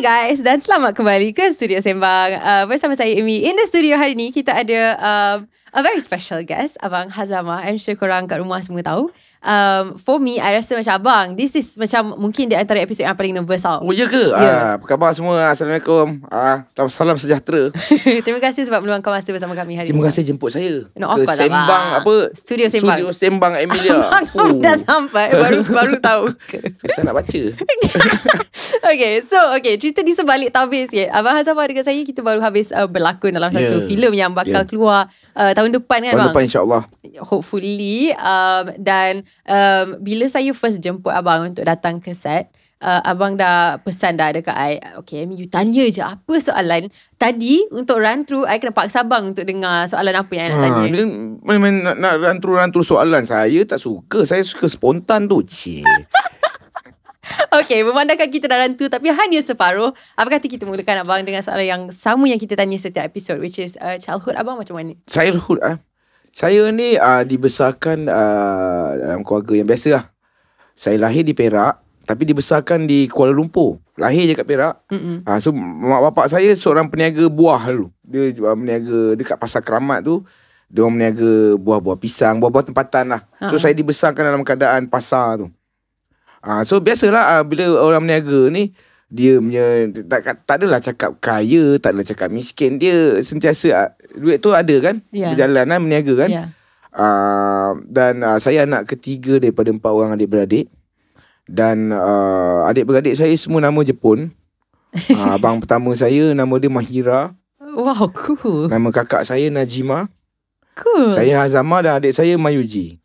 Hi guys dan selamat kembali ke Studio Sembang uh, Bersama saya Amy In the studio hari ni kita ada uh, a very special guest, Abang Hazama. I'm sure korang kat rumah semua tahu. Um, for me, I rasa macam Abang, this is macam mungkin di antara episod yang paling nervous tau. Oh, iya ke? Yeah. Ya. Uh, apa khabar semua? Assalamualaikum. Uh, ah, salam, salam sejahtera. Terima kasih sebab meluangkan masa bersama kami hari ini. Terima kasih jemput saya. No, ke apa Sembang, lah. apa? Studio Sembang. Studio Sembang Emilia. Abang oh. dah sampai, baru baru tahu. Susah nak baca. okay, so okay, cerita di sebalik tabir sikit. Abang Hazama dengan saya, kita baru habis uh, berlakon dalam satu filem yang bakal yeah. keluar uh, tahun depan kan tahun bang. Tahun depan insyaallah. Hopefully um dan um bila saya first jemput abang untuk datang ke set Uh, abang dah pesan dah dekat I Okay, you tanya je apa soalan Tadi untuk run through I kena paksa abang untuk dengar soalan apa yang I ha, nak ah, tanya dia, main, main, nak, nak run through-run through soalan Saya tak suka Saya suka spontan tu Cik Okay, memandangkan kita dah rantu tapi hanya separuh, apa kata kita mulakan abang dengan soalan yang sama yang kita tanya setiap episod which is uh, childhood abang macam mana? Childhood ah. Saya ni uh, dibesarkan uh, dalam keluarga yang biasa lah. Saya lahir di Perak tapi dibesarkan di Kuala Lumpur. Lahir je kat Perak. Uh, so mak bapak saya seorang peniaga buah dulu. Dia uh, meniaga dekat Pasar Keramat tu. Dia meniaga buah-buah pisang, buah-buah tempatan lah. So uh-huh. saya dibesarkan dalam keadaan pasar tu. Ah uh, so biasalah uh, bila orang berniaga ni dia punya tak tak adalah cakap kaya, tak adalah cakap miskin. Dia sentiasa uh, duit tu ada kan? Yeah. Berjalan kan berniaga kan? Yeah. Ya. Uh, dan uh, saya anak ketiga daripada empat orang adik-beradik. Dan uh, adik-beradik saya semua nama Jepun. Uh, abang pertama saya nama dia Mahira. Wow, cool. Nama kakak saya Najima. Cool. Saya Hazama dan adik saya Mayuji.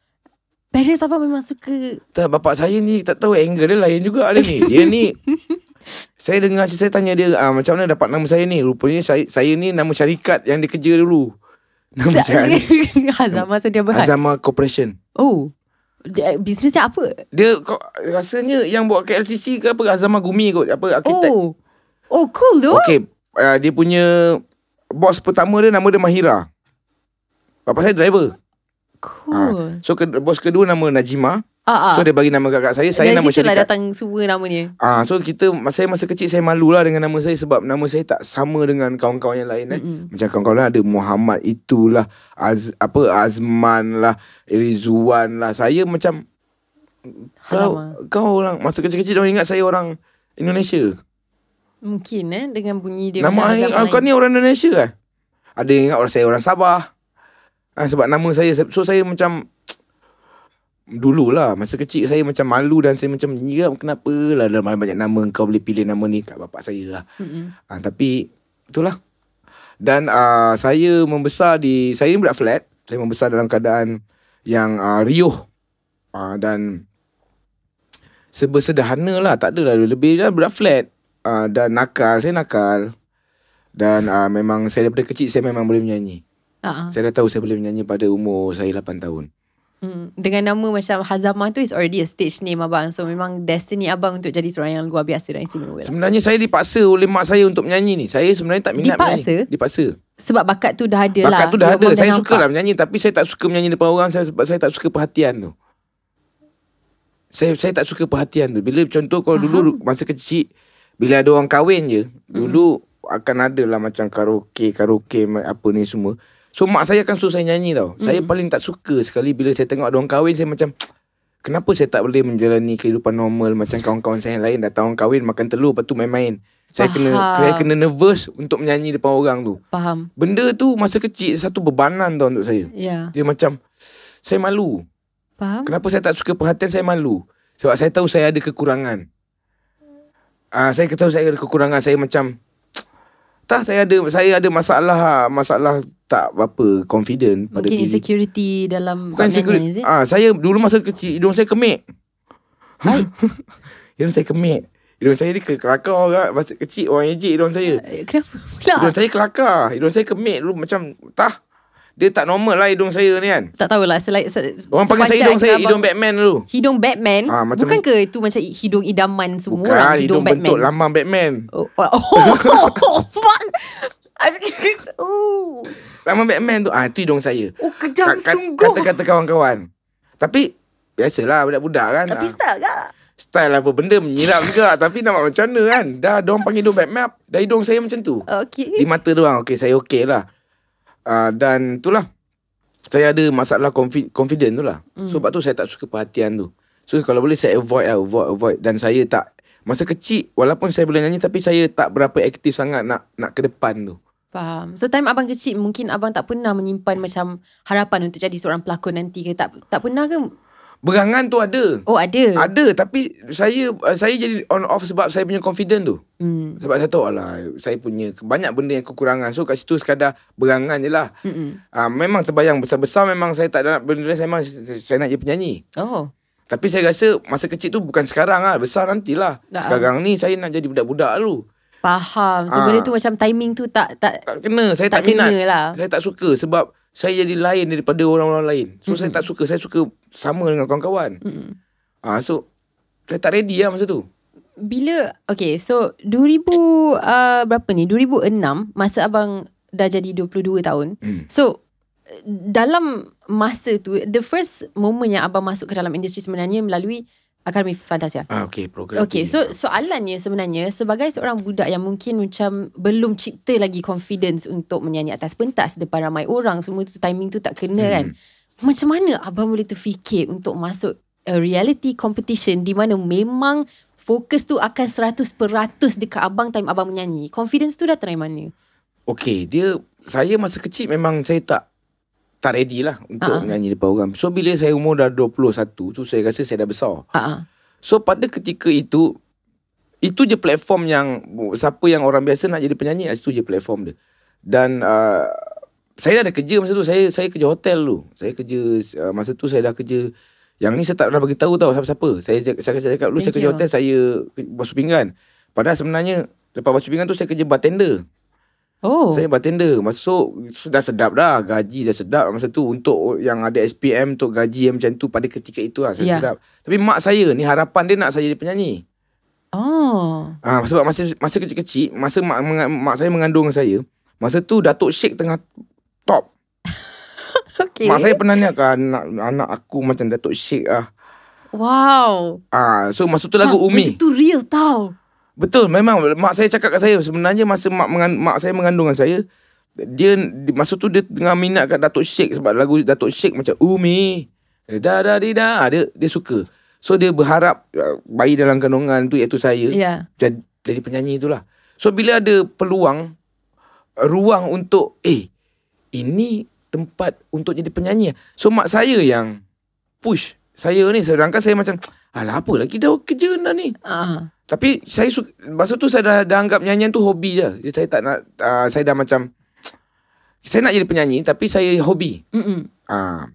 Parents apa memang suka Tak bapak saya ni Tak tahu angle dia lain juga ada ni Dia ni Saya dengar Saya tanya dia ah, Macam mana dapat nama saya ni Rupanya saya, saya ni Nama syarikat Yang dia kerja dulu Nama syarikat Azam masa dia berhad Azama Corporation Oh Bisnesnya apa? Dia Rasanya Yang buat kat LCC ke apa Azama Gumi kot Apa Arkitek Oh Oh cool tu Okay uh, ah, Dia punya Boss pertama dia Nama dia Mahira Bapak saya driver Ah. Cool. Ha. So bos kedua nama Najima. Uh, uh. So dia bagi nama kakak saya Saya Dari nama syarikat Dari situ lah datang semua namanya Ah, uh, So kita masa masa kecil saya malulah dengan nama saya Sebab nama saya tak sama dengan kawan-kawan yang lain eh. Mm-hmm. Macam kawan-kawan ada Muhammad itulah Az, apa Azman lah Rizwan lah Saya macam kau, kau orang Masa kecil-kecil dah ingat saya orang Indonesia Mungkin eh Dengan bunyi dia nama macam Azman Kau ni orang Indonesia eh Ada yang ingat orang saya orang Sabah ha, Sebab nama saya So saya macam Dulu lah Masa kecil saya macam malu Dan saya macam Nyiram kan, kenapa lah Dalam banyak-banyak nama Kau boleh pilih nama ni Kat bapak saya lah mm-hmm. ha, Tapi Itulah Dan uh, Saya membesar di Saya ni budak flat Saya membesar dalam keadaan Yang uh, riuh uh, Dan Sebesederhana lah Tak adalah Lebih lah budak flat uh, Dan nakal Saya nakal Dan uh, memang Saya daripada kecil Saya memang boleh menyanyi Uh-huh. Saya dah tahu saya boleh menyanyi pada umur saya 8 tahun. Hmm. Dengan nama macam Hazamah tu is already a stage name abang. So memang destiny abang untuk jadi seorang yang luar biasa dan istimewa. Lah. Sebenarnya saya dipaksa oleh mak saya untuk menyanyi ni. Saya sebenarnya tak minat dipaksa? menyanyi. Dipaksa? Sebab bakat tu dah ada bakat lah. Bakat tu dah ada. Saya suka lah menyanyi. Tapi saya tak suka menyanyi depan orang saya, sebab saya tak suka perhatian tu. Saya saya tak suka perhatian tu. Bila contoh kalau dulu uh-huh. masa kecil. Bila ada orang kahwin je. Mhm. Dulu akan ada lah macam karaoke, karaoke apa ni semua. So mak saya kan susah nyanyi tau. Mm. Saya hmm. paling tak suka sekali bila saya tengok orang kahwin saya macam kenapa saya tak boleh menjalani kehidupan normal macam kawan-kawan saya yang lain datang orang kahwin makan telur lepas tu main-main. Saya kena saya kena nervous untuk menyanyi depan orang tu. Faham. Benda tu masa kecil satu bebanan tau untuk saya. Yeah. Dia macam saya malu. Faham? Kenapa saya tak suka perhatian saya malu? Sebab saya tahu saya ada kekurangan. Ah uh, saya tahu saya ada kekurangan saya macam tak saya ada saya ada masalah masalah tak apa confident pada Mungkin diri. insecurity dalam Bukan insecurity. Is it? Ah, saya dulu masa kecil hidung saya kemik. Hai. hidung saya kemik. Hidung saya ni kelakar orang Masa kecil orang ejek hidung saya eh, Kenapa? Hidung saya kelakar Hidung saya kemik dulu macam Tah dia tak normal lah hidung saya ni kan Tak tahulah sel- sel- Orang panggil saya hidung saya abang, Hidung Batman tu Hidung Batman? Ha, macam Bukankah itu macam hidung idaman semua Bukan, orang hidung, hidung bentuk Batman. lambang Batman Oh, oh, oh, oh, oh fuck oh. lambang Batman tu ah, Itu hidung saya Oh kejam Ka- sungguh Kata-kata kawan-kawan Tapi Biasalah budak-budak kan Tapi ah. style ke? Style apa benda menyilap juga Tapi nak macam mana kan Dah dong panggil hidung Batman Dah hidung saya macam tu okay. Di mata doang Okay saya okay lah Ah, dan itulah saya ada masalah confident tu lah. Mm. So, sebab tu saya tak suka perhatian tu. So, kalau boleh saya avoid lah. Avoid, avoid. Dan saya tak... Masa kecil, walaupun saya boleh nyanyi tapi saya tak berapa aktif sangat nak nak ke depan tu. Faham. So, time abang kecil mungkin abang tak pernah menyimpan macam harapan untuk jadi seorang pelakon nanti ke? Tak, tak pernah ke Berangan tu ada. Oh, ada. Ada tapi saya eh, saya jadi on off sebab saya punya confident tu. Hmm. Sebab saya tahu lah saya punya banyak benda yang kekurangan. So kat situ sekadar berangan je lah. Hmm. Uh, memang terbayang besar-besar memang saya tak nak benda saya memang saya nak jadi penyanyi. Oh. Tapi saya rasa masa kecil tu bukan sekarang lah. Besar nantilah. Tak sekarang ni saya nak jadi budak-budak dulu. Faham. So ah. tu macam timing tu tak... Tak, tak kena. Saya tak, tak minat. Kena lah. Saya tak suka sebab saya jadi lain daripada orang-orang lain. So mm-hmm. saya tak suka, saya suka sama dengan kawan-kawan. Mm-hmm. Ah, so saya tak ready lah masa tu. Bila, okay so 2000 uh, berapa ni, 2006 masa abang dah jadi 22 tahun. Mm. So dalam masa tu, the first moment yang abang masuk ke dalam industri sebenarnya melalui Akademi Fantasia. Ah, okay, program Okay, so soalannya sebenarnya, sebagai seorang budak yang mungkin macam belum cipta lagi confidence untuk menyanyi atas pentas depan ramai orang, semua tu timing tu tak kena hmm. kan. Macam mana abang boleh terfikir untuk masuk a reality competition di mana memang fokus tu akan 100% dekat abang time abang menyanyi? Confidence tu datang dari mana? Okay, dia, saya masa kecil memang saya tak tak ready lah untuk uh-huh. nyanyi depan orang. So bila saya umur dah 21 tu saya rasa saya dah besar. Uh-huh. So pada ketika itu itu je platform yang siapa yang orang biasa nak jadi penyanyi itu je platform dia. Dan uh, saya dah ada kerja masa tu. Saya saya kerja hotel tu. Saya kerja uh, masa tu saya dah kerja yang ni saya tak pernah bagi tahu tau siapa-siapa. Saya saya cakap, cakap dulu saya kerja hotel saya basuh pinggan. Padahal sebenarnya lepas basuh pinggan tu saya kerja bartender. Oh. Saya bartender Masuk Dah sedap dah Gaji dah sedap Masa tu untuk Yang ada SPM Untuk gaji yang macam tu Pada ketika itu lah Saya yeah. sedap Tapi mak saya ni Harapan dia nak saya jadi penyanyi Oh. Ah, sebab masa masa kecil-kecil Masa mak, mak saya mengandung saya Masa tu Datuk Sheikh tengah Top okay. Mak saya pernah ni anak, anak aku macam Datuk Sheikh lah Wow Ah, So masa tu lagu ha, Umi Itu real tau Betul memang mak saya cakap kat saya sebenarnya masa mak mengan, mak saya mengandung dengan saya dia masa tu dia tengah minat kat Datuk Sheikh sebab lagu Datuk Sheikh macam Umi eh, da da di da ah, dia dia suka. So dia berharap ah, bayi dalam kandungan tu iaitu saya yeah. jadi, jadi penyanyi itulah. So bila ada peluang ruang untuk eh ini tempat untuk jadi penyanyi. So mak saya yang push saya ni sedangkan saya macam alah apa kita dah kerja dah ni. Uh. Tapi saya suka, masa tu saya dah, dah anggap nyanyian tu hobi je. Jadi saya tak nak, uh, saya dah macam, saya nak jadi penyanyi tapi saya hobi. Uh, ah.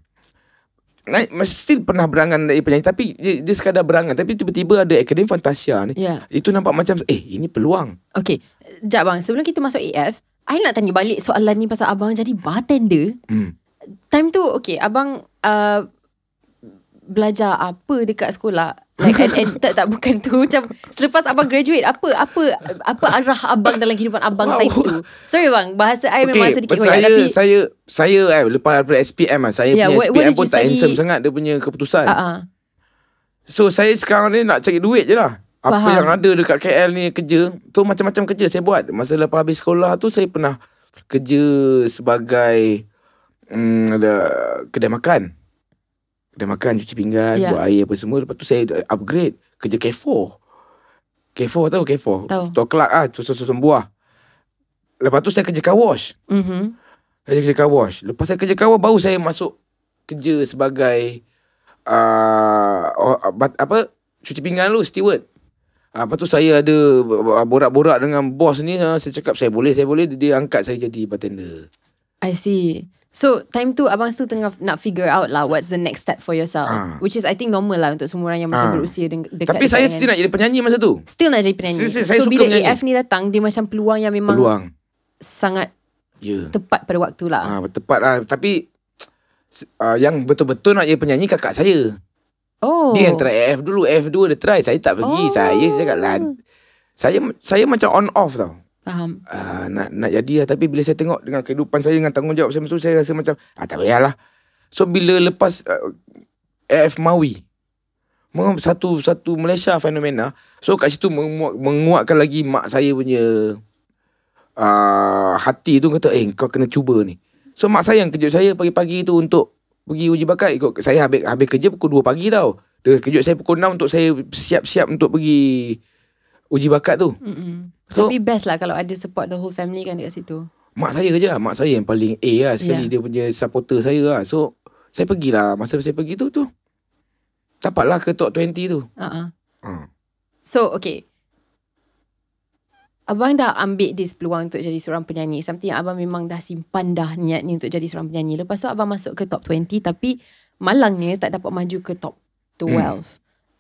masih pernah berangan dari penyanyi tapi dia, dia sekadar berangan. Tapi tiba-tiba ada Akademi Fantasia ni. Yeah. Itu nampak macam, eh ini peluang. Okay, sekejap bang. Sebelum kita masuk AF, I nak tanya balik soalan ni pasal abang jadi bartender. Mm. Time tu, okay, abang... Uh, belajar apa dekat sekolah? Like and, and tak, tak bukan tu macam selepas abang graduate apa apa apa arah abang dalam kehidupan abang wow. time tu. Sorry bang, bahasa saya okay, memang sedikit saya, wayang, tapi saya saya eh, lepas daripada SPM ah saya yeah, punya what, SPM what pun tak study? handsome sangat dia punya keputusan. Uh-huh. So saya sekarang ni nak cari duit je lah Apa Faham. yang ada dekat KL ni kerja, tu macam-macam kerja saya buat. Masa lepas habis sekolah tu saya pernah kerja sebagai Hmm, ada kedai makan dah makan cuci pinggan yeah. buat air apa semua lepas tu saya upgrade kerja K4 K4 tahu K4 tahu. store clerk ah susun-susun buah lepas tu saya kerja car wash mm-hmm. saya kerja car wash lepas saya kerja car wash baru saya masuk kerja sebagai uh, apa cuci pinggan dulu steward Ha, lepas tu saya ada borak-borak dengan bos ni ha, Saya cakap saya boleh, saya boleh Dia angkat saya jadi bartender I see So time tu abang still tengah nak figure out lah what's the next step for yourself. Uh. Which is I think normal lah untuk semua orang yang uh. macam ah. berusia deng- dekat. Tapi saya still nak jadi penyanyi masa tu. Still nak jadi penyanyi. Still, still, saya so suka bila menyanyi. AF ni datang dia macam peluang yang memang peluang. sangat yeah. tepat pada waktu lah. Ha, uh, tepat lah. Tapi uh, yang betul-betul nak jadi penyanyi kakak saya. Oh. Dia yang try AF dulu. AF2 dia try. Saya tak pergi. Oh. Saya cakap lah. Saya, saya macam on off tau. Faham. Uh, nak nak jadi lah. Tapi bila saya tengok dengan kehidupan saya, dengan tanggungjawab saya, saya rasa macam, ah, tak lah So, bila lepas uh, ah, AF Maui, satu satu Malaysia fenomena. So, kat situ menguat, menguatkan lagi mak saya punya uh, hati tu. Kata, eh, kau kena cuba ni. So, mak saya yang kejut saya pagi-pagi tu untuk pergi uji bakat. Ikut, saya habis, habis kerja pukul 2 pagi tau. Dia kejut saya pukul 6 untuk saya siap-siap untuk pergi uji bakat tu. Mm-mm. So, Tapi best lah kalau ada support the whole family kan dekat situ. Mak saya je lah. Mak saya yang paling A lah. Sekali yeah. dia punya supporter saya lah. So, saya pergilah. Masa saya pergi tu, tu. dapat lah ke top 20 tu. Uh-uh. Uh. So, okay. Abang dah ambil this peluang untuk jadi seorang penyanyi. Something yang abang memang dah simpan dah niat ni untuk jadi seorang penyanyi. Lepas tu abang masuk ke top 20 tapi malangnya tak dapat maju ke top 12. Hmm.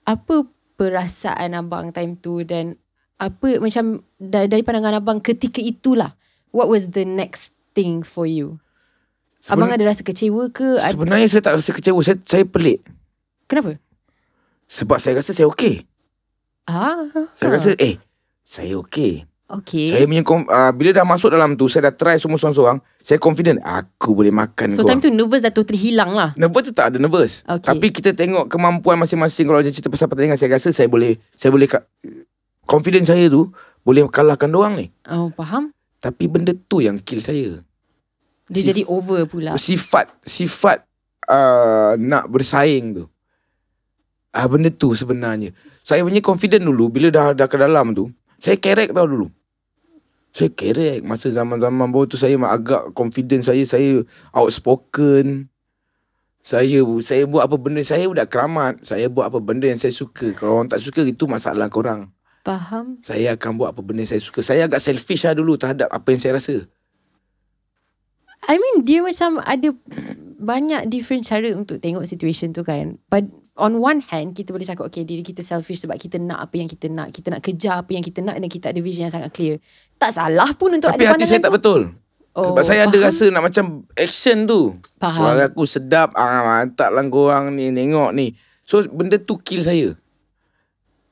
Apa perasaan abang time tu dan apa macam dari, pandangan abang ketika itulah what was the next thing for you Sebenar, abang ada rasa kecewa ke sebenarnya saya tak rasa kecewa saya saya pelik kenapa sebab saya rasa saya okey ah saya ha. rasa eh saya okey Okay. Saya punya uh, bila dah masuk dalam tu saya dah try semua seorang-seorang. Saya confident aku boleh makan So time tu nervous dah totally hilang lah. Nervous tu tak ada nervous. Okay. Tapi kita tengok kemampuan masing-masing kalau macam cerita pasal pertandingan saya rasa saya boleh saya boleh confident saya tu boleh kalahkan doang ni. Oh, faham? Tapi benda tu yang kill saya. Dia Sif- jadi over pula. Sifat sifat uh, nak bersaing tu. Ah uh, benda tu sebenarnya. Saya punya confident dulu bila dah dah ke dalam tu saya kerek tau dulu. Hmm. Saya kerek masa zaman-zaman baru tu saya agak confident saya saya outspoken. Saya saya buat apa benda saya budak keramat. Saya buat apa benda yang saya suka. Kalau orang tak suka itu masalah kau orang. Faham? Saya akan buat apa benda saya suka. Saya agak selfish lah dulu terhadap apa yang saya rasa. I mean dia macam ada banyak different cara untuk tengok situation tu kan on one hand kita boleh cakap okay diri kita selfish sebab kita nak apa yang kita nak kita nak kejar apa yang kita nak dan kita ada vision yang sangat clear tak salah pun untuk tapi ada hati saya tu. tak betul oh, sebab saya faham. ada rasa nak macam action tu faham. suara aku sedap ah, mantap ah, lah korang ni nengok ni so benda tu kill saya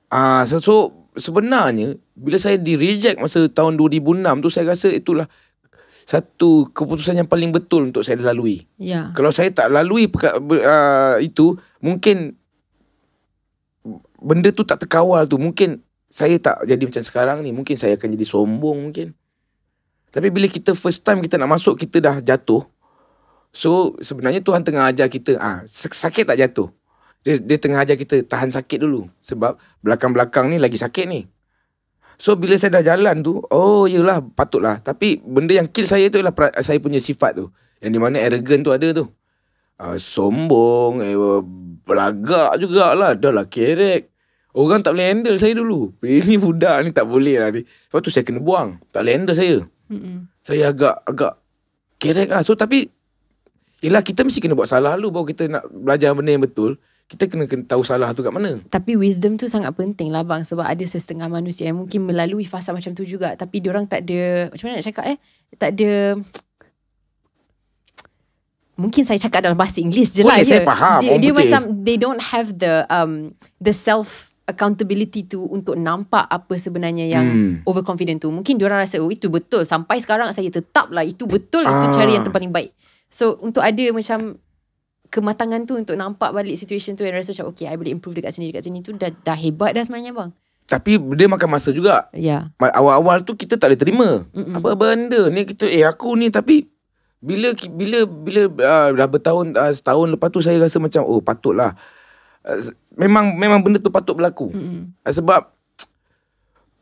Ah, so, so sebenarnya bila saya di reject masa tahun 2006 tu saya rasa itulah satu keputusan yang paling betul untuk saya lalui. Ya. Kalau saya tak lalui uh, itu, mungkin benda tu tak terkawal tu mungkin saya tak jadi macam sekarang ni mungkin saya akan jadi sombong mungkin tapi bila kita first time kita nak masuk kita dah jatuh so sebenarnya Tuhan tengah ajar kita ah ha, sakit tak jatuh dia, dia tengah ajar kita tahan sakit dulu sebab belakang-belakang ni lagi sakit ni so bila saya dah jalan tu oh yelah patutlah tapi benda yang kill saya tu ialah saya punya sifat tu yang di mana arrogant tu ada tu Uh, sombong eh, Pelagak jugalah Dah lah kerek Orang tak boleh handle saya dulu Ini budak ni tak boleh lah ni Sebab tu saya kena buang Tak boleh handle saya Mm-mm. Saya agak Agak Kerek lah So tapi Yelah kita mesti kena buat salah dulu Baru kita nak belajar benda yang betul kita kena, kena tahu salah tu kat mana. Tapi wisdom tu sangat penting lah bang. Sebab ada setengah manusia yang mungkin melalui fasa macam tu juga. Tapi orang tak ada, macam mana nak cakap eh? Tak ada mungkin saya cakap dalam bahasa Inggeris je lah. Boleh, saya ya. faham. Dia, oh, dia macam, they don't have the um, the self accountability tu untuk nampak apa sebenarnya yang hmm. overconfident tu. Mungkin diorang rasa, oh itu betul. Sampai sekarang saya tetap lah, itu betul. Ah. Itu cara yang terpaling baik. So, untuk ada macam kematangan tu untuk nampak balik situation tu and rasa macam, okay, I boleh improve dekat sini, dekat sini tu dah, dah hebat dah sebenarnya bang. Tapi dia makan masa juga. Ya. Yeah. Awal-awal tu kita tak boleh terima. Mm-mm. Apa benda ni kita, eh aku ni tapi bila bila bila uh, dah bertahun uh, setahun lepas tu saya rasa macam oh patutlah uh, memang memang benda tu patut berlaku mm-hmm. uh, sebab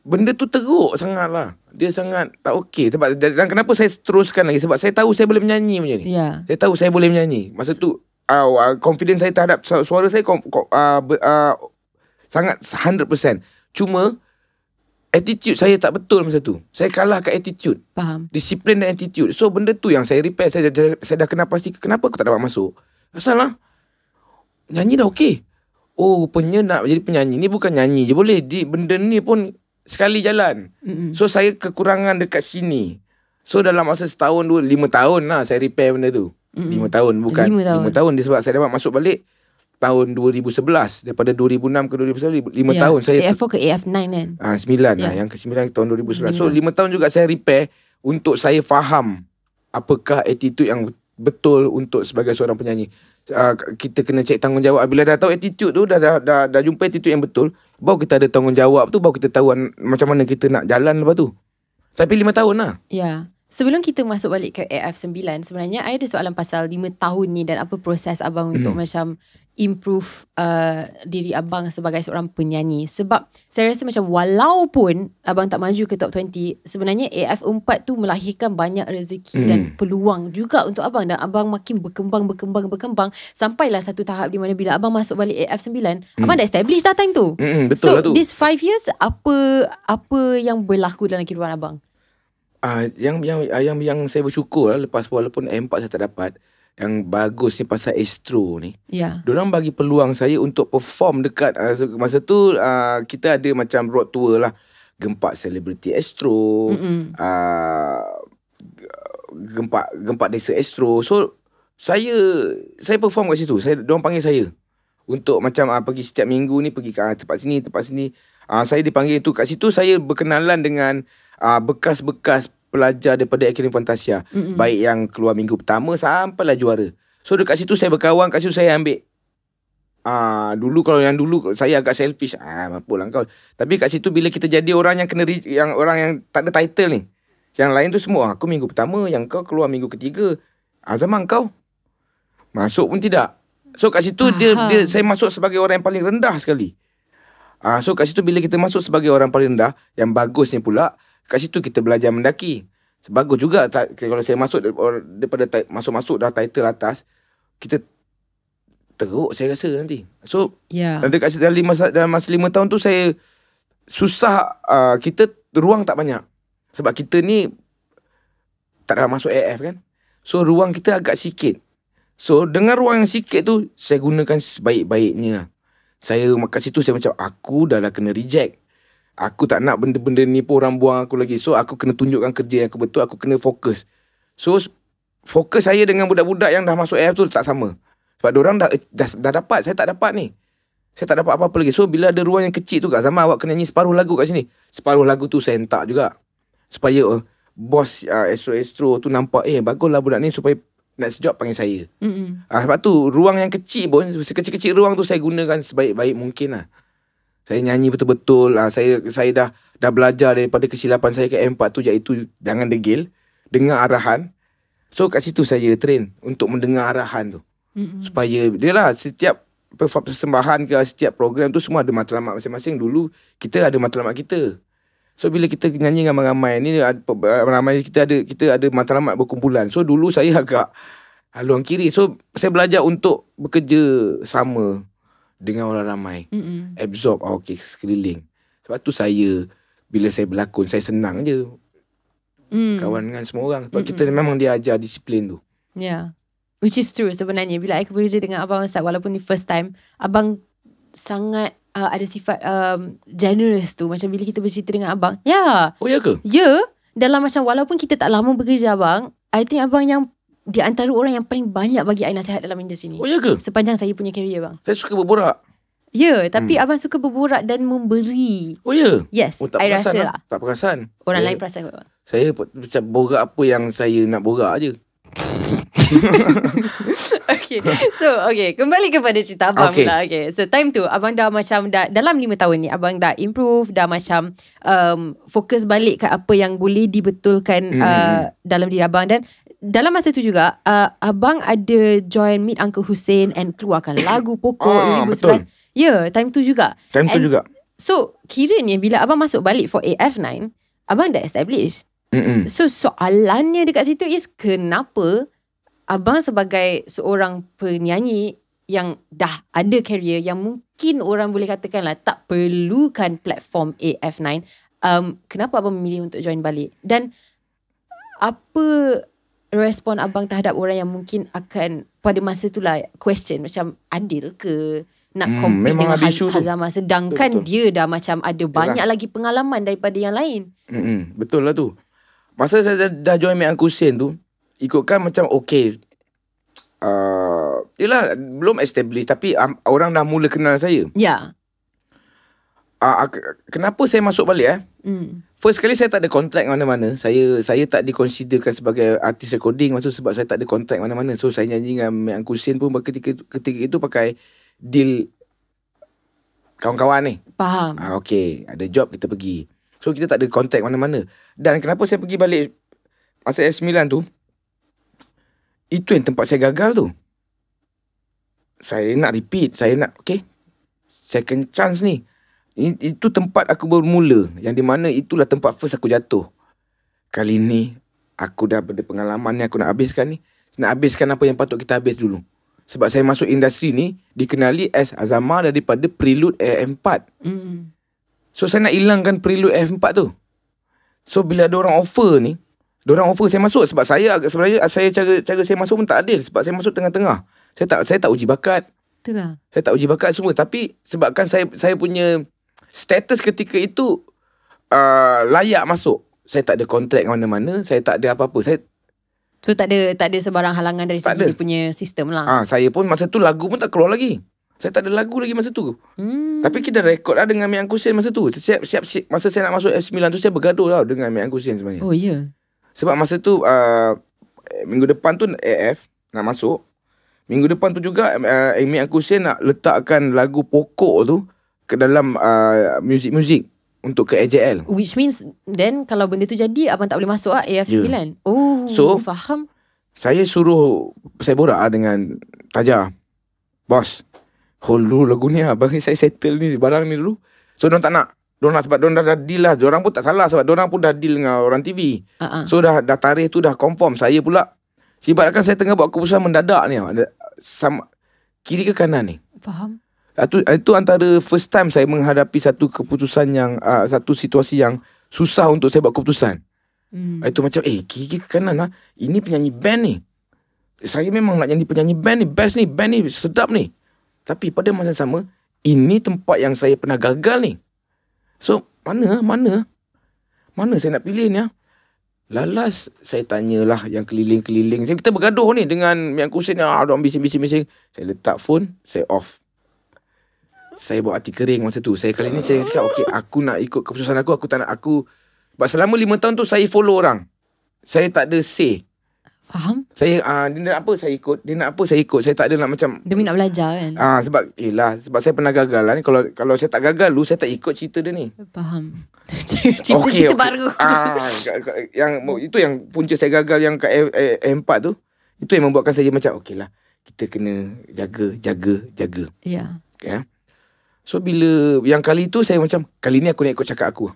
benda tu teruk sangatlah dia sangat tak okey sebab dan kenapa saya teruskan lagi sebab saya tahu saya boleh menyanyi macam ni yeah. saya tahu saya boleh menyanyi masa tu uh, uh, confidence saya terhadap suara saya uh, uh, uh, sangat 100% cuma Attitude saya tak betul masa tu. Saya kalah kat attitude. Faham. Disiplin dan attitude. So benda tu yang saya repair. Saya, saya, saya dah kenal pasti kenapa aku tak dapat masuk. Asal lah. Nyanyi dah okay. Oh rupanya nak jadi penyanyi. Ni bukan nyanyi je boleh. Di, benda ni pun sekali jalan. Mm-hmm. So saya kekurangan dekat sini. So dalam masa setahun dua. Lima tahun lah saya repair benda tu. Mm-hmm. Lima tahun bukan. Lima tahun. Lima tahun. Dia sebab saya dapat masuk balik tahun 2011 daripada 2006 ke 2011 5 ya, tahun saya AF4 ke AF9 kan ah 9 lah ya. yang ke 9 tahun 2011 5. so 5 tahun juga saya repair untuk saya faham apakah attitude yang betul untuk sebagai seorang penyanyi uh, kita kena cek tanggungjawab bila dah tahu attitude tu dah dah dah, dah jumpa attitude yang betul baru kita ada tanggungjawab tu baru kita tahu macam mana kita nak jalan lepas tu tapi 5 tahun lah ya Sebelum kita masuk balik ke AF9 Sebenarnya I ada soalan pasal 5 tahun ni Dan apa proses abang hmm. untuk macam improve uh, diri abang sebagai seorang penyanyi sebab saya rasa macam walaupun abang tak maju ke top 20 sebenarnya AF4 tu melahirkan banyak rezeki mm. dan hmm. peluang juga untuk abang dan abang makin berkembang berkembang berkembang sampailah satu tahap di mana bila abang masuk balik AF9 mm. abang dah establish dah time tu mm-hmm, betul so, lah tu so this 5 years apa apa yang berlaku dalam kehidupan abang uh, yang, yang yang yang saya bersyukur lah, lepas walaupun AM4 saya tak dapat yang bagus ni pasal Astro ni. Ya. Diorang bagi peluang saya untuk perform dekat uh, masa tu uh, kita ada macam road tour lah. Gempak selebriti Astro. Mm-hmm. Uh, gempak gempak desa Astro. So saya saya perform kat situ. Saya diorang panggil saya untuk macam uh, pergi setiap minggu ni pergi ke uh, tempat sini, tempat sini. Uh, saya dipanggil tu kat situ saya berkenalan dengan uh, bekas-bekas pelajar daripada Akademi Fantasia. Mm-hmm. Baik yang keluar minggu pertama sampailah juara. So dekat situ saya berkawan, kat situ saya ambil. Ah, dulu kalau yang dulu saya agak selfish. Ah, apalah kau. Tapi kat situ bila kita jadi orang yang kena yang orang yang tak ada title ni. Yang lain tu semua aku minggu pertama, yang kau keluar minggu ketiga. Azman ah, kau. Masuk pun tidak. So kat situ dia dia saya masuk sebagai orang yang paling rendah sekali. Ah, so kat situ bila kita masuk sebagai orang paling rendah, yang bagusnya pula, Kat situ kita belajar mendaki. sebagus juga tak. kalau saya masuk daripada masuk-masuk dah title atas, kita teruk saya rasa nanti. So, yeah. dekat situ dalam masa, dalam masa lima tahun tu saya susah, uh, kita ruang tak banyak. Sebab kita ni tak dah masuk AF kan. So, ruang kita agak sikit. So, dengan ruang yang sikit tu, saya gunakan sebaik-baiknya. Saya kat situ saya macam, aku dah lah kena reject aku tak nak benda-benda ni pun orang buang aku lagi. So aku kena tunjukkan kerja yang aku betul, aku kena fokus. So fokus saya dengan budak-budak yang dah masuk AF tu tak sama. Sebab orang dah, eh, dah, dah dapat, saya tak dapat ni. Saya tak dapat apa-apa lagi. So bila ada ruang yang kecil tu kat zaman awak kena nyanyi separuh lagu kat sini. Separuh lagu tu saya hentak juga. Supaya uh, bos uh, Astro Astro tu nampak eh baguslah budak ni supaya nak sejuk panggil saya. Mm-hmm. Uh, sebab tu ruang yang kecil pun, sekecil-kecil ruang tu saya gunakan sebaik-baik mungkin lah saya nyanyi betul-betul ha, saya saya dah dah belajar daripada kesilapan saya ke M4 tu iaitu jangan degil dengar arahan so kat situ saya train untuk mendengar arahan tu Mm-mm. supaya dia lah setiap perform persembahan ke setiap program tu semua ada matlamat masing-masing dulu kita ada matlamat kita so bila kita nyanyi ramai-ramai ni eh, ramai kita ada kita ada matlamat berkumpulan so dulu saya agak haluan ah, kiri so saya belajar untuk bekerja sama dengan orang ramai. Mm-mm. Absorb oh, ah, okay, sekeliling. Sebab tu saya bila saya berlakon saya senang je. Mm. Kawan dengan semua orang sebab Mm-mm. kita memang dia ajar disiplin tu. Ya. Yeah. Which is true sebenarnya bila aku bekerja dengan abang Ustaz walaupun ni first time abang sangat uh, ada sifat um, generous tu macam bila kita bercerita dengan abang. Ya. Yeah. Oh ya ke? Ya. Yeah. Dalam macam walaupun kita tak lama bekerja abang, I think abang yang di antara orang yang paling banyak bagi saya nasihat dalam industri ni. Oh ya ke? Sepanjang saya punya kerjaya bang. Saya suka berborak. Ya, tapi hmm. abang suka berborak dan memberi. Oh ya? Yes, oh, tak I rasa lah. Tak perasan. Orang ya. lain perasan kot bang. Saya macam borak apa yang saya nak borak aje. okay So okay Kembali kepada cerita abang okay. lah Okay So time tu Abang dah macam dah, Dalam lima tahun ni Abang dah improve Dah macam um, Fokus balik kat apa yang boleh dibetulkan mm. uh, Dalam diri abang Dan dalam masa tu juga uh, abang ada join Meet Uncle Hussein and keluarkan lagu pokok ah, 2011. Betul. Ya, time tu juga. Time and tu juga. So, kira ni bila abang masuk balik for AF9, abang dah establish. Mm-mm. So, soalannya dekat situ is kenapa abang sebagai seorang penyanyi yang dah ada career yang mungkin orang boleh katakan lah tak perlukan platform AF9, um, kenapa abang memilih untuk join balik? Dan apa respon abang terhadap orang yang mungkin akan pada masa itulah question macam adil ke nak hmm, compete memang dengan ada Hazama sedangkan betul, betul. dia dah macam ada betul banyak lagi pengalaman daripada yang lain. Hmm, betul lah tu. Masa saya dah, dah join Mek Angkusin tu, ikutkan macam okay. Uh, yelah, belum establish tapi um, orang dah mula kenal saya. Ya. Yeah uh, kenapa saya masuk balik eh? Mm. First kali saya tak ada contract mana-mana. Saya saya tak dikonsiderkan sebagai artis recording masa sebab saya tak ada contract mana-mana. So saya nyanyi dengan Mek Kusin pun ketika ketika itu pakai deal kawan-kawan ni. Faham. Ah uh, okey, ada job kita pergi. So kita tak ada contact mana-mana. Dan kenapa saya pergi balik masa S9 tu? Itu yang tempat saya gagal tu. Saya nak repeat, saya nak okay Second chance ni itu tempat aku bermula yang di mana itulah tempat first aku jatuh. Kali ni aku dah ada pengalaman yang aku nak habiskan ni. Nak habiskan apa yang patut kita habis dulu. Sebab saya masuk industri ni dikenali as Azama daripada Prelude AM4. Mm. So saya nak hilangkan Prelude AM4 tu. So bila ada orang offer ni, ada orang offer saya masuk sebab saya agak sebenarnya saya cara cara saya masuk pun tak adil sebab saya masuk tengah-tengah. Saya tak saya tak uji bakat. Itulah. Saya tak uji bakat semua tapi sebabkan saya saya punya status ketika itu uh, layak masuk. Saya tak ada kontrak dengan mana-mana, saya tak ada apa-apa. Saya So tak ada tak ada sebarang halangan dari segi punya sistem lah. Ah, ha, saya pun masa tu lagu pun tak keluar lagi. Saya tak ada lagu lagi masa tu. Hmm. Tapi kita record lah dengan Miang Kusin masa tu. Siap, siap, siap, masa saya nak masuk F9 tu, saya bergaduh lah dengan Miang Kusin sebenarnya. Oh, ya. Yeah. Sebab masa tu, uh, minggu depan tu AF nak masuk. Minggu depan tu juga, uh, Miang Kusin nak letakkan lagu pokok tu ke dalam uh, music-music untuk ke AJL. Which means then kalau benda tu jadi abang tak boleh masuk ah AF9. Yeah. Kan? Oh, so, faham. Saya suruh saya borak ah dengan Taja. Bos, hold dulu lagu ni lah. Bagi saya settle ni barang ni dulu. So, diorang tak nak. Diorang sebab diorang dah, dah deal lah. Diorang pun tak salah sebab diorang pun dah deal dengan orang TV. Uh-uh. Ah, ah. So, dah, dah tarikh tu dah confirm. Saya pula. Sebab kan saya tengah buat keputusan mendadak ni. Sama, kiri ke kanan ni? Faham itu, itu antara first time saya menghadapi satu keputusan yang uh, satu situasi yang susah untuk saya buat keputusan. Hmm. Itu macam eh kiri ke kanan lah. Ini penyanyi band ni. Saya memang nak jadi penyanyi band ni, best ni, band ni sedap ni. Tapi pada masa yang sama, ini tempat yang saya pernah gagal ni. So, mana mana? Mana saya nak pilih ni ah? Lalas saya tanyalah yang keliling-keliling. Saya kita bergaduh ni dengan yang kusin yang ah, ada bising-bising-bising. Saya letak phone, saya off saya buat hati kering masa tu. Saya kali ni saya cakap okay, aku nak ikut keputusan aku aku tak nak aku sebab selama lima tahun tu saya follow orang. Saya tak ada say. Faham? Saya uh, dia nak apa saya ikut, dia nak apa saya ikut. Saya tak ada nak macam Demi nak belajar kan. Ah uh, sebab eh lah sebab saya pernah gagal lah ni kalau kalau saya tak gagal lu saya tak ikut cerita dia ni. Faham. cerita okay, cerita okay. baru. Ah uh, yang itu yang punca saya gagal yang kat eh, eh, M4 tu. Itu yang membuatkan saya macam okay lah Kita kena jaga, jaga, jaga. Ya. Yeah. Ya. Yeah. So bila yang kali tu saya macam kali ni aku nak ikut cakap aku.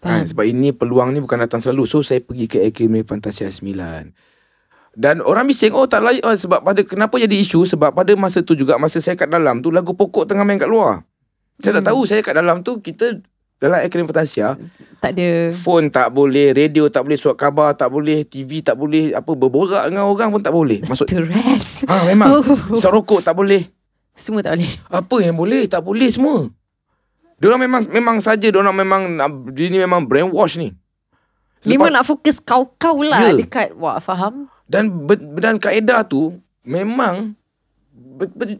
Ha, sebab ini peluang ni bukan datang selalu. So saya pergi ke Akademi Fantasia 9. Dan orang bising oh tak layak oh, sebab pada kenapa jadi isu sebab pada masa tu juga masa saya kat dalam tu lagu pokok tengah main kat luar. Saya tak hmm. tahu saya kat dalam tu kita dalam Akademi Fantasia tak ada phone tak boleh, radio tak boleh, surat khabar tak boleh, TV tak boleh, apa berborak dengan orang pun tak boleh. Masuk Stress. Ha memang. Oh. Sorokok tak boleh. Semua tak boleh. Apa yang boleh? Tak boleh semua. Diorang memang memang saja diorang memang ini memang brainwash ni. Selepas, memang nak fokus kau-kau lah yeah. dekat wah faham. Dan dan kaedah tu memang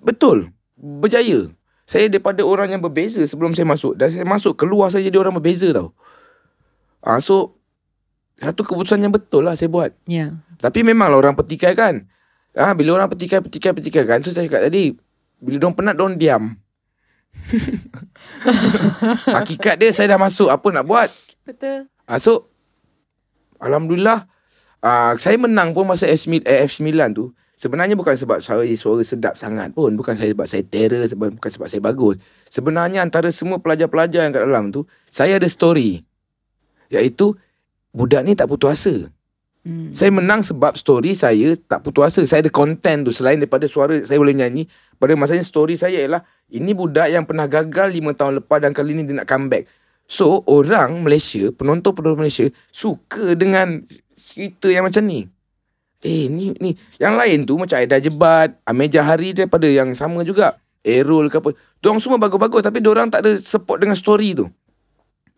betul berjaya. Saya daripada orang yang berbeza sebelum saya masuk dan saya masuk keluar saja dia orang berbeza tau. Ah ha, so satu keputusan yang betul lah saya buat. Ya. Yeah. Tapi lah orang petikai kan. Ah ha, bila orang petikai petikai petikai kan so saya cakap tadi bila dong penat dong diam. Hakikat dia saya dah masuk apa nak buat? Betul. Masuk. Ah, so alhamdulillah uh, saya menang pun masa AF9 eh, AF9 tu. Sebenarnya bukan sebab saya suara sedap sangat pun, bukan saya sebab saya terror, sebab bukan sebab saya bagus. Sebenarnya antara semua pelajar-pelajar yang kat dalam tu, saya ada story. Yaitu budak ni tak putus asa. Hmm. Saya menang sebab story saya tak putus asa. Saya ada konten tu selain daripada suara saya boleh nyanyi. Pada masanya story saya ialah ini budak yang pernah gagal 5 tahun lepas dan kali ni dia nak comeback. So orang Malaysia, penonton-penonton Malaysia suka dengan cerita yang macam ni. Eh ni ni yang lain tu macam Aida Jebat, Ameja Hari daripada yang sama juga. Erol ke apa. Diorang semua bagus-bagus tapi orang tak ada support dengan story tu.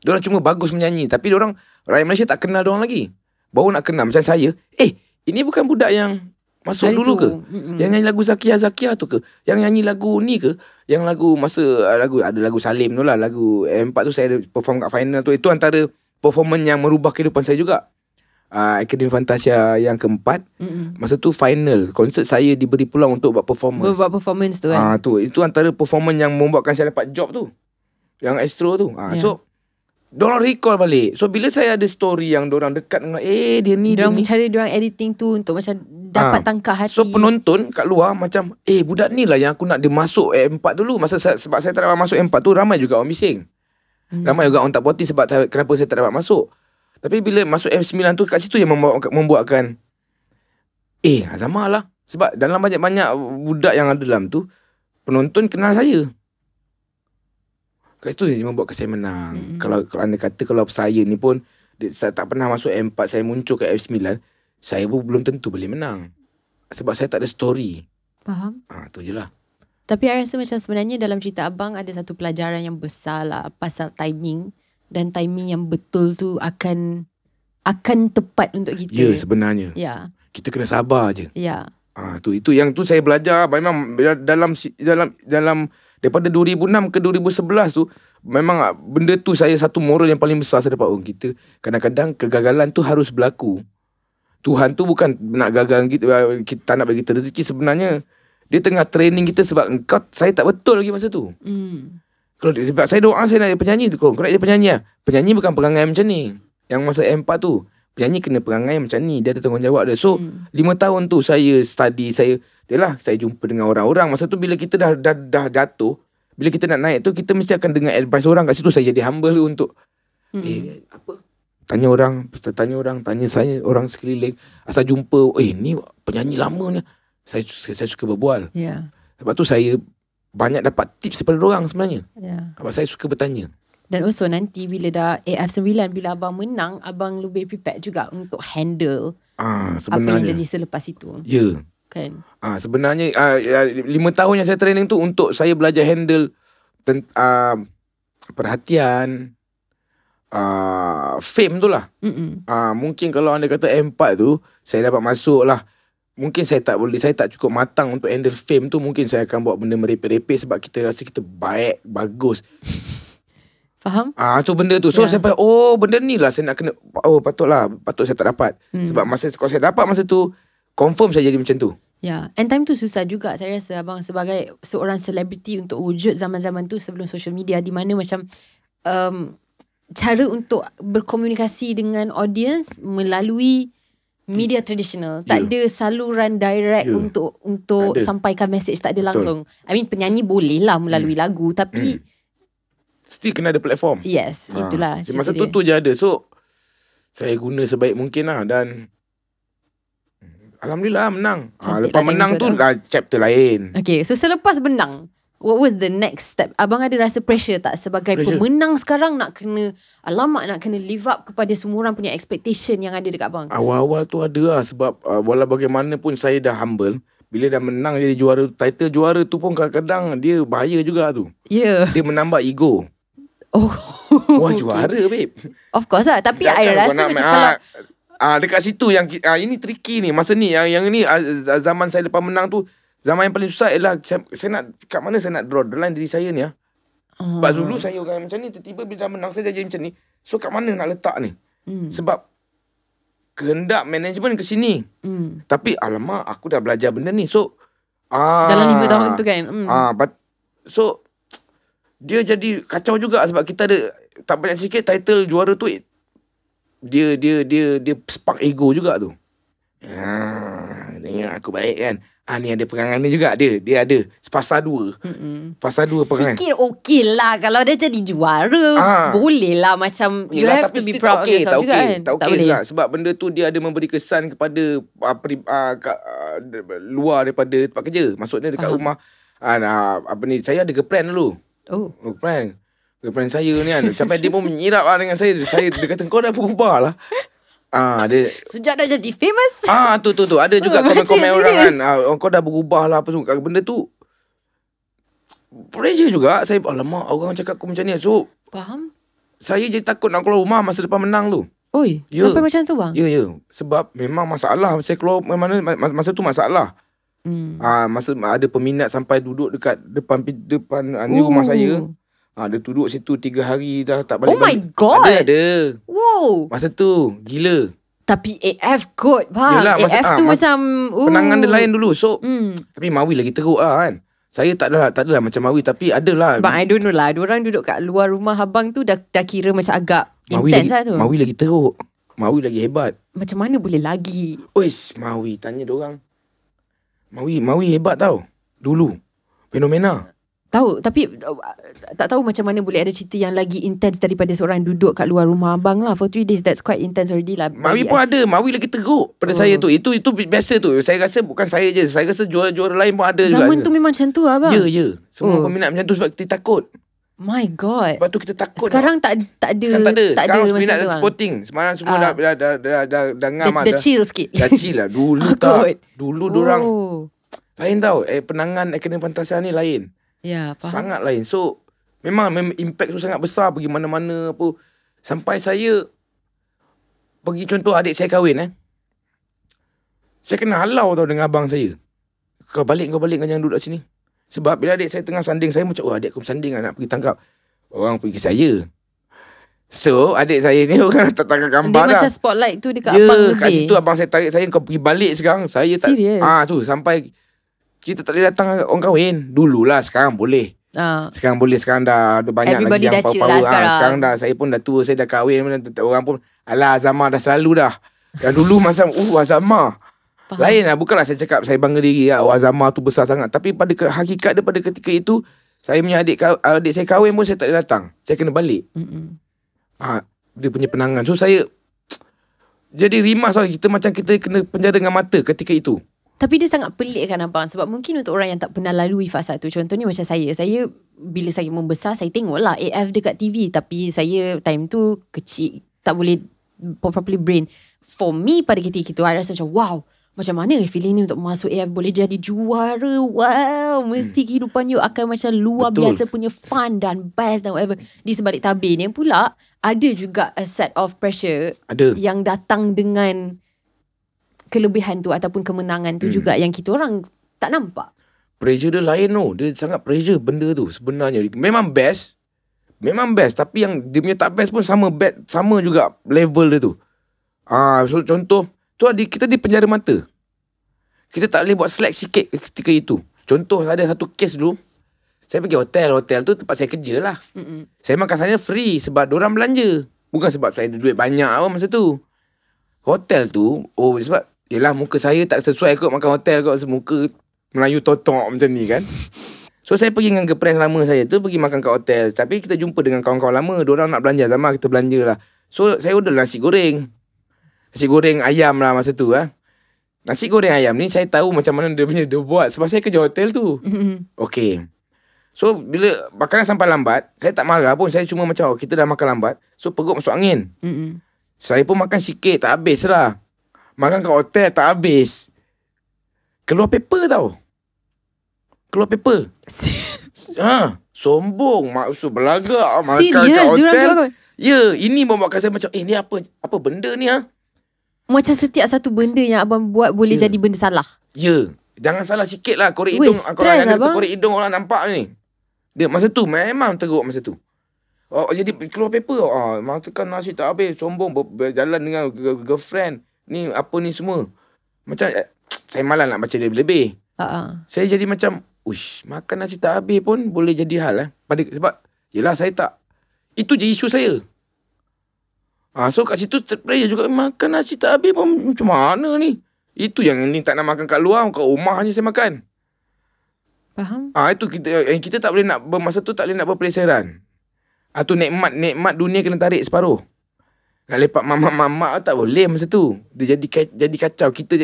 Orang cuma bagus menyanyi tapi orang rakyat Malaysia tak kenal orang lagi baru nak kenal macam saya eh ini bukan budak yang masuk Hari dulu tu. ke Mm-mm. yang nyanyi lagu Zakia Zakia tu ke yang nyanyi lagu ni ke yang lagu masa ah, lagu ada lagu Salim tu lah lagu M4 tu saya perform kat final tu itu antara performance yang merubah kehidupan saya juga uh, ah, Akademi Fantasia yang keempat Mm-mm. Masa tu final Konsert saya diberi pulang untuk buat performance Buat performance tu kan eh? uh, tu, Itu antara performance yang membuatkan saya dapat job tu Yang Astro tu uh, yeah. So Diorang recall balik So bila saya ada story Yang diorang dekat dengan Eh dia ni Diorang dia cari ni. diorang editing tu Untuk macam Dapat ha. tangkap hati So penonton kat luar Macam Eh budak ni lah Yang aku nak dia masuk M4 dulu Masa saya, Sebab saya tak dapat masuk M4 tu Ramai juga orang bising hmm. Ramai juga orang tak puas Sebab saya, kenapa saya tak dapat masuk Tapi bila masuk M9 tu Kat situ yang membuatkan Eh Azamah lah Sebab dalam banyak-banyak Budak yang ada dalam tu Penonton kenal saya Kat situ yang membuatkan saya menang. mm Kalau kalau anda kata kalau saya ni pun saya tak pernah masuk M4, saya muncul ke F9, saya pun belum tentu boleh menang. Sebab saya tak ada story. Faham? Ah, ha, tu je lah. Tapi saya rasa macam sebenarnya dalam cerita abang ada satu pelajaran yang besar lah pasal timing. Dan timing yang betul tu akan akan tepat untuk kita. Ya, sebenarnya. Ya. Kita kena sabar je. Ya. Ah, ha, tu itu yang tu saya belajar memang dalam dalam dalam, dalam daripada 2006 ke 2011 tu memang ah, benda tu saya satu moral yang paling besar saya dapat oh, kita kadang-kadang kegagalan tu harus berlaku Tuhan tu bukan nak gagal kita, ah, kita tak nak bagi kita rezeki sebenarnya dia tengah training kita sebab engkau saya tak betul lagi masa tu mm. kalau sebab saya doa saya nak jadi penyanyi tu kau, kau nak jadi penyanyi lah penyanyi bukan perangai macam ni yang masa empat tu Penyanyi kena perangai macam ni Dia ada tanggungjawab dia So 5 hmm. tahun tu Saya study Saya Yalah Saya jumpa dengan orang-orang Masa tu bila kita dah Dah, dah jatuh Bila kita nak naik tu Kita mesti akan dengar advice orang Kat situ saya jadi humble tu untuk hmm. Eh Apa Tanya orang Tanya orang Tanya saya Orang sekeliling Asal jumpa Eh ni penyanyi lamanya Saya saya suka berbual yeah. Sebab tu saya Banyak dapat tips daripada orang sebenarnya yeah. Sebab saya suka bertanya dan also nanti bila dah eh, AF9 bila abang menang abang lebih pipet juga untuk handle ah sebenarnya apa yang jadi selepas itu. Ya. Yeah. Kan. Ah sebenarnya ah, ya, lima tahun yang saya training tu untuk saya belajar handle ten, ah, perhatian ah, fame tu lah. Ah, mungkin kalau anda kata M4 tu saya dapat masuk lah. Mungkin saya tak boleh saya tak cukup matang untuk handle fame tu mungkin saya akan buat benda merepek-repek sebab kita rasa kita baik bagus. Faham? Ah tu benda tu. So yeah. saya oh benda ni lah saya nak kena oh lah patut saya tak dapat. Hmm. Sebab masa kalau saya dapat masa tu confirm saya jadi macam tu. Ya, yeah. and time tu susah juga saya rasa abang sebagai seorang selebriti untuk wujud zaman-zaman tu sebelum social media di mana macam um, cara untuk berkomunikasi dengan audience melalui hmm. media tradisional tak ya. ada saluran direct yeah. untuk untuk sampaikan message tak ada langsung Betul. i mean penyanyi boleh lah melalui mm. lagu tapi mm. Still kena ada platform Yes ha. Itulah Jadi Masa tu dia. tu je ada So Saya guna sebaik mungkin lah Dan Alhamdulillah menang ha, Lepas lah menang tu dah kan. Chapter lain Okay So selepas menang What was the next step? Abang ada rasa pressure tak sebagai pressure. pemenang sekarang nak kena alamak nak kena live up kepada semua orang punya expectation yang ada dekat abang? Awal-awal tu ada lah sebab uh, walau bagaimanapun saya dah humble bila dah menang jadi juara title juara tu pun kadang-kadang dia bahaya juga tu. Ya. Yeah. Dia menambah ego. Oh. Wah juara babe. Of course lah. Tapi Jangan I rasa macam kalau... Ah, ah, dekat situ yang... Ah, ini tricky ni. Masa ni. Yang, yang ni ah, zaman saya lepas menang tu. Zaman yang paling susah ialah. Saya, saya nak... Kat mana saya nak draw the line diri saya ni ah. Hmm. Sebab dulu ah. saya orang macam ni. Tiba-tiba bila menang saya jadi macam ni. So kat mana nak letak ni? Hmm. Sebab kehendak management ke sini. Hmm. Tapi alamak aku dah belajar benda ni. So ah dalam 5 tahun tu kan. Hmm. Ah but so dia jadi kacau juga sebab kita ada tak banyak sikit title juara tu dia dia dia dia spark ego juga tu. Ha, tengok aku baik kan. Ah ha, ni ada perangan ni juga dia. Dia ada fasa dua. Hmm. Fasa dua perangan. Sikit okay lah kalau dia jadi juara. Ha. Boleh lah macam you Yelah, have to be proud okay, of yourself okay, juga kan. Tak okay, tak juga sebab benda tu dia ada memberi kesan kepada uh, ah, peri, uh, kat, uh, luar daripada tempat kerja. Maksudnya dekat uh-huh. rumah. Ah, uh, apa ni saya ada geprent dulu. Oh. Girlfriend. Girlfriend saya ni kan. Sampai dia pun menyirap lah dengan saya. Saya dia kata kau dah berubah lah. Ah, dia, Sejak dah jadi famous Ah tu tu tu Ada juga oh, komen-komen orang kan ah, Kau dah berubah lah apa semua Benda tu Pressure juga Saya Alamak orang cakap aku macam ni So Faham Saya jadi takut nak keluar rumah Masa depan menang tu Oi, yeah. sampai macam tu bang? Ya, yeah, ya. Yeah. Sebab memang masalah. Saya keluar mana masa tu masalah. Mm. Ah masa ada peminat sampai duduk dekat depan depan ah, ni rumah saya. Ah dia duduk situ tiga hari dah tak balik. Oh balik. my god. Ada ada. Wow. Masa tu gila. Tapi AF kot Yelah, masa, AF ah, tu masa, macam Penangan ooh. dia lain dulu So mm. Tapi Mawi lagi teruk lah kan saya tak adalah tak adalah macam Mawi tapi adalah. But I don't know lah. Dua orang duduk kat luar rumah habang tu dah dah kira macam agak Mawi intense lagi, lah tu. Mawi lagi teruk. Mawi lagi hebat. Macam mana boleh lagi? Oish, Mawi tanya dia orang. Mawi, Mawi hebat tau. Dulu. Fenomena. Tahu, tapi uh, tak tahu macam mana boleh ada cerita yang lagi intense daripada seorang duduk kat luar rumah abang lah. For three days, that's quite intense already lah. Mawi pun ada. Mawi lagi teruk pada oh. saya tu. Itu itu biasa tu. Saya rasa bukan saya je. Saya rasa juara-juara lain pun ada Zaman juga. Zaman tu memang macam tu abang? Ya, ya. Semua oh. peminat macam tu sebab kita takut. My god. Batu kita takut. Sekarang tak tak ada tak ada. Tak Sekarang minat dan sporting. Semalam semua uh, dah dah dah dah dah, dah, dah ngam the, the ah, dah. chill sikit. Dah chill lah dulu oh, tak. God. Dulu oh. orang lain tau. Eh penangan Akademi Fantasia ni lain. Ya, faham. Sangat lain. So memang, memang impact tu sangat besar pergi mana-mana apa sampai saya pergi contoh adik saya kahwin eh. Saya kena halau tau dengan abang saya. Kau balik kau balik kau jangan duduk sini. Sebab bila adik saya tengah sanding saya macam, oh adik aku sanding lah nak pergi tangkap orang pergi saya. So, adik saya ni orang tak tangkap gambar dia dah. Dia macam spotlight tu dekat yeah, abang lebih. Ya, kat situ abang saya tarik saya, kau pergi balik sekarang. Saya tak, Serius? Ah, tu sampai kita tak boleh datang orang kahwin. Dululah, sekarang boleh. Uh, sekarang boleh sekarang dah ada banyak lagi yang power power lah ah, sekarang. Ha, sekarang dah saya pun dah tua saya dah kahwin orang pun alah azama dah selalu dah yang dulu masa uh azama Faham. Lain lah Bukanlah saya cakap Saya bangga diri lah Oh Azama tu besar sangat Tapi pada ke, hakikat dia Pada ketika itu Saya punya adik Adik saya kahwin pun Saya tak ada datang Saya kena balik mm ha, Dia punya penangan So saya Jadi rimas lah Kita macam kita Kena penjara dengan mata Ketika itu tapi dia sangat pelik kan abang sebab mungkin untuk orang yang tak pernah lalui fasa tu contohnya macam saya saya bila saya membesar saya tengok lah AF dekat TV tapi saya time tu kecil tak boleh properly brain for me pada ketika itu I rasa macam wow macam mana eh feeling ni untuk masuk AF boleh jadi juara wow mesti hmm. kehidupan you akan macam luar Betul. biasa punya fun dan best dan whatever di sebalik tabir ni pula ada juga a set of pressure ada yang datang dengan kelebihan tu ataupun kemenangan tu hmm. juga yang kita orang tak nampak pressure dia lain tu, dia sangat pressure benda tu sebenarnya memang best memang best tapi yang dia punya tak best pun sama bad sama juga level dia tu ah so, contoh tu ada, kita di penjara mata. Kita tak boleh buat slack sikit ketika itu. Contoh ada satu kes dulu. Saya pergi hotel. Hotel tu tempat saya kerja lah. Mm-mm. Saya makan sana free sebab orang belanja. Bukan sebab saya ada duit banyak awak masa tu. Hotel tu, oh sebab yelah muka saya tak sesuai kot makan hotel kot. Muka Melayu totok macam ni kan. So saya pergi dengan kepres lama saya tu pergi makan kat hotel. Tapi kita jumpa dengan kawan-kawan lama. Diorang nak belanja sama kita belanja lah. So saya order nasi goreng. Nasi goreng ayam lah masa tu eh. Nasi goreng ayam ni saya tahu macam mana dia punya dia buat sebab saya kerja hotel tu. Mm-hmm. okay So bila makanan sampai lambat, saya tak marah pun. Saya cuma macam oh, kita dah makan lambat. So perut masuk angin. Mm-hmm. Saya pun makan sikit tak habis lah. Makan kat hotel tak habis. Keluar paper tau. Keluar paper. ha, sombong. Maksud belagak. Makan Serious? kat hotel. Ya, yeah, ini membuatkan saya macam, eh ni apa apa benda ni ah macam setiap satu benda yang abang buat boleh yeah. jadi benda salah. Ya. Yeah. Jangan salah sikit lah korek hidung. Weh, stress korek abang. Korek hidung orang nampak ni. Dia masa tu memang teruk masa tu. Oh, jadi keluar paper. Ah, masakan nasi tak habis. Sombong berjalan dengan girlfriend. Ni apa ni semua. Macam eh, saya malas nak baca lebih-lebih. Uh-uh. Saya jadi macam, uish, makan nasi tak habis pun boleh jadi hal. Eh. Pada, sebab, yelah saya tak. Itu je isu saya. Ha, so kat situ player juga makan nasi tak habis pun macam mana ni? Itu yang ni tak nak makan kat luar, kat rumah je saya makan. Faham? Ah ha, itu kita kita tak boleh nak masa tu tak boleh nak berpeleseran. Ah tu nikmat nikmat dunia kena tarik separuh. Nak lepak mama-mama tak boleh masa tu. Dia jadi jadi kacau kita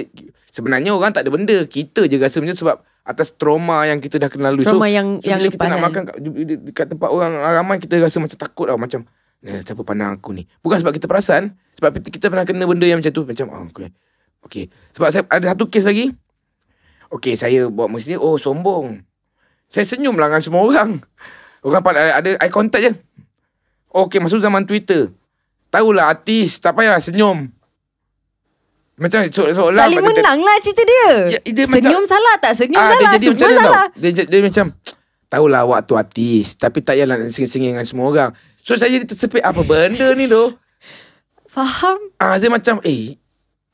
sebenarnya orang tak ada benda, kita je rasa macam sebab atas trauma yang kita dah kena lalui. Trauma so, yang so, yang bila kita nak makan kat, dekat tempat orang ramai kita rasa macam takut tau macam eh, siapa pandang aku ni bukan sebab kita perasan sebab kita pernah kena benda yang macam tu macam oh, okey okay. sebab saya, ada satu kes lagi okey saya buat mesti oh sombong saya senyum lah dengan semua orang orang ada eh, ada eye contact je okey masuk zaman Twitter tahulah artis tak payahlah senyum macam so, so, so, Tak boleh menang lah cerita dia, ya, dia Senyum macam, salah tak Senyum ah, salah dia Semua macam salah dia, dia, dia, macam Tahulah awak tu artis Tapi tak payahlah Sengit-sengit dengan semua orang So saya jadi tersepit apa benda ni tu. Faham? Ah dia macam eh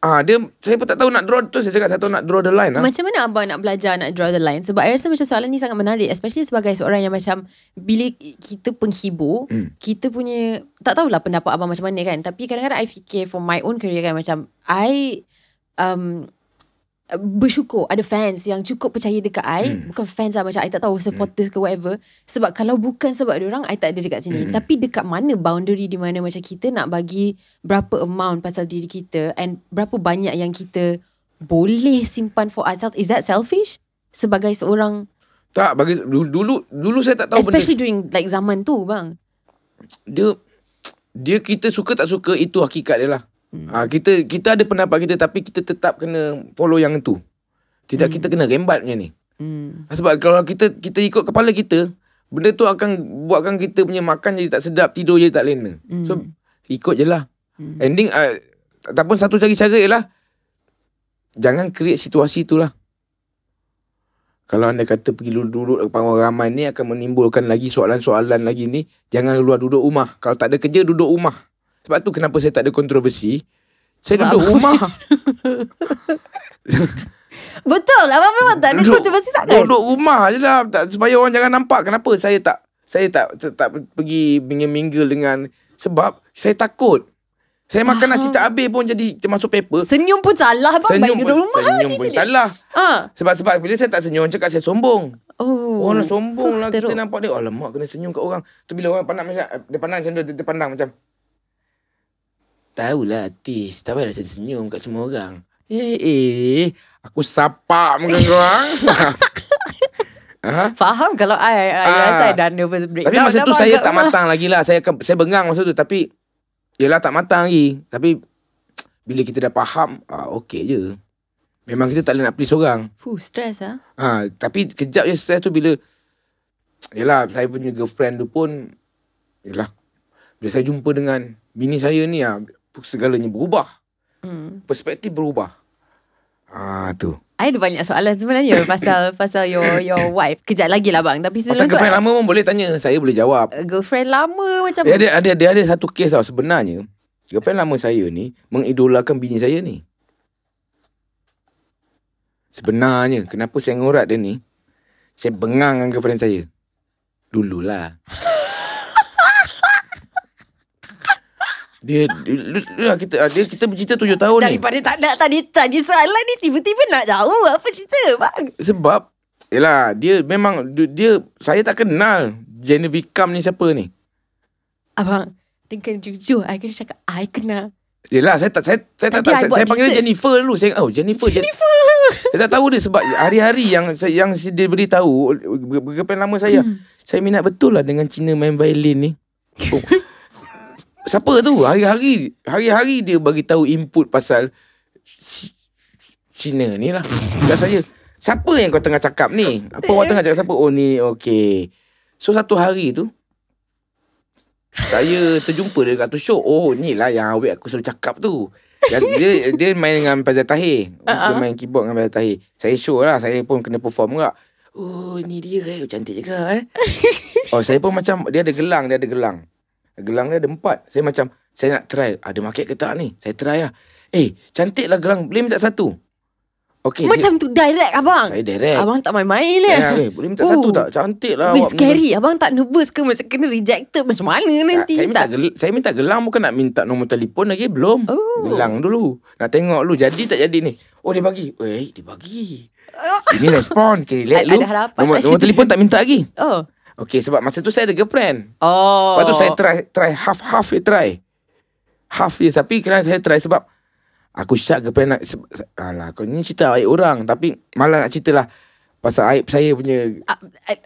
Ah dia saya pun tak tahu nak draw tu saya cakap saya tahu nak draw the line lah. Macam mana abang nak belajar nak draw the line? Sebab saya rasa macam soalan ni sangat menarik especially sebagai seorang yang macam bila kita penghibur, hmm. kita punya tak tahulah pendapat abang macam mana kan. Tapi kadang-kadang I fikir for my own career kan macam I um bersyukur ada fans yang cukup percaya dekat I hmm. bukan fans lah macam I tak tahu hmm. supporters hmm. ke whatever sebab kalau bukan sebab orang I tak ada dekat sini hmm. tapi dekat mana boundary di mana macam kita nak bagi berapa amount pasal diri kita and berapa banyak yang kita boleh simpan for ourselves is that selfish sebagai seorang tak bagi dulu dulu, dulu saya tak tahu especially benda. during like zaman tu bang dia dia kita suka tak suka itu hakikat dia lah Ha, kita kita ada pendapat kita tapi kita tetap kena follow yang itu. Tidak mm. kita kena rembat macam ni. Mm. Sebab kalau kita kita ikut kepala kita, benda tu akan buatkan kita punya makan jadi tak sedap, tidur jadi tak lena. Mm. So ikut je lah. Mm. Ending, uh, ah, ataupun satu cari cara lah jangan create situasi tu lah. Kalau anda kata pergi duduk ke panggung ramai ni akan menimbulkan lagi soalan-soalan lagi ni. Jangan keluar duduk rumah. Kalau tak ada kerja, duduk rumah. Sebab tu kenapa saya tak ada kontroversi. Saya duduk rumah. Betul. Abang memang tak ada kontroversi sangat. Duduk rumah je lah. Tak, supaya orang jangan nampak. Kenapa saya tak saya tak tak, tak pergi mingle-mingle dengan... Sebab saya takut. Saya makan nasi ah. tak habis pun jadi masuk paper. Senyum pun salah bang. Senyum pun, rumah senyum pun salah. Ha. Sebab sebab bila saya tak senyum, cakap saya sombong. Oh. Orang sombong lah. Kita nampak dia, alamak kena senyum kat orang. Tu bila orang pandang macam, dia pandang macam dia pandang macam. Tahulah artis Tak payah nak senyum kat semua orang Eh eh Aku sapak muka kau Ha? Faham kalau I, I ah. rasa I dah nervous break Tapi masa tu saya tak matang lagi lah saya, saya bengang masa tu Tapi Yelah tak matang lagi Tapi Bila kita dah faham ah, Okay je Memang kita tak boleh nak please orang Fuh stress lah ha? ah, Tapi kejap je stress tu bila Yelah saya punya girlfriend tu pun Yelah Bila saya jumpa dengan Bini saya ni lah segalanya berubah. Hmm. Perspektif berubah. Ha, ah tu. I ada banyak soalan sebenarnya pasal pasal your your wife. Kejap lagi lah bang. Tapi pasal girlfriend tu, lama pun boleh tanya. Saya boleh jawab. Eh, girlfriend lama macam. Dia ada, ada, dia ada satu kes tau sebenarnya. Girlfriend lama saya ni mengidolakan bini saya ni. Sebenarnya kenapa saya ngorat dia ni? Saya bengang dengan girlfriend saya. Dululah. Dia, dia, lah kita, dia kita bercerita tujuh tahun ni Daripada tak nak tadi tadi soalan ni Tiba-tiba nak tahu apa cerita bang Sebab Yelah dia memang dia, Saya tak kenal Genevieve Cam ni siapa ni Abang Dengan jujur I kena cakap I kenal Yelah saya tak Saya, saya, tak, saya, panggil research. Jennifer dulu saya, Oh Jennifer Jennifer Jen, Saya tak tahu dia sebab Hari-hari yang Yang dia beritahu Berapa lama saya hmm. Saya minat betul lah Dengan Cina main violin ni oh. siapa tu hari-hari hari-hari dia bagi tahu input pasal Cina ni lah Dekat saya Siapa yang kau tengah cakap ni? Apa eh. orang tengah cakap siapa? Oh ni, okay. So satu hari tu, saya terjumpa dia kat tu show. Oh ni lah yang awet aku selalu cakap tu. Yang dia dia main dengan Pazal Tahir. Uh-uh. Dia uh-huh. main keyboard dengan Pazal Tahir. Saya show lah. Saya pun kena perform juga. Oh ni dia eh. Cantik juga eh. oh saya pun macam, dia ada gelang. Dia ada gelang. Gelang dia ada empat Saya macam Saya nak try Ada market ke tak ni Saya try lah Eh cantik lah gelang Boleh minta satu Okay, macam dia, tu direct abang Saya direct Abang tak main-main lah ya, eh, Boleh minta oh. satu tak Cantik lah Weh scary minta. Abang tak nervous ke Macam kena rejected Macam mana ya, nanti tak, saya, minta Gel, saya minta gelang Bukan nak minta nombor telefon lagi Belum oh. Gelang dulu Nak tengok lu Jadi tak jadi ni Oh dia bagi Weh dia bagi Ini respon okay, lu Ada harapan Nombor, nombor telefon tak minta lagi Oh Okay sebab masa tu saya ada girlfriend Oh Lepas tu saya try try Half half je try Half ya Tapi kenapa saya try sebab Aku syak girlfriend nak Alah kau ni cerita aib orang Tapi malah nak cerita lah Pasal aib saya punya Ah, uh, eh,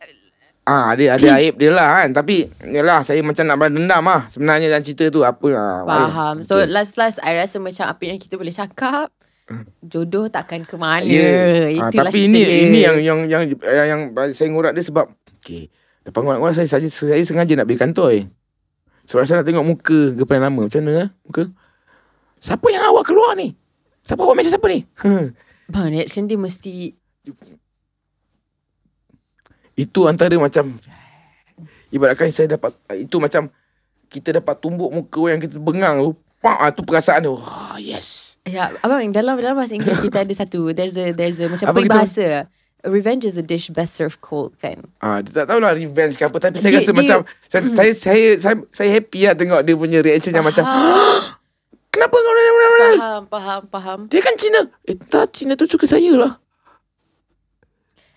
uh, uh, eh. ada ah, ada aib dia lah kan Tapi Yalah saya macam nak berdendam lah Sebenarnya dalam cerita tu Apa lah Faham okay. So last last I rasa macam Apa yang kita boleh cakap hmm. Jodoh takkan ke mana yeah. Ya. Itulah ha, tapi ini, dia ini yang yang, yang yang yang yang, saya ngurak dia sebab Okay dan panggung orang saya saja saya sengaja nak pergi kantor eh. Sebab saya nak tengok muka kepada nama macam mana eh? muka. Siapa yang awak keluar ni? Siapa awak macam siapa ni? Bang, reaction dia mesti... Itu antara macam... Ibaratkan saya dapat... Itu macam... Kita dapat tumbuk muka yang kita bengang tu. Pak, tu perasaan tu. Oh, yes. Ya, abang, dalam dalam bahasa Inggeris kita ada satu. There's a, there's a macam peribahasa. Kita revenge is a dish best served cold kan ah dia tak lah revenge ke apa tapi saya do, rasa do macam you, saya, hmm. saya, saya saya saya happy lah tengok dia punya reaction yang macam kenapa kau nak nak faham faham faham dia kan Cina eh tak Cina tu suka saya lah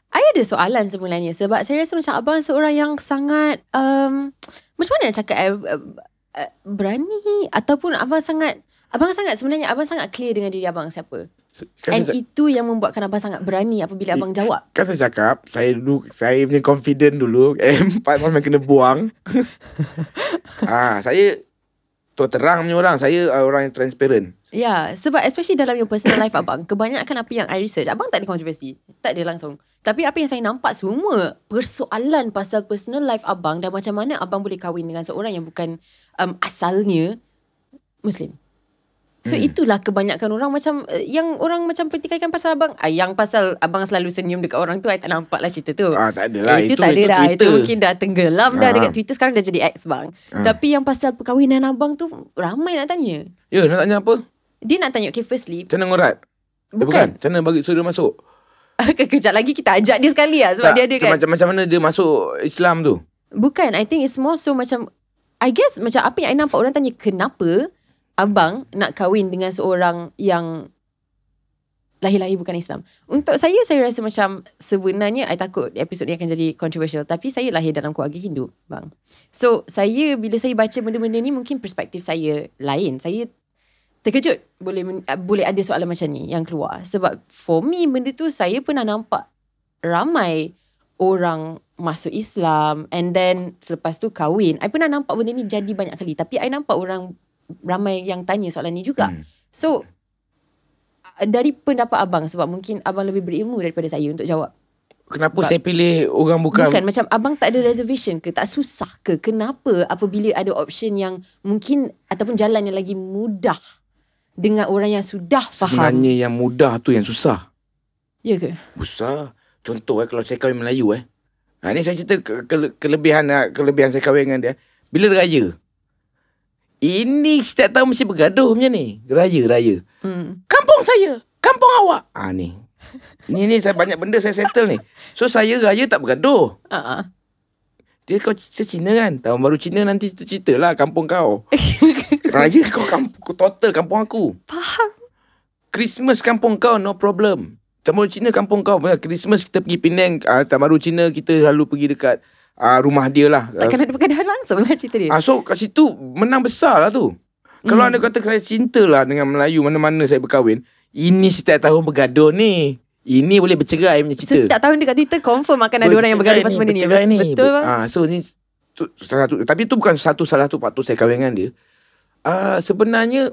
Ayah ada soalan sebenarnya sebab saya rasa macam abang seorang yang sangat um, macam mana nak cakap eh, eh, berani ataupun abang sangat abang sangat sebenarnya abang sangat clear dengan diri abang siapa Kan And itu yang membuatkan abang sangat berani apabila abang jawab. Kan saya cakap, saya dulu saya punya confident dulu, eh, empat eh, sampai kena buang. ah, saya tu terang punya orang. Saya uh, orang yang transparent. Ya, yeah, sebab especially dalam your personal life abang, kebanyakan apa yang I research, abang tak ada kontroversi. Tak ada langsung. Tapi apa yang saya nampak semua persoalan pasal personal life abang dan macam mana abang boleh kahwin dengan seorang yang bukan um, asalnya Muslim. So hmm. itulah kebanyakan orang macam uh, yang orang macam pertikaikan pasal abang uh, yang pasal abang selalu senyum dekat orang tu I tak nampak lah cerita tu. Ah tak adalah eh, itu, itu tak ada dah. Itu mungkin dah tenggelam dah ah. dekat Twitter sekarang dah jadi ex bang. Ah. Tapi yang pasal perkahwinan abang tu ramai nak tanya. Ya nak tanya apa? Dia nak tanya okay firstly. Macam mana ngorat? Bukan. Macam mana bagi suruh masuk? Kejap lagi kita ajak dia sekali lah sebab tak, dia ada kan. Macam, macam mana dia masuk Islam tu? Bukan. I think it's more so macam I guess macam apa yang I nampak orang tanya kenapa abang nak kahwin dengan seorang yang lahir-lahir bukan Islam. Untuk saya, saya rasa macam sebenarnya, saya takut episod ni akan jadi controversial. Tapi saya lahir dalam keluarga Hindu, bang. So, saya bila saya baca benda-benda ni, mungkin perspektif saya lain. Saya terkejut boleh boleh ada soalan macam ni yang keluar. Sebab for me, benda tu saya pernah nampak ramai orang masuk Islam and then selepas tu kahwin. I pernah nampak benda ni jadi banyak kali. Tapi I nampak orang ramai yang tanya soalan ni juga. Hmm. So dari pendapat abang sebab mungkin abang lebih berilmu daripada saya untuk jawab. Kenapa sebab saya pilih orang bukan Bukan macam abang tak ada reservation ke? Tak susah ke? Kenapa apabila ada option yang mungkin ataupun jalan yang lagi mudah dengan orang yang sudah faham? Sebenarnya yang mudah tu yang susah. Ya ke? Susah. Contoh eh kalau saya kawin Melayu eh. Ha ni saya cerita ke- kelebihan ha, kelebihan saya kawin dengan dia. Bila raya? Ini setiap tahun mesti bergaduh macam ni. Raya-raya. Hmm. Kampung saya. Kampung awak. Ah ha, ni. ni ni saya banyak benda saya settle ni. So saya raya tak bergaduh. Ha uh-uh. Dia kau Cina kan? Tahun baru Cina nanti cerita lah kampung kau. raya kau kampung, total kampung aku. Faham. Christmas kampung kau no problem. Tahun baru Cina kampung kau. Christmas kita pergi Penang. Uh, tahun baru Cina kita lalu pergi dekat uh, rumah dia lah. Tak kena ada ah. pergaduhan langsung lah cerita dia. Uh, so kat situ menang besar lah tu. Kalau hmm. anda kata saya cinta lah dengan Melayu mana-mana saya berkahwin. Ini setiap tahun bergaduh ni. Ini boleh bercerai punya cerita. Setiap tahun dekat Twitter confirm akan ada orang yang bergaduh pasal benda ni. Bercerai ni. Betul bang? Uh, so ni tu, salah satu. Tapi tu bukan satu salah satu faktor saya kahwin dengan dia. Uh, sebenarnya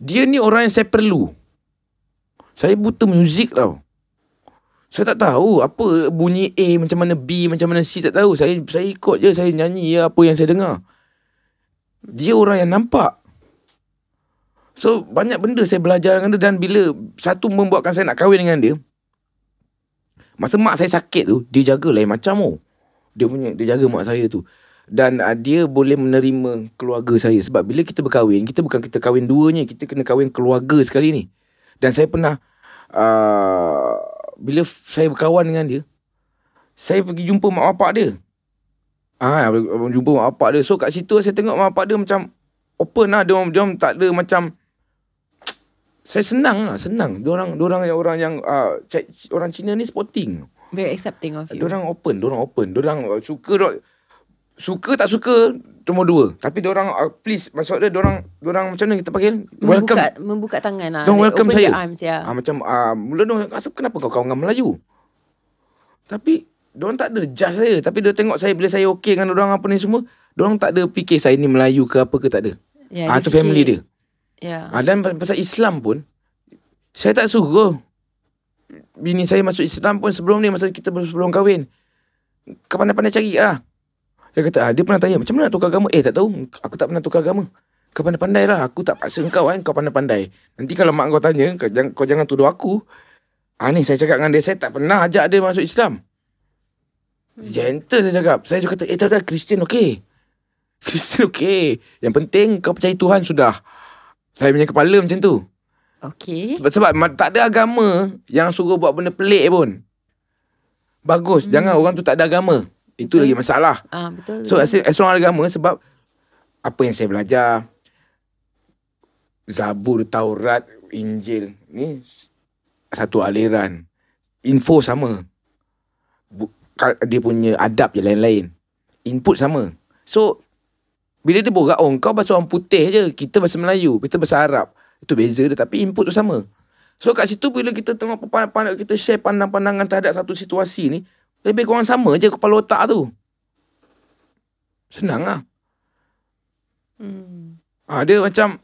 dia ni orang yang saya perlu. Saya butuh muzik tau. Lah saya tak tahu apa bunyi A macam mana B macam mana C tak tahu. Saya saya ikut je saya nyanyi je apa yang saya dengar. Dia orang yang nampak. So banyak benda saya belajar dengan dia dan bila satu membuatkan saya nak kahwin dengan dia. Masa mak saya sakit tu dia jaga lain macam oh. Dia punya dia jaga mak saya tu. Dan uh, dia boleh menerima keluarga saya sebab bila kita berkahwin kita bukan kita kahwin duanya kita kena kahwin keluarga sekali ni. Dan saya pernah uh, bila saya berkawan dengan dia, saya pergi jumpa mak bapak dia. Ah, ha, jumpa mak bapak dia. So kat situ saya tengok mak bapak dia macam open lah. Dia, dia tak ada macam saya senang lah, senang. Dia orang orang yang orang yang uh, orang Cina ni sporting. Very accepting of you. Dia orang open, dia orang open. Dia orang suka dia, Suka tak suka cuma dua Tapi dia orang uh, Please Maksud dia orang orang macam mana kita panggil membuka, Welcome Membuka tangan lah Don't welcome saya arms, yeah. Ya. uh, Macam uh, Mula dong rasa Kenapa kau kau dengan Melayu Tapi Diorang tak ada judge saya Tapi dia tengok saya Bila saya okay dengan orang Apa ni semua Dia orang tak ada fikir Saya ni Melayu ke apa ke Tak ada ya, ah, Itu yeah, uh, family dia yeah. Ya. uh, Dan pasal Islam pun Saya tak suruh Bini saya masuk Islam pun Sebelum ni Masa kita belum kahwin Kepandai-pandai cari lah dia kata, ah, dia pernah tanya, macam mana nak tukar agama? Eh, tak tahu. Aku tak pernah tukar agama. Kau pandai-pandai lah. Aku tak paksa kau kan, eh. kau pandai-pandai. Nanti kalau mak kau tanya, kau jangan, kau jangan tuduh aku. Ah, ni saya cakap dengan dia, saya tak pernah ajak dia masuk Islam. Hmm. Gentle saya cakap. Saya juga kata, eh tak tak, Kristian okey. Kristian okey. Yang penting kau percaya Tuhan sudah. Saya punya kepala macam tu. Okey. Sebab, sebab tak ada agama yang suruh buat benda pelik pun. Bagus, hmm. jangan orang tu tak ada agama. Itu lagi masalah. Ah betul. So as long agama sebab apa yang saya belajar Zabur, Taurat, Injil ni satu aliran. Info sama. Dia punya adab je lain-lain. Input sama. So bila dia borak oh kau bahasa orang putih je, kita bahasa Melayu, kita bahasa Arab. Itu beza dia tapi input tu sama. So kat situ bila kita tengok pandangan kita share pandang-pandangan terhadap satu situasi ni, lebih kurang sama je kepala otak tu. Senang lah. Hmm. Ha, dia macam,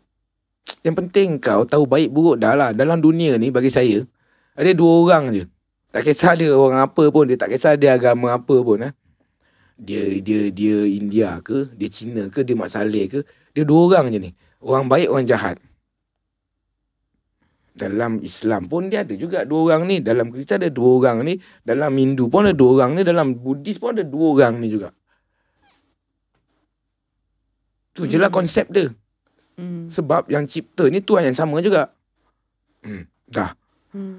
yang penting kau tahu baik buruk dah lah. Dalam dunia ni bagi saya, ada dua orang je. Tak kisah dia orang apa pun, dia tak kisah dia agama apa pun. Eh. Dia dia dia India ke, dia Cina ke, dia Mak Saleh ke. Dia dua orang je ni. Orang baik, orang jahat. Hmm dalam Islam pun dia ada juga dua orang ni dalam Kristian ada dua orang ni dalam Hindu pun ada dua orang ni dalam Buddhis pun ada dua orang ni juga tu jelah hmm. konsep dia hmm. sebab yang cipta ni tu yang sama juga hmm. dah hmm.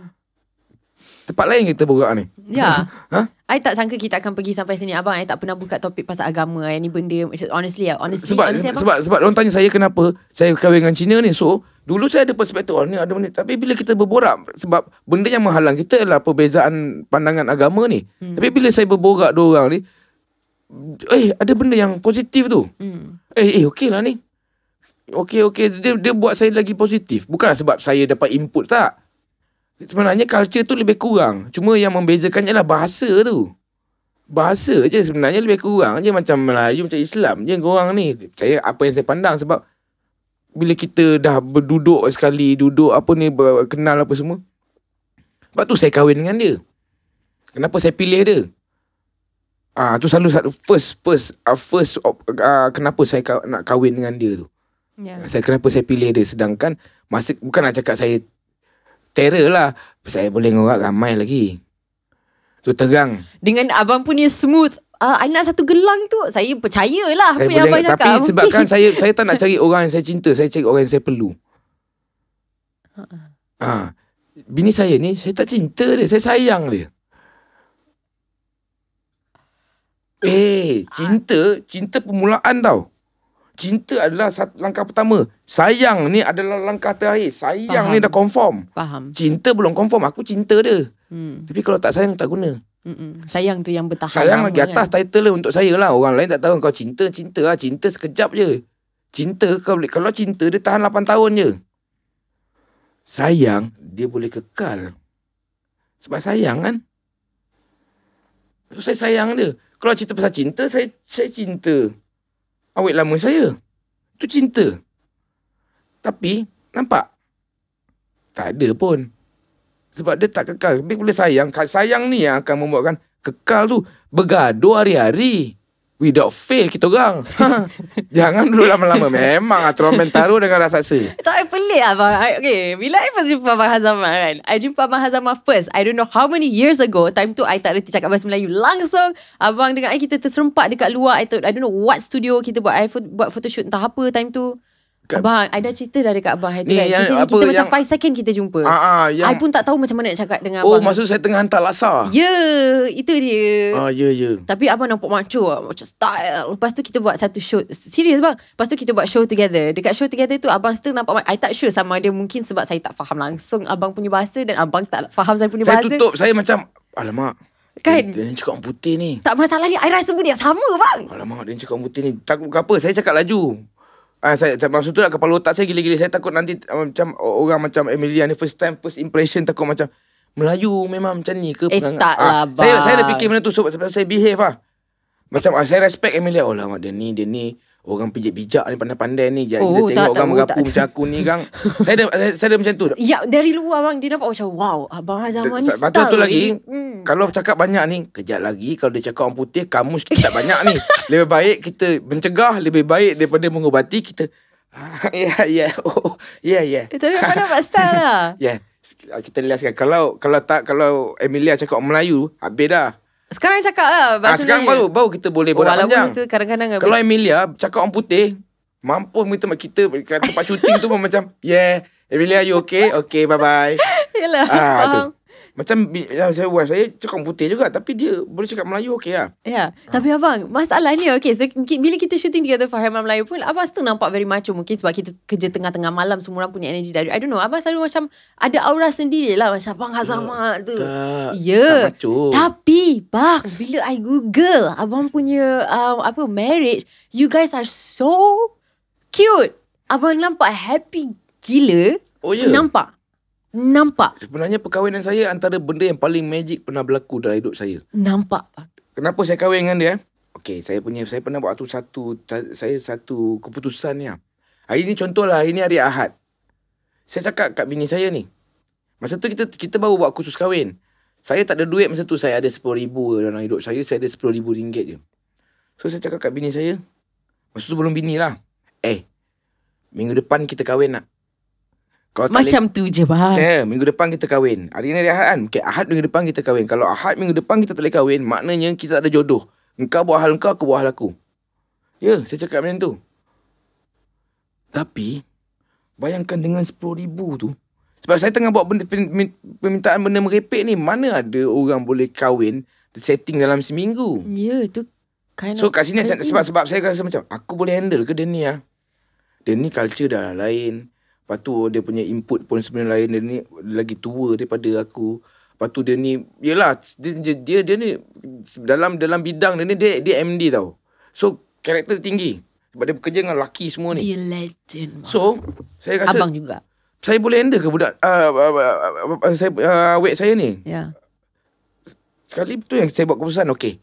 tempat lain kita buka ni ya ha? I tak sangka kita akan pergi sampai sini abang I tak pernah buka topik pasal agama Ini eh. benda honestly lah honestly, sebab, honestly, sebab, sebab sebab orang tanya saya kenapa saya kahwin dengan Cina ni so dulu saya ada perspektif oh, ni ada benda tapi bila kita berborak sebab benda yang menghalang kita adalah perbezaan pandangan agama ni hmm. tapi bila saya berborak dua orang ni eh ada benda yang positif tu hmm. eh eh okey lah ni Okey okey dia dia buat saya lagi positif bukan sebab saya dapat input tak sebenarnya culture tu lebih kurang. Cuma yang membezakannya adalah bahasa tu. Bahasa je sebenarnya lebih kurang je macam Melayu, macam Islam je korang ni. Saya apa yang saya pandang sebab bila kita dah berduduk sekali, duduk apa ni, kenal apa semua. Sebab tu saya kahwin dengan dia. Kenapa saya pilih dia? Ah ha, tu selalu satu first first uh, first op, uh, kenapa saya ka- nak kahwin dengan dia tu. Yeah. Saya kenapa saya pilih dia sedangkan masih bukan nak cakap saya Terror lah Saya boleh ngorak ramai lagi Tu terang Dengan abang punya smooth uh, I nak satu gelang tu Saya percaya lah. Apa yang abang cakap Tapi mungkin. sebabkan saya Saya tak nak cari orang yang saya cinta Saya cari orang yang saya perlu uh-uh. Ah, Bini saya ni Saya tak cinta dia Saya sayang dia Eh, cinta, cinta permulaan tau. Uh, cinta adalah satu langkah pertama. Sayang ni adalah langkah terakhir. Sayang Faham. ni dah confirm. Faham. Cinta belum confirm. Aku cinta dia. Hmm. Tapi kalau tak sayang tak guna. mm Sayang tu yang bertahan. Sayang lagi atas kan? title untuk saya lah. Orang lain tak tahu kau cinta, cinta lah. Cinta sekejap je. Cinta kau boleh. Kalau cinta dia tahan 8 tahun je. Sayang dia boleh kekal. Sebab sayang kan. So, saya sayang dia. Kalau cerita pasal cinta, saya, saya cinta awet lama saya. Itu cinta. Tapi, nampak? Tak ada pun. Sebab dia tak kekal. Tapi bila sayang, sayang ni yang akan membuatkan kekal tu bergaduh hari-hari. Without fail kita orang Jangan dulu lama-lama Memang Atrofman taruh dengan rasa se Tak payah eh, pelik lah, abang I, Okay Bila I first jumpa Abang Hazamah kan I jumpa Abang Hazamah first I don't know how many years ago Time tu I tak reti cakap bahasa Melayu Langsung Abang dengan I kita terserempak dekat luar I, thought, I don't know what studio kita buat I fo- buat photoshoot entah apa time tu Kat Abang, Aida cerita dah dekat Abang. Haidi. kan? yang, kita apa, kita yang, macam five second kita jumpa. Uh, uh, yang, I pun tak tahu macam mana nak cakap dengan oh, Abang. Oh, maksud saya tengah hantar laksa. Ya, yeah, itu dia. Ah, uh, ya, yeah, Yeah. Tapi Abang nampak macho lah. Macam style. Lepas tu kita buat satu show. Serius, Abang. Lepas tu kita buat show together. Dekat show together tu, Abang still nampak macho. I tak sure sama dia mungkin sebab saya tak faham langsung Abang punya bahasa dan Abang tak faham saya punya saya bahasa. Saya tutup. Saya macam, alamak. Kan? Dia, dia cakap putih ni. Tak masalah ni. I rasa pun dia sama, Abang. Alamak, dia cakap putih ni. Takut apa. Saya cakap laju. Ah saya maksud tu lah, kepala otak saya gila-gila. Saya takut nanti uh, macam orang macam Emilia ni first time first impression takut macam Melayu memang macam ni ke? Eh pengang- tak ah, lah, Saya saya dah fikir benda tu sebab so, saya behave lah. Macam ah, saya respect Emilia. Oh lah, dia ni, dia ni. Orang pijak bijak ni pandai-pandai ni Jadi oh, kita tengok tak, orang oh, merapu macam aku ni kan saya ada, saya, saya ada macam tu Ya dari luar bang Dia nampak macam wow Abang Azamah ni Lepas tu, lagi hmm. Kalau cakap banyak ni Kejap lagi Kalau dia cakap orang putih Kamus kita banyak ni Lebih baik kita mencegah Lebih baik daripada mengubati kita Ya ya oh, Ya ya eh, Tapi apa nampak style lah Ya yeah. Kita lihat sekarang Kalau kalau tak Kalau Emilia cakap orang Melayu Habis dah sekarang cakap lah bahasa ha, Sekarang baru Baru kita boleh Bola oh, panjang kita kadang-kadang Kalau boleh. Emilia Cakap orang putih Mampu kita, kita Tempat syuting tu pun macam Yeah Emilia you okay Okay bye bye Yelah ha, Faham tu. Macam ya, saya wife saya cakap putih juga tapi dia boleh cakap Melayu okay lah. Ya. Yeah. Ha. Tapi abang, masalah ni okay so, bila kita shooting together for Hamam Melayu pun abang still nampak very macho mungkin sebab kita kerja tengah-tengah malam semua orang punya energy dari I don't know. Abang selalu macam ada aura sendiri lah macam abang Azamat ya, tu. Ya. Yeah. Tak macho. Tapi bang, bila I Google abang punya um, apa marriage, you guys are so cute. Abang nampak happy gila. Oh ya. Yeah. Nampak. Nampak. Sebenarnya perkahwinan saya antara benda yang paling magic pernah berlaku dalam hidup saya. Nampak. Kenapa saya kahwin dengan dia? Okey, saya punya saya pernah buat satu satu saya satu keputusan ni. Lah. Hari ni contohlah hari ni hari Ahad. Saya cakap kat bini saya ni. Masa tu kita kita baru buat kursus kahwin. Saya tak ada duit masa tu saya ada 10000 dalam hidup saya saya ada 10000 ringgit je. So saya cakap kat bini saya. Masa tu belum bini lah. Eh. Minggu depan kita kahwin nak. Kau Macam tu je bang Ya minggu depan kita kahwin Hari ni hari Ahad kan okay, Ahad minggu depan kita kahwin Kalau Ahad minggu depan kita tak boleh kahwin Maknanya kita ada jodoh Engkau buat hal engkau Aku buat hal aku Ya yeah, saya cakap macam tu Tapi Bayangkan dengan RM10,000 tu Sebab saya tengah buat benda, Permintaan benda merepek ni Mana ada orang boleh kahwin Setting dalam seminggu Ya yeah, tu kind So kat sini sebab, sebab saya rasa macam Aku boleh handle ke dia ni ah? Dia ni culture dah lain Lepas tu dia punya input pun sebenarnya lain dia ni lagi tua daripada aku. Lepas tu dia ni yalah dia, dia dia ni dalam dalam bidang dia ni dia dia MD tau. So karakter tinggi. Sebab dia bekerja dengan laki semua ni. Dia legend. So saya rasa abang juga. Saya boleh handle ke budak uh, uh, uh, saya ah, awek uh, saya ni? Ya. Yeah. Sekali tu yang saya buat keputusan okey.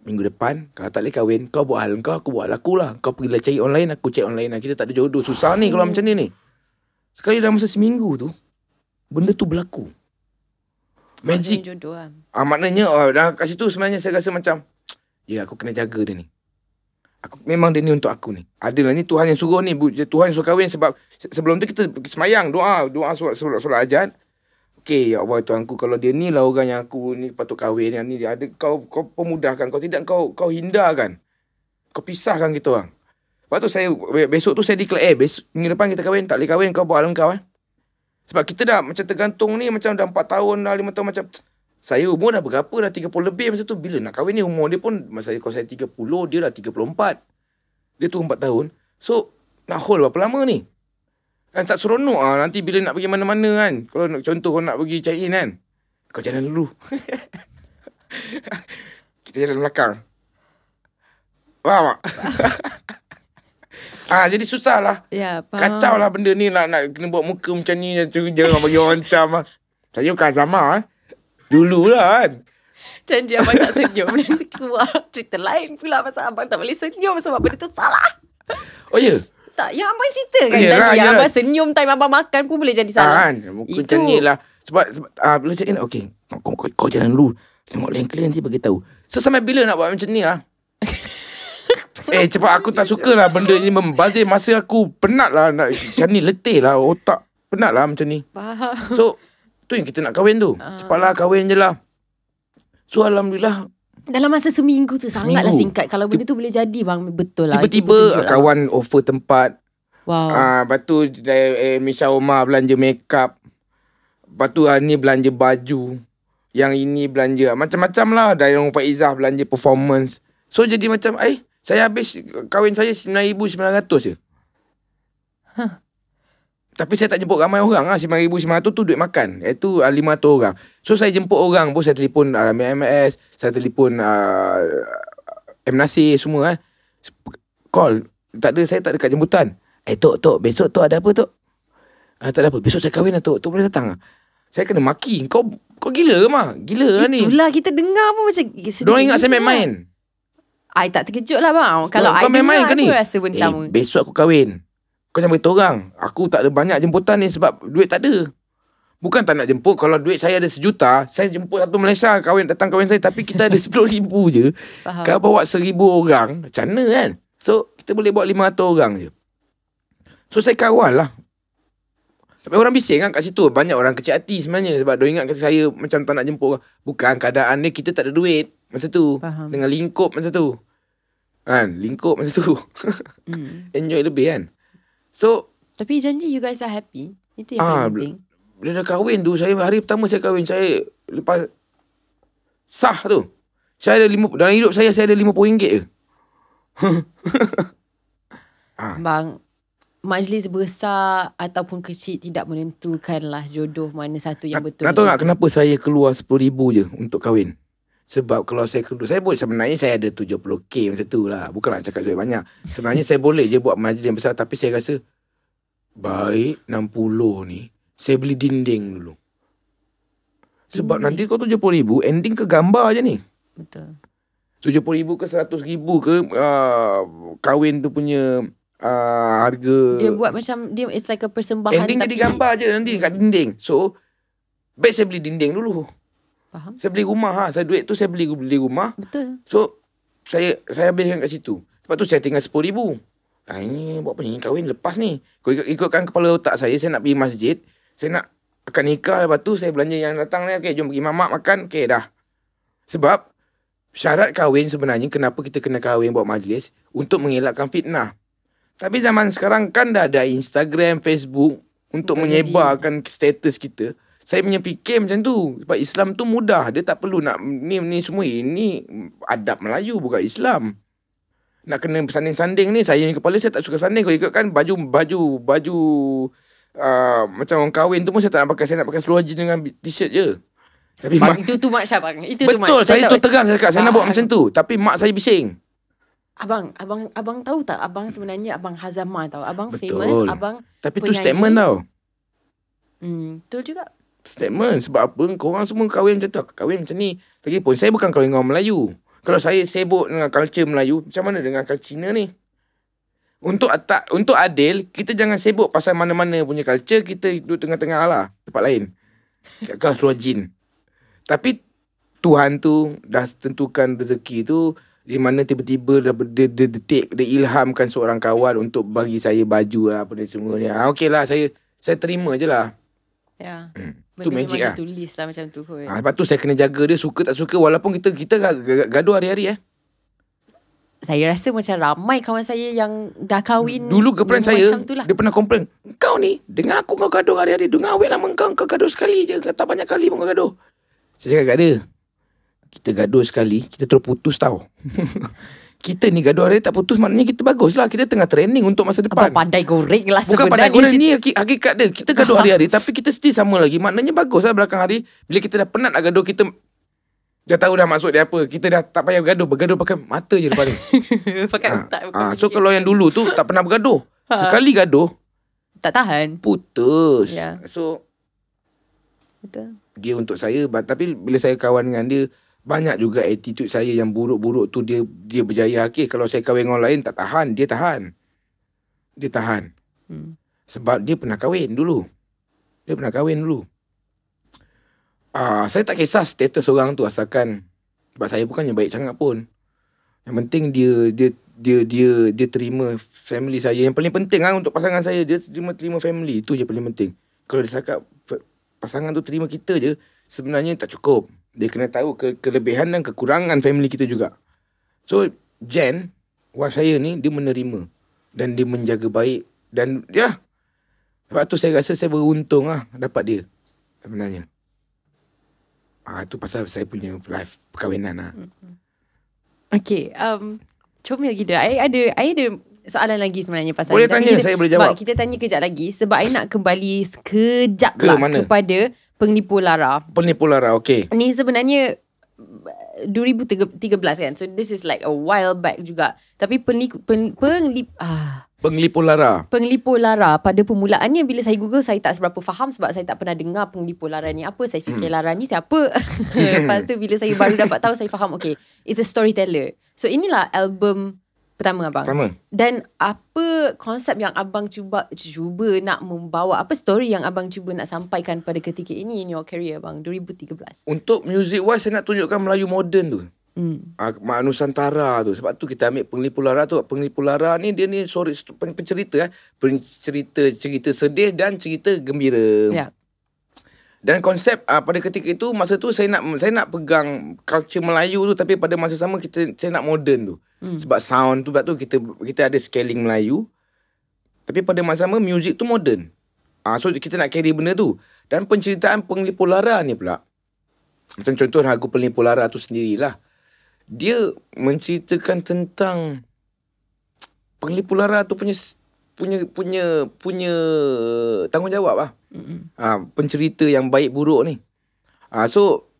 Minggu depan Kalau tak boleh kahwin Kau buat hal kau Aku buat hal aku lah Kau pergi lah cari online Aku cari online lah Kita tak ada jodoh Susah ni kalau macam ni ni Sekali dalam masa seminggu tu Benda tu berlaku Magic ah. ah, Maknanya oh, dah Kat situ sebenarnya saya rasa macam Ya aku kena jaga dia ni Aku Memang dia ni untuk aku ni Adalah ni Tuhan yang suruh ni Tuhan yang suruh kahwin Sebab sebelum tu kita semayang Doa Doa solat-solat ajan Okay ya Allah Tuhan aku Kalau dia ni lah orang yang aku ni Patut kahwin Yang ni dia ada Kau, kau pemudahkan Kau tidak kau kau hindarkan Kau pisahkan kita ah. orang Lepas tu saya besok tu saya declare eh besok minggu depan kita kahwin tak boleh kahwin kau buat alam kau eh. Sebab kita dah macam tergantung ni macam dah 4 tahun dah 5 tahun macam saya umur dah berapa dah 30 lebih masa tu bila nak kahwin ni umur dia pun masa kalau saya 30 dia dah 34. Dia tu 4 tahun. So nak hold berapa lama ni? Kan tak seronok ah nanti bila nak pergi mana-mana kan. Kalau nak contoh kau nak pergi check in kan. Kau jalan dulu. kita jalan belakang. Faham tak? Ah jadi susah lah. Ya, faham. Kacau lah benda ni nak nak kena buat muka macam ni je jangan bagi orang cam ah. Saya kan sama eh. Ah. Dululah kan. Janji abang tak senyum ni keluar cerita lain pula pasal abang tak boleh senyum sebab benda tu salah. Oh ya. Yeah. Tak, yang abang cerita kan yeah, tadi. Lah, yang yeah. abang senyum time abang makan pun boleh jadi salah. Ah, kan, muka Itu. macam ni lah. Sebab, sebab uh, ah, bila cakap ni, okay. Kau, kau, kau jalan dulu. Tengok lain kali nanti bagi tahu. So, sampai bila nak buat macam ni lah? Eh cepat aku tak suka lah benda ni membazir masa aku penat lah nak macam ni letih lah otak penat lah macam ni. Faham. So tu yang kita nak kahwin tu. Ah. Cepatlah kahwin je lah. So Alhamdulillah dalam masa seminggu tu seminggu. sangatlah singkat Kalau benda tu boleh jadi bang Betul lah Tiba-tiba tiba lah. kawan lah. offer tempat Wow Ah, Lepas tu eh, Misha Omar belanja makeup Lepas tu ah, ni belanja baju Yang ini belanja Macam-macam lah Dari orang Faizah belanja performance So jadi macam Eh saya habis kahwin saya RM9,900 je. Huh. Tapi saya tak jemput ramai orang lah. RM9,900 tu, tu duit makan. Itu RM500 uh, orang. So saya jemput orang pun. Saya telefon Ramai uh, MS. Saya telefon uh, M. Nasir semua. Eh. Call. Tak ada, saya tak dekat jemputan. Eh Tok, Tok. Besok Tok ada apa Tok? Uh, tak ada apa. Besok saya kahwin lah Tok. Tok boleh datang lah. Saya kena maki. Kau kau gila ke Ma? Gila lah ni. Itulah kita dengar pun macam. Diorang ingat saya main-main. Lah. I tak terkejut lah bang Kalau I dengar main aku ni? rasa pun eh, sama besok aku kahwin Kau jangan beritahu orang Aku tak ada banyak jemputan ni Sebab duit tak ada Bukan tak nak jemput Kalau duit saya ada sejuta Saya jemput satu Malaysia kawin Datang kawin saya Tapi kita ada sepuluh ribu je Faham. Kau bawa seribu orang Macam mana kan So kita boleh bawa lima ratus orang je So saya kawal lah Tapi orang bising kan kat situ Banyak orang kecil hati sebenarnya Sebab dia ingat kata saya Macam tak nak jemput orang Bukan keadaan ni Kita tak ada duit Masa tu Faham. Dengan lingkup masa tu Kan Lingkup masa tu mm. Enjoy lebih kan So Tapi janji you guys are happy Itu yang ah, penting Bila dah kahwin tu saya Hari pertama saya kahwin Saya Lepas Sah tu Saya ada lima Dalam hidup saya Saya ada lima puluh ringgit je Bang Majlis besar ataupun kecil tidak menentukanlah jodoh mana satu yang betul. Nak tahu tak kenapa saya keluar RM10,000 je untuk kahwin? Sebab kalau saya kedua Saya boleh sebenarnya Saya ada 70k macam tu lah Bukanlah cakap duit banyak Sebenarnya saya boleh je Buat majlis yang besar Tapi saya rasa Baik 60 ni Saya beli dinding dulu Sebab dinding. nanti kau 70 ribu Ending ke gambar je ni Betul 70 ribu ke 100 ribu ke uh, ah, Kawin tu punya uh, Harga Dia buat macam Dia it's like a persembahan Ending tapi... jadi gambar je Nanti kat dinding So Baik saya beli dinding dulu Faham? Saya beli rumah ha, saya duit tu saya beli beli rumah. Betul. So saya saya habiskan kat situ. Lepas tu saya tinggal 10,000. ribu ha, ini buat apa ni? Kahwin lepas ni. Kau ikut, ikutkan kepala otak saya, saya nak pergi masjid. Saya nak akan nikah lepas tu saya belanja yang datang ni. Okey, jom pergi mamak makan. Okey, dah. Sebab syarat kahwin sebenarnya kenapa kita kena kahwin buat majlis? Untuk mengelakkan fitnah. Tapi zaman sekarang kan dah ada Instagram, Facebook untuk Bukan menyebarkan jadi. status kita. Saya punya fikir macam tu. Sebab Islam tu mudah. Dia tak perlu nak ni ni semua. Ini adab Melayu bukan Islam. Nak kena sanding-sanding ni. Saya ni kepala saya tak suka sanding. Kau ikut kan baju, baju, baju. Uh, macam orang kahwin tu pun saya tak nak pakai. Saya nak pakai seluar jeans dengan t-shirt je. Tapi mak, mak, itu tu mak lah, syabang. Itu betul, tu Betul, saya, saya tu terang saya cakap. Saya nak buat macam tu. Tapi mak saya bising. Abang, abang abang tahu tak? Abang sebenarnya abang Hazama tau. Abang betul. famous. Abang Tapi penyanyi. tu statement tau. Hmm, tu juga statement sebab apa korang semua kahwin macam tu kahwin macam ni tapi pun saya bukan kahwin dengan orang Melayu kalau saya sibuk dengan culture Melayu macam mana dengan culture Cina ni untuk tak, untuk adil kita jangan sibuk pasal mana-mana punya culture kita duduk tengah-tengah lah tempat lain cakap suruh jin tapi Tuhan tu dah tentukan rezeki tu di mana tiba-tiba dia, dia, dia, detik, dia ilhamkan seorang kawan untuk bagi saya baju lah apa dan semua ni. Ha, ah, okay lah, saya, saya terima je lah. Ya. tu magic lah. Tulis lah macam tu. Ha, lepas tu saya kena jaga dia. Suka tak suka. Walaupun kita kita gaduh hari-hari eh. Saya rasa macam ramai kawan saya yang dah kahwin. Dulu girlfriend saya, lah. dia pernah komplain. Kau ni, dengar aku kau gaduh hari-hari. Dengar awet lama kau, kau gaduh sekali je. Tak banyak kali pun kau gaduh. Saya cakap kat dia, kita gaduh sekali, kita terputus tau. kita ni gaduh hari tak putus maknanya kita bagus lah kita tengah training untuk masa depan Abang pandai goreng lah bukan pandai goreng ni hakikat dia kita gaduh hari-hari tapi kita still sama lagi maknanya bagus lah belakang hari bila kita dah penat lah gaduh kita dah tahu dah maksud dia apa kita dah tak payah bergaduh bergaduh pakai mata je depan ni pakai ha, ha, so kalau yang dulu tu tak pernah bergaduh ha. sekali gaduh tak tahan putus yeah. so betul dia untuk saya tapi bila saya kawan dengan dia banyak juga attitude saya yang buruk-buruk tu dia dia berjaya hakik. kalau saya kahwin orang lain tak tahan dia tahan dia tahan hmm. sebab dia pernah kahwin dulu dia pernah kahwin dulu Ah, uh, saya tak kisah status orang tu asalkan sebab saya bukan yang baik sangat pun. Yang penting dia dia dia dia dia terima family saya. Yang paling penting kan untuk pasangan saya dia terima terima family. Itu je paling penting. Kalau dia cakap pasangan tu terima kita je sebenarnya tak cukup. Dia kena tahu ke- kelebihan dan kekurangan family kita juga. So, Jen, wife saya ni, dia menerima. Dan dia menjaga baik. Dan, ya. Sebab tu saya rasa saya beruntung lah dapat dia. Sebenarnya. Ah ha, tu pasal saya punya life perkahwinan lah. Mm-hmm. Okay. Um, lagi gila. Saya ada, I ada soalan lagi sebenarnya pasal Boleh tanya, kita, saya boleh jawab. kita tanya kejap lagi. Sebab saya nak kembali sekejap ke lah mana? kepada Penglipu Lara. Penglipu Lara, okay. Ni sebenarnya 2013 kan. So this is like a while back juga. Tapi penglipu, pen, penglip, ah. Penglipu Lara. Penglipu Lara. Pada permulaannya bila saya google saya tak seberapa faham sebab saya tak pernah dengar penglipu Lara ni apa. Saya fikir hmm. Lara ni siapa. Lepas tu bila saya baru dapat tahu saya faham okay. It's a storyteller. So inilah album pertama abang. Pertama. Dan apa konsep yang abang cuba cuba nak membawa apa story yang abang cuba nak sampaikan pada ketika ini in your career abang 2013. Untuk music wise saya nak tunjukkan Melayu moden tu. Hmm. Ah, Nusantara tu sebab tu kita ambil penglipu lara tu penglipu lara ni dia ni sorry pencerita eh pencerita cerita sedih dan cerita gembira. Yeah dan konsep uh, pada ketika itu masa tu saya nak saya nak pegang culture Melayu tu tapi pada masa sama kita saya nak modern tu hmm. sebab sound tu sebab tu kita kita ada scaling Melayu tapi pada masa sama music tu modern uh, so kita nak carry benda tu dan penceritaan penglipu lara ni pula macam contoh lagu penglipu lara tu sendirilah dia menceritakan tentang penglipu lara tu punya punya punya punya tanggungjawab lah. Mm-hmm. Ah, pencerita yang baik buruk ni. Ah, so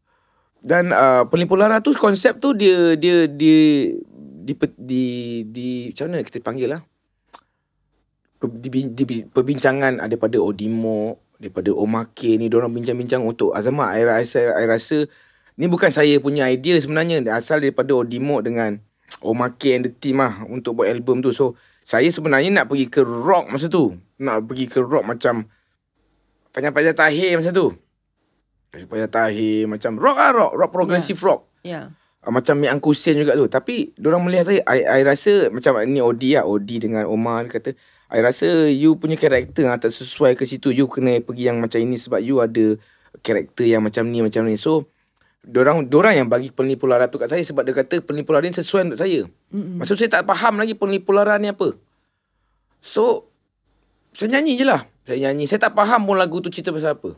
dan ah, penipu lara tu konsep tu dia dia dia di di di macam mana kita panggil lah. Di, di, di, perbincangan ah, daripada Odimo, daripada Omake ni orang bincang-bincang untuk Azamat. Saya rasa, saya rasa ni bukan saya punya idea sebenarnya. Asal daripada Odimo dengan Omake and the team lah untuk buat album tu. So, saya sebenarnya nak pergi ke rock masa tu. Nak pergi ke rock macam panjang-panjang tahir masa tu. Panjang-panjang tahir macam rock lah rock. Rock progressive yeah. rock. Yeah. Ya. Uh, macam Mi Angku juga tu. Tapi orang melihat saya, I, I rasa macam ni Odi lah. Odi dengan Omar dia kata, I rasa you punya karakter lah, tak sesuai ke situ. You kena pergi yang macam ini sebab you ada karakter yang macam ni, macam ni. So, Diorang, diorang yang bagi penipu lara tu kat saya sebab dia kata penipu lara ni sesuai untuk saya. Mm-hmm. Maksud saya tak faham lagi penipu lara ni apa. So, saya nyanyi je lah. Saya nyanyi. Saya tak faham pun lagu tu cerita pasal apa.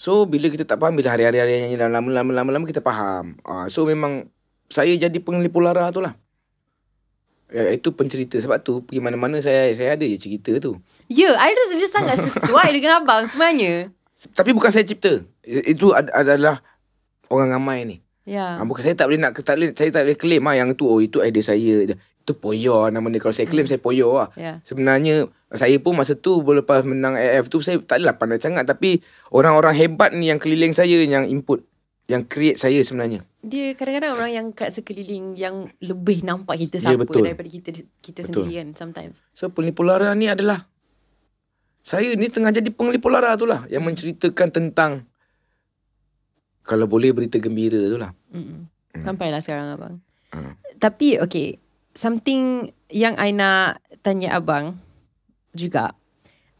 So, bila kita tak faham, bila hari-hari hari nyanyi dan lama-lama-lama lama kita faham. Uh, so, memang saya jadi penipu lara tu lah. Ya, itu pencerita sebab tu pergi mana-mana saya saya ada je cerita tu. Ya, yeah, I just just sangat sesuai dengan abang sebenarnya. Tapi bukan saya cipta. Itu adalah orang ramai ni. Ya. Ah, bukan saya tak boleh nak tak boleh, saya tak boleh claim ah yang tu oh itu idea saya. Itu poyo lah nama dia kalau saya claim hmm. saya poyo lah. Ya. Sebenarnya saya pun masa tu lepas menang AF tu saya tak adalah pandai sangat tapi orang-orang hebat ni yang keliling saya yang input yang create saya sebenarnya. Dia kadang-kadang orang yang kat sekeliling yang lebih nampak kita ya, siapa ya, daripada kita kita betul. sendiri kan sometimes. So penipularan ni adalah saya ni tengah jadi penglipur lara tu lah Yang menceritakan tentang Kalau boleh berita gembira tu lah hmm. Sampai lah sekarang abang ha. Tapi okay Something yang I nak tanya abang Juga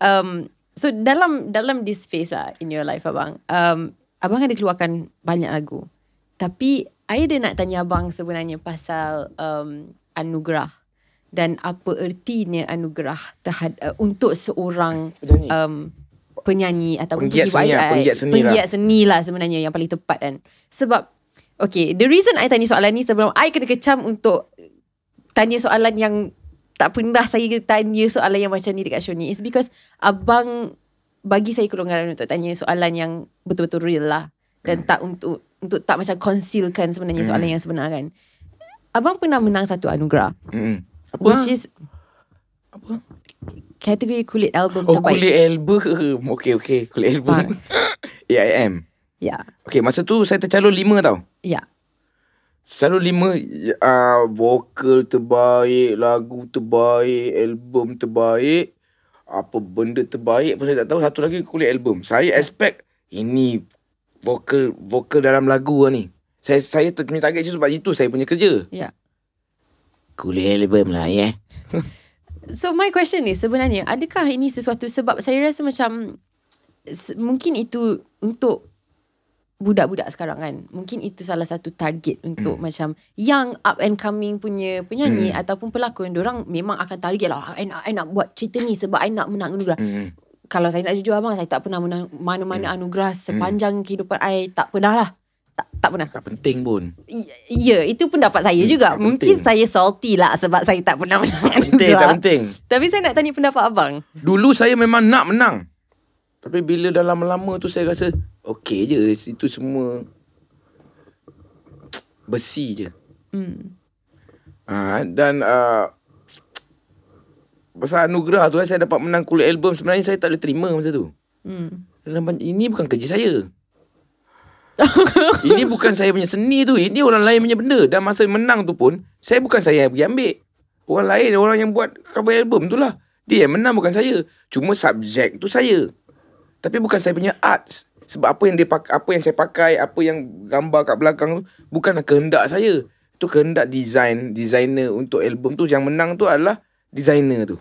um, So dalam dalam this phase lah In your life abang um, Abang ada keluarkan banyak lagu Tapi I ada nak tanya abang sebenarnya Pasal um, anugerah dan apa ertinya anugerah terhad uh, untuk seorang um, penyanyi atau penggiat seni, penggiat seni, penggiat seni lah. Lah. lah sebenarnya yang paling tepat kan. Sebab, okay, the reason I tanya soalan ni sebelum I kena kecam untuk tanya soalan yang tak pernah saya tanya soalan yang macam ni dekat show ni is because abang bagi saya kelonggaran untuk tanya soalan yang betul-betul real lah dan mm. tak untuk untuk tak macam concealkan sebenarnya mm. soalan yang sebenar kan. Abang pernah menang satu anugerah. Hmm apa? Which is apa? Kategori kulit album oh, terbaik. Oh, kulit album. Okay, okay. Kulit album. AIM. Ya. Yeah, Okay, masa tu saya tercalon lima tau. Ya. Yeah. Selalu lima, uh, vokal terbaik, lagu terbaik, album terbaik, apa benda terbaik pun saya tak tahu. Satu lagi kulit album. Saya expect ini vokal vokal dalam lagu ni. Saya saya punya target je sebab itu saya punya kerja. Ya. Yeah kulit album lah ya. Yeah. so my question ni sebenarnya adakah ini sesuatu sebab saya rasa macam mungkin itu untuk budak-budak sekarang kan mungkin itu salah satu target untuk mm. macam young up and coming punya penyanyi mm. ataupun pelakon orang memang akan target lah I nak, I nak buat cerita ni sebab I nak menang anugerah mm. kalau saya nak jujur abang saya tak pernah menang mana-mana mm. anugerah hmm. sepanjang mm. kehidupan saya tak pernah lah tak, tak pernah Tak penting pun Ya, ya itu pun dapat saya hmm, juga Mungkin penting. saya salty lah Sebab saya tak pernah menang Tak penting, tak penting Tapi saya nak tanya pendapat abang Dulu saya memang nak menang Tapi bila dah lama-lama tu saya rasa Okay je Itu semua Besi je hmm. Ha, dan uh, Pasal anugerah tu kan, Saya dapat menang kulit album Sebenarnya saya tak boleh terima masa tu hmm. ini bukan kerja saya ini bukan saya punya seni tu Ini orang lain punya benda Dan masa menang tu pun Saya bukan saya yang pergi ambil Orang lain Orang yang buat cover album tu lah Dia yang menang bukan saya Cuma subjek tu saya Tapi bukan saya punya arts Sebab apa yang dia pakai Apa yang saya pakai Apa yang gambar kat belakang tu Bukan kehendak saya Tu kehendak design Designer untuk album tu Yang menang tu adalah Designer tu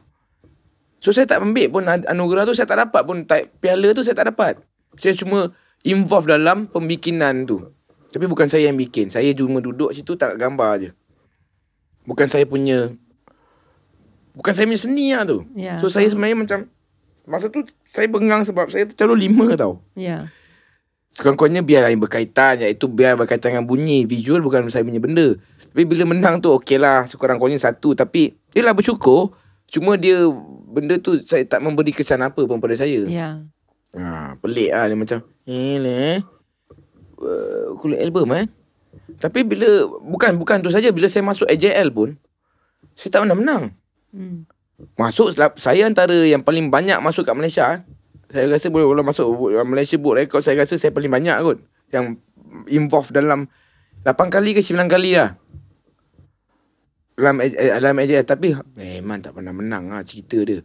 So saya tak ambil pun Anugerah tu saya tak dapat pun Piala tu saya tak dapat Saya cuma involve dalam pembikinan tu. Tapi bukan saya yang bikin. Saya cuma duduk situ tak gambar je. Bukan saya punya bukan saya punya seni lah tu. Yeah, so saya sebenarnya macam masa tu saya bengang sebab saya tercalon lima tau. Ya. Yeah. Sekurang-kurangnya biar yang berkaitan Iaitu biar berkaitan dengan bunyi Visual bukan saya punya benda Tapi bila menang tu okey lah Sekurang-kurangnya satu Tapi lah bersyukur Cuma dia Benda tu saya tak memberi kesan apa pun pada saya yeah. Ha, pelik lah dia macam. Ini eh, eh, uh, kulit album eh. Tapi bila bukan bukan tu saja bila saya masuk AJL pun saya tak pernah menang. Hmm. Masuk saya antara yang paling banyak masuk kat Malaysia. Eh. Saya rasa boleh kalau masuk Malaysia buat rekod saya rasa saya paling banyak kot yang involved dalam 8 kali ke 9 kali lah. Dalam dalam AJL tapi memang tak pernah menang ah cerita dia.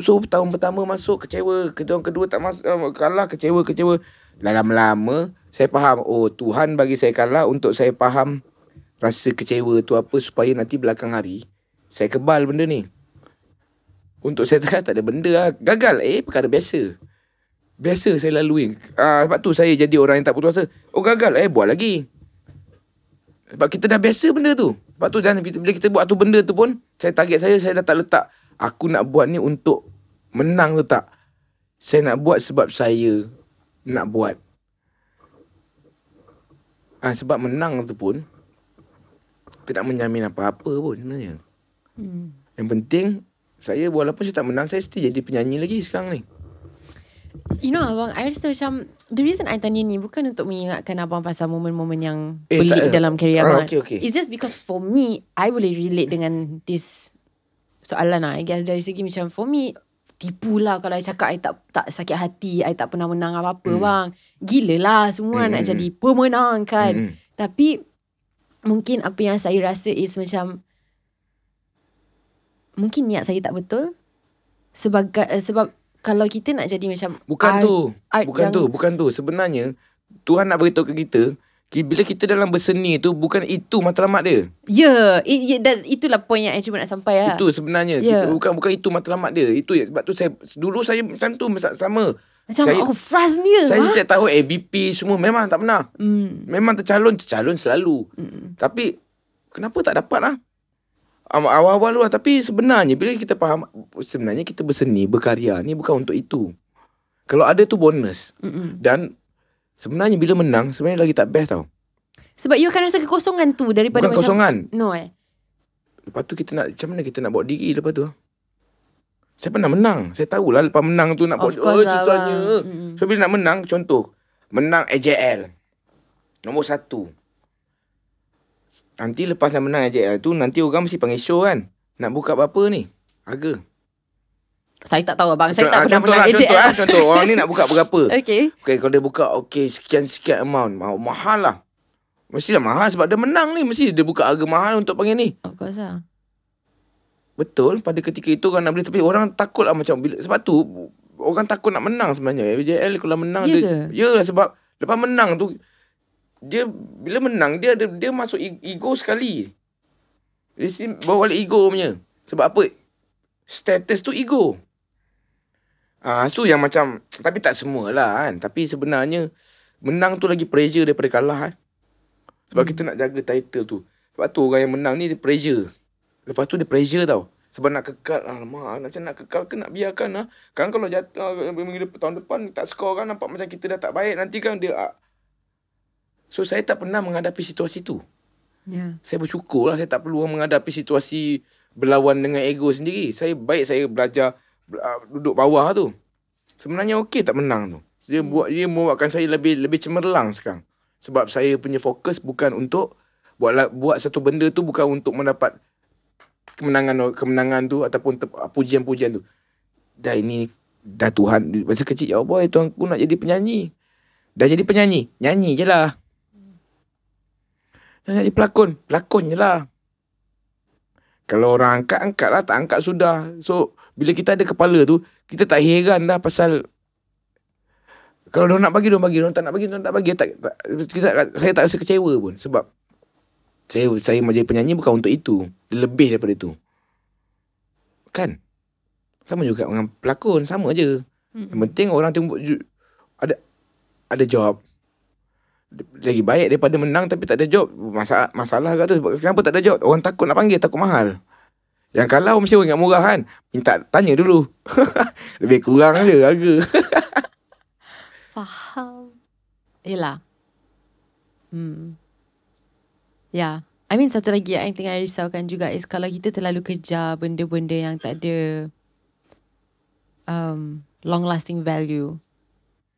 So tahun pertama masuk kecewa, tahun kedua tak masuk eh, kalah kecewa kecewa. Lama-lama saya faham oh Tuhan bagi saya kalah untuk saya faham rasa kecewa tu apa supaya nanti belakang hari saya kebal benda ni. Untuk saya tak ada benda lah. Gagal eh perkara biasa. Biasa saya lalui. Ah, sebab tu saya jadi orang yang tak putus asa. Oh gagal eh buat lagi. Sebab kita dah biasa benda tu. Sebab tu dan bila kita buat tu benda tu pun saya target saya saya dah tak letak aku nak buat ni untuk menang tu tak? Saya nak buat sebab saya nak buat. Ha, sebab menang tu pun, tidak menjamin apa-apa pun sebenarnya. Hmm. Yang penting, saya walaupun saya tak menang, saya still jadi penyanyi lagi sekarang ni. You know abang, I rasa macam, the reason I tanya ni bukan untuk mengingatkan abang pasal momen-momen yang eh, pelik dalam karier ah, abang. Oh, okay, okay. It's just because for me, I boleh relate dengan this soalan lah. I guess dari segi macam for me, tipu lah kalau I cakap I tak, tak sakit hati, I tak pernah menang apa-apa mm. bang. Gila lah semua mm. nak hmm, jadi hmm. pemenang kan. Mm. Hmm. Tapi mungkin apa yang saya rasa is macam, mungkin niat saya tak betul. Sebagai, uh, sebab kalau kita nak jadi macam... Bukan art, tu. Art bukan tu. Bukan tu. Sebenarnya, Tuhan nak beritahu ke kita, bila kita dalam berseni tu bukan itu matlamat dia. Ya, yeah, it, it, itulah poin yang saya cuba nak sampai lah. Itu sebenarnya. Yeah. Kita, bukan bukan itu matlamat dia. Itu ya. sebab tu saya dulu saya macam tu sama. Macam saya, oh, frasnya. Saya ha? setiap tahun ABP semua memang tak pernah. Mm. Memang tercalon, tercalon selalu. Mm. Tapi kenapa tak dapat lah? Awal-awal lah. Tapi sebenarnya bila kita faham, sebenarnya kita berseni, berkarya ni bukan untuk itu. Kalau ada tu bonus. Mm-mm. Dan Sebenarnya bila menang Sebenarnya lagi tak best tau Sebab you akan rasa kekosongan tu Daripada Bukan macam kosongan No eh Lepas tu kita nak Macam mana kita nak bawa diri Lepas tu Saya pernah menang Saya tahu lah Lepas menang tu nak of bawa Oh lah, susahnya mm-hmm. So bila nak menang Contoh Menang AJL Nombor satu Nanti lepas dah menang AJL tu Nanti orang mesti panggil show kan Nak buka apa-apa ni Harga saya tak tahu abang Saya tak ah, pernah pernah lah, contoh, lah. contoh Orang ni nak buka berapa Okay kalau dia buka Okay sekian-sekian amount Mah- Mahal lah Mestilah mahal Sebab dia menang ni Mesti dia buka harga mahal Untuk panggil ni Of course lah Betul Pada ketika itu orang nak beli Tapi orang takut lah macam bila, Sebab tu Orang takut nak menang sebenarnya BJL kalau menang Ya ke? Ya sebab Lepas menang tu Dia Bila menang Dia dia, dia masuk ego sekali Dia bawa balik ego punya Sebab apa Status tu ego Ah uh, so yang macam tapi tak semualah kan. Tapi sebenarnya menang tu lagi pressure daripada kalah kan. Sebab hmm. kita nak jaga title tu. Sebab tu orang yang menang ni dia pressure. Lepas tu dia pressure tau. Sebab nak kekal Alamak Macam nak kekal ke nak biarkan lah Kan kalau jatuh Tahun depan tak skor kan Nampak macam kita dah tak baik Nanti kan dia ah. So saya tak pernah menghadapi situasi tu yeah. Saya bersyukur lah Saya tak perlu menghadapi situasi Berlawan dengan ego sendiri Saya baik saya belajar uh, duduk bawah tu. Sebenarnya okey tak menang tu. Dia hmm. buat dia membuatkan saya lebih lebih cemerlang sekarang. Sebab saya punya fokus bukan untuk buat buat satu benda tu bukan untuk mendapat kemenangan kemenangan tu ataupun ah, pujian-pujian tu. Dah ini dah Tuhan masa kecil ya boy eh, Tuhan aku nak jadi penyanyi. Dah jadi penyanyi, nyanyi je lah. Hmm. Dah jadi pelakon, pelakon je lah. Kalau orang angkat, angkat lah. Tak angkat, sudah. So, bila kita ada kepala tu, kita tak heran lah pasal... Kalau dia nak bagi, dia bagi. Dia tak nak bagi, dia tak bagi. Tak, tak, kita, saya tak rasa kecewa pun. Sebab saya saya menjadi penyanyi bukan untuk itu. Lebih daripada itu. Kan? Sama juga dengan pelakon. Sama je. Yang hmm. penting orang tengok... Ada ada job lagi baik daripada menang tapi tak ada job. Masalah masalah tu sebab kenapa tak ada job? Orang takut nak panggil, takut mahal. Yang kalau mesti orang ingat murah kan. Minta tanya dulu. Lebih kurang je harga. Faham. Yelah. Hmm. Ya. Yeah. I mean satu lagi yang tengah risaukan juga is kalau kita terlalu kejar benda-benda yang tak ada um, long lasting value.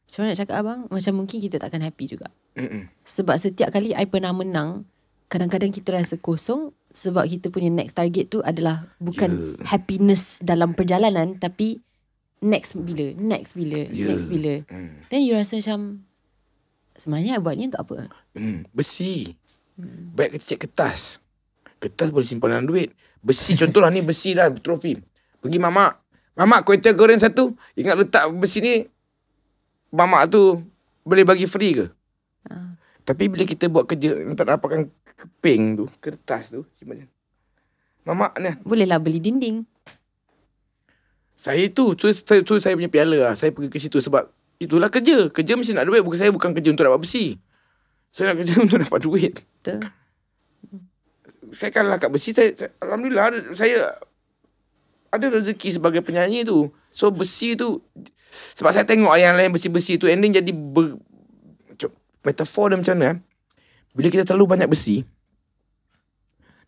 Macam mana nak cakap abang? Macam mungkin kita takkan happy juga. Sebab setiap kali I pernah menang, kadang-kadang kita rasa kosong sebab kita punya next target tu adalah bukan yeah. happiness dalam perjalanan tapi next bila, next bila, yeah. next bila. Mm. Then you rasa macam sebenarnya I buat ni untuk apa? Mm. Besi. Mm. Baik kita kertas. Kertas boleh simpan dalam duit. Besi contohlah ni besi dah trofi. Pergi mamak. Mamak kereta goreng satu. Ingat letak besi ni. Mamak tu boleh bagi free ke? Tapi bila kita buat kerja Tak dapatkan keping tu Kertas tu Macam Mamak ni Bolehlah beli dinding Saya tu tu, tu, tu saya punya piala lah Saya pergi ke situ sebab Itulah kerja Kerja mesti nak duit Bukan saya bukan kerja untuk dapat besi Saya nak kerja untuk dapat duit Betul Saya kan lah kat besi saya, saya, Alhamdulillah Saya Ada rezeki sebagai penyanyi tu So besi tu Sebab saya tengok yang lain besi-besi tu Ending jadi ber, metafor dia macam mana eh? Bila kita terlalu banyak besi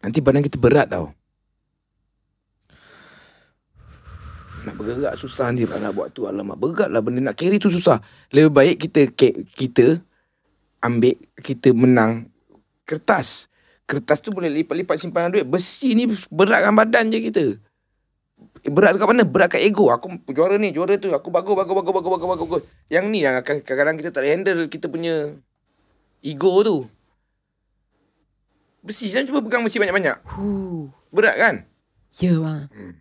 Nanti badan kita berat tau Nak bergerak susah nanti Nak buat tu Alamak berat lah benda Nak carry tu susah Lebih baik kita Kita Ambil Kita menang Kertas Kertas tu boleh lipat-lipat simpanan duit Besi ni beratkan badan je kita berat dekat mana? Berat kat ego. Aku juara ni, juara tu. Aku bagus, bagus, bagus, bagus, bagus, bagus. Yang ni yang akan kadang-kadang kita tak boleh handle kita punya ego tu. Besi, jangan cuba pegang besi banyak-banyak. Huh. Berat kan? Ya, yeah, bang. Hmm.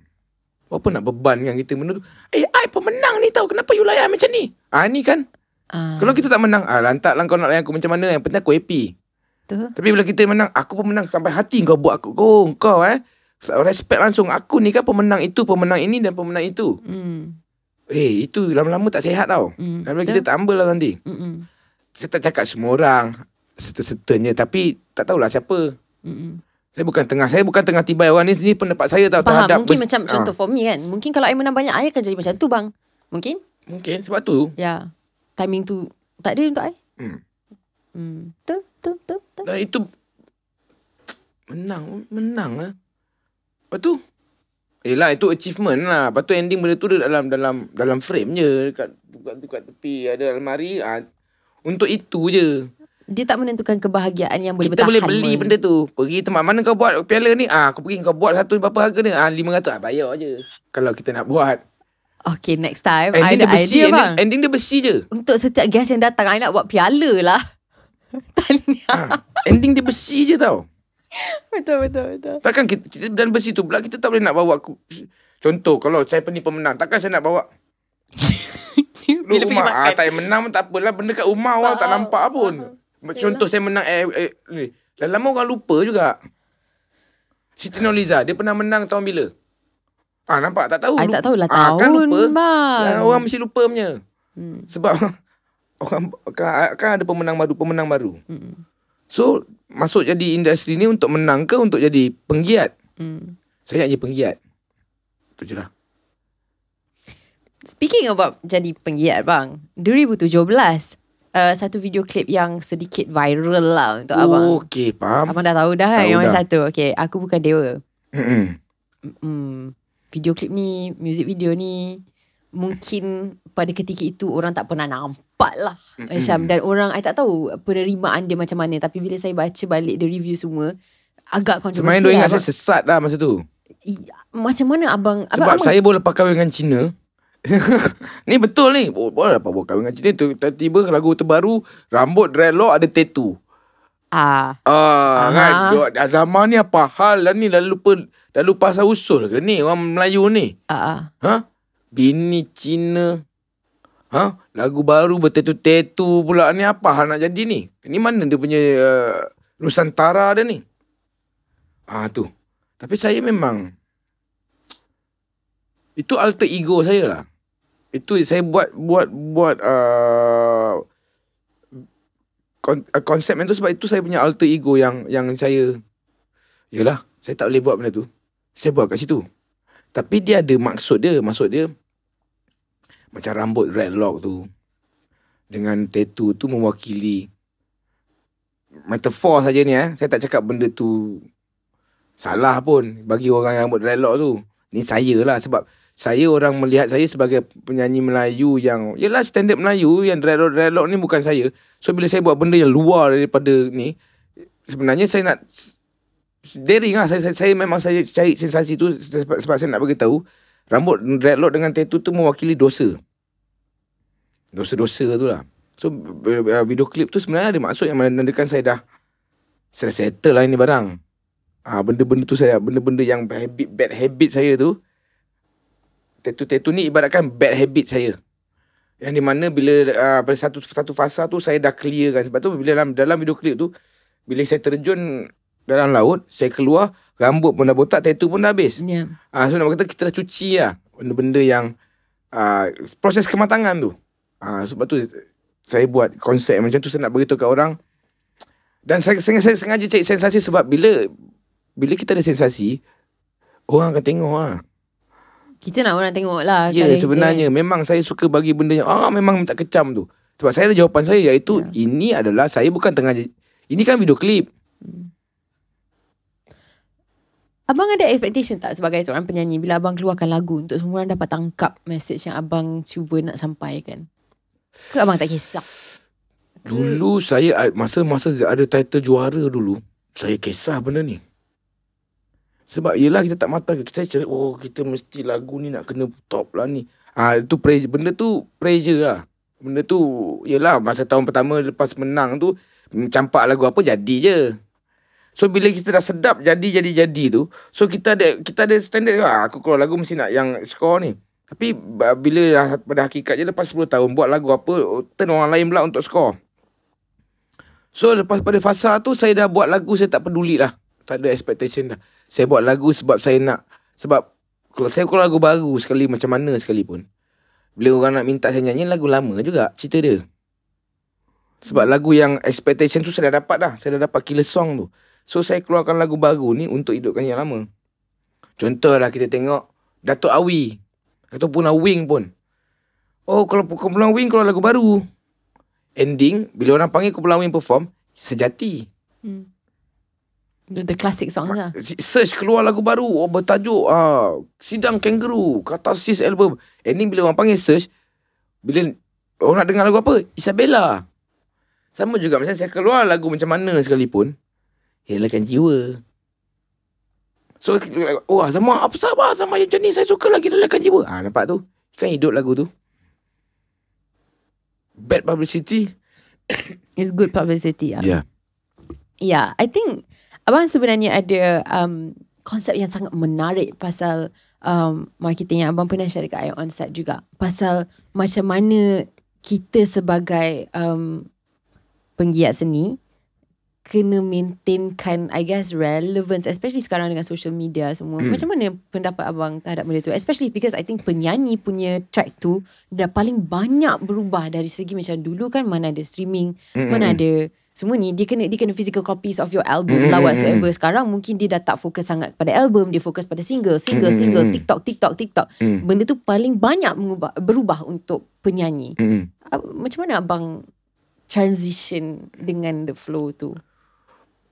Apa nak beban dengan kita benda tu? Eh, I pemenang ni tau. Kenapa you layan macam ni? Ah, ni kan? Uh. Kalau kita tak menang, ah, lantak lah kau nak layan aku macam mana. Yang penting aku happy. Tuh. Tapi bila kita menang, aku pemenang sampai hati kau buat aku. Kau, kau eh respect langsung aku ni kan pemenang itu pemenang ini dan pemenang itu mm. eh itu lama-lama tak sihat tau mm. lama-lama kita tambah lah nanti Mm-mm. saya tak cakap semua orang seternya tapi tak tahulah siapa Mm-mm. Saya bukan tengah Saya bukan tengah tiba orang ni Ini pendapat saya tau Faham terhadap Mungkin macam ha. Ah. contoh for me kan Mungkin kalau I menang banyak I akan jadi macam tu bang Mungkin Mungkin sebab tu Ya yeah. Timing tu Tak ada untuk I hmm. Hmm. Tu, tu, tu, tu. Nah itu Menang Menang lah Lepas tu Eh lah, itu achievement lah. Lepas tu ending benda tu dalam dalam dalam frame je. Dekat, dekat, dekat tepi ada almari. Ha. Untuk itu je. Dia tak menentukan kebahagiaan yang boleh Kita bertahan. Kita boleh beli pun. benda tu. Pergi tempat mana kau buat piala ni. Ah, ha, Kau pergi kau buat satu berapa harga ni. Ah, ha, 500 ha, bayar je. Kalau kita nak buat. Okay next time. Ending ada dia besi. Idea, ending, bang. ending dia besi je. Untuk setiap guest yang datang. I nak buat piala lah. Tahniah. Ha, ending dia besi je tau. betul betul betul. Takkan kita, kita dan besi tu pula kita tak boleh nak bawa aku. Contoh kalau saya pergi pemenang, takkan saya nak bawa. Bila rumah, ah, tak menang pun tak apalah benda kat rumah orang tak nampak pun. Oh, Contoh yalah. saya menang eh, eh ni. Dah lama orang lupa juga. Siti Nurhaliza dia pernah menang tahun bila? Ah nampak tak tahu. Ah tak tahulah tahun. Ah, kan lupa. Bang. Lah, orang mesti lupa punya. Hmm. Sebab orang kan, kan ada pemenang baru, pemenang baru. Hmm. So masuk jadi industri ni untuk menang ke untuk jadi penggiat? Hmm. Saya hanya penggiat. Itu je lah. Speaking about jadi penggiat bang, 2017, uh, satu video klip yang sedikit viral lah untuk okay, abang. Okay faham. Abang dah tahu dah kan yang satu. Okay aku bukan dewa. Hmm. Video klip ni, music video ni, mungkin pada ketika itu orang tak pernah nampak lah macam dan orang I tak tahu penerimaan dia macam mana tapi bila saya baca balik the review semua agak kontroversi Semain lah. ingat saya sesat dah masa tu. Macam mana abang Sebab abang, saya boleh pakai dengan Cina. ni betul ni. Boleh bo, apa boleh kawin dengan Cina tu. Tiba-tiba lagu terbaru rambut dreadlock ada tattoo. Ah. Ah, uh, uh-huh. kan. Ah, ni apa hal lah ni dah lupa dah lupa asal usul ke ni orang Melayu ni. Ah. uh Ha? Bini Cina Ha? Lagu baru bertetu-tetu pula ni apa hal nak jadi ni? Ni mana dia punya uh, Nusantara dia ni? Ah ha, tu. Tapi saya memang itu alter ego saya lah. Itu saya buat buat buat uh, uh, konsep itu sebab itu saya punya alter ego yang yang saya yalah, saya tak boleh buat benda tu. Saya buat kat situ. Tapi dia ada maksud dia, maksud dia macam rambut dreadlock tu dengan tattoo tu mewakili metafor saja ni eh. Saya tak cakap benda tu salah pun bagi orang yang rambut dreadlock tu. Ni saya lah sebab saya orang melihat saya sebagai penyanyi Melayu yang Yelah standard Melayu yang dreadlock, dreadlock ni bukan saya So bila saya buat benda yang luar daripada ni Sebenarnya saya nak Daring lah saya, saya, saya memang saya cari sensasi tu Sebab, sebab saya nak beritahu Rambut dreadlock dengan tattoo tu mewakili dosa. Dosa-dosa tu lah. So uh, video klip tu sebenarnya ada maksud yang menandakan saya dah saya dah settle lah ini barang. Ah benda-benda tu saya benda-benda yang bad habit bad habit saya tu tattoo-tattoo ni ibaratkan bad habit saya Yang di mana bila uh, pada satu satu fasa tu saya dah clear kan sebab tu bila dalam dalam video klip tu bila saya terjun dalam laut Saya keluar Rambut pun dah botak Tattoo pun dah habis yeah. Ya. ha, So nak kata kita dah cuci lah Benda-benda yang uh, Proses kematangan tu ha, Sebab tu Saya buat konsep macam tu Saya nak beritahu kat orang Dan saya, saya, saya sengaja cari sensasi Sebab bila Bila kita ada sensasi Orang akan tengok lah Kita nak orang tengok lah Ya yeah, sebenarnya dia. Memang saya suka bagi benda yang ah, Memang tak kecam tu Sebab saya ada jawapan saya Iaitu yeah. Ini adalah Saya bukan tengah Ini kan video klip hmm. Abang ada expectation tak sebagai seorang penyanyi bila abang keluarkan lagu untuk semua orang dapat tangkap message yang abang cuba nak sampaikan? Ke abang tak kisah? Dulu hmm. saya masa-masa ada title juara dulu, saya kisah benda ni. Sebab yelah kita tak mata Kita cari, oh kita mesti lagu ni nak kena top lah ni. Ah ha, itu pressure. Benda tu pressure lah. Benda tu yelah masa tahun pertama lepas menang tu, mm, campak lagu apa jadi je. So bila kita dah sedap jadi jadi jadi tu, so kita ada kita ada standard ah, aku kalau lagu mesti nak yang score ni. Tapi bila dah, pada hakikatnya lepas 10 tahun buat lagu apa oh, turn orang lain pula untuk score. So lepas pada fasa tu saya dah buat lagu saya tak peduli lah Tak ada expectation dah. Saya buat lagu sebab saya nak sebab kalau saya keluar lagu baru sekali macam mana sekalipun. Bila orang nak minta saya nyanyi lagu lama juga cerita dia. Sebab lagu yang expectation tu saya dah dapat dah. Saya dah dapat killer song tu. So saya keluarkan lagu baru ni untuk hidupkan yang lama. Contohlah kita tengok Datuk Awi atau puna Wing pun. Oh kalau Kumpulan Wing keluar lagu baru. Ending bila orang panggil Kumpulan Wing perform sejati. Hmm. The classic song lah. Search keluar lagu baru oh, bertajuk ah Sidang Kangaroo kata sis album. Ending bila orang panggil search bila orang nak dengar lagu apa? Isabella. Sama juga macam saya keluar lagu macam mana sekalipun. Hilangkan jiwa So Oh Azamah Apa sahabat Azamah macam ni Saya suka lagi Hilangkan jiwa Ah ha, Nampak tu Kan hidup lagu tu Bad publicity It's good publicity Ya Ya yeah. I think Abang sebenarnya ada um, Konsep yang sangat menarik Pasal um, Marketing yang abang pernah share Dekat I On Set juga Pasal Macam mana Kita sebagai um, Penggiat seni kena maintain kan, I guess relevance especially sekarang dengan social media semua hmm. macam mana pendapat abang terhadap benda tu especially because I think penyanyi punya track tu dah paling banyak berubah dari segi macam dulu kan mana ada streaming hmm. mana hmm, ada hmm. semua ni dia kena dia kena physical copies of your album mm. lah hmm, whatsoever sekarang mungkin dia dah tak fokus sangat pada album dia fokus pada single single mm. single TikTok TikTok TikTok mm. benda tu paling banyak mengubah, berubah untuk penyanyi mm. macam mana abang transition dengan the flow tu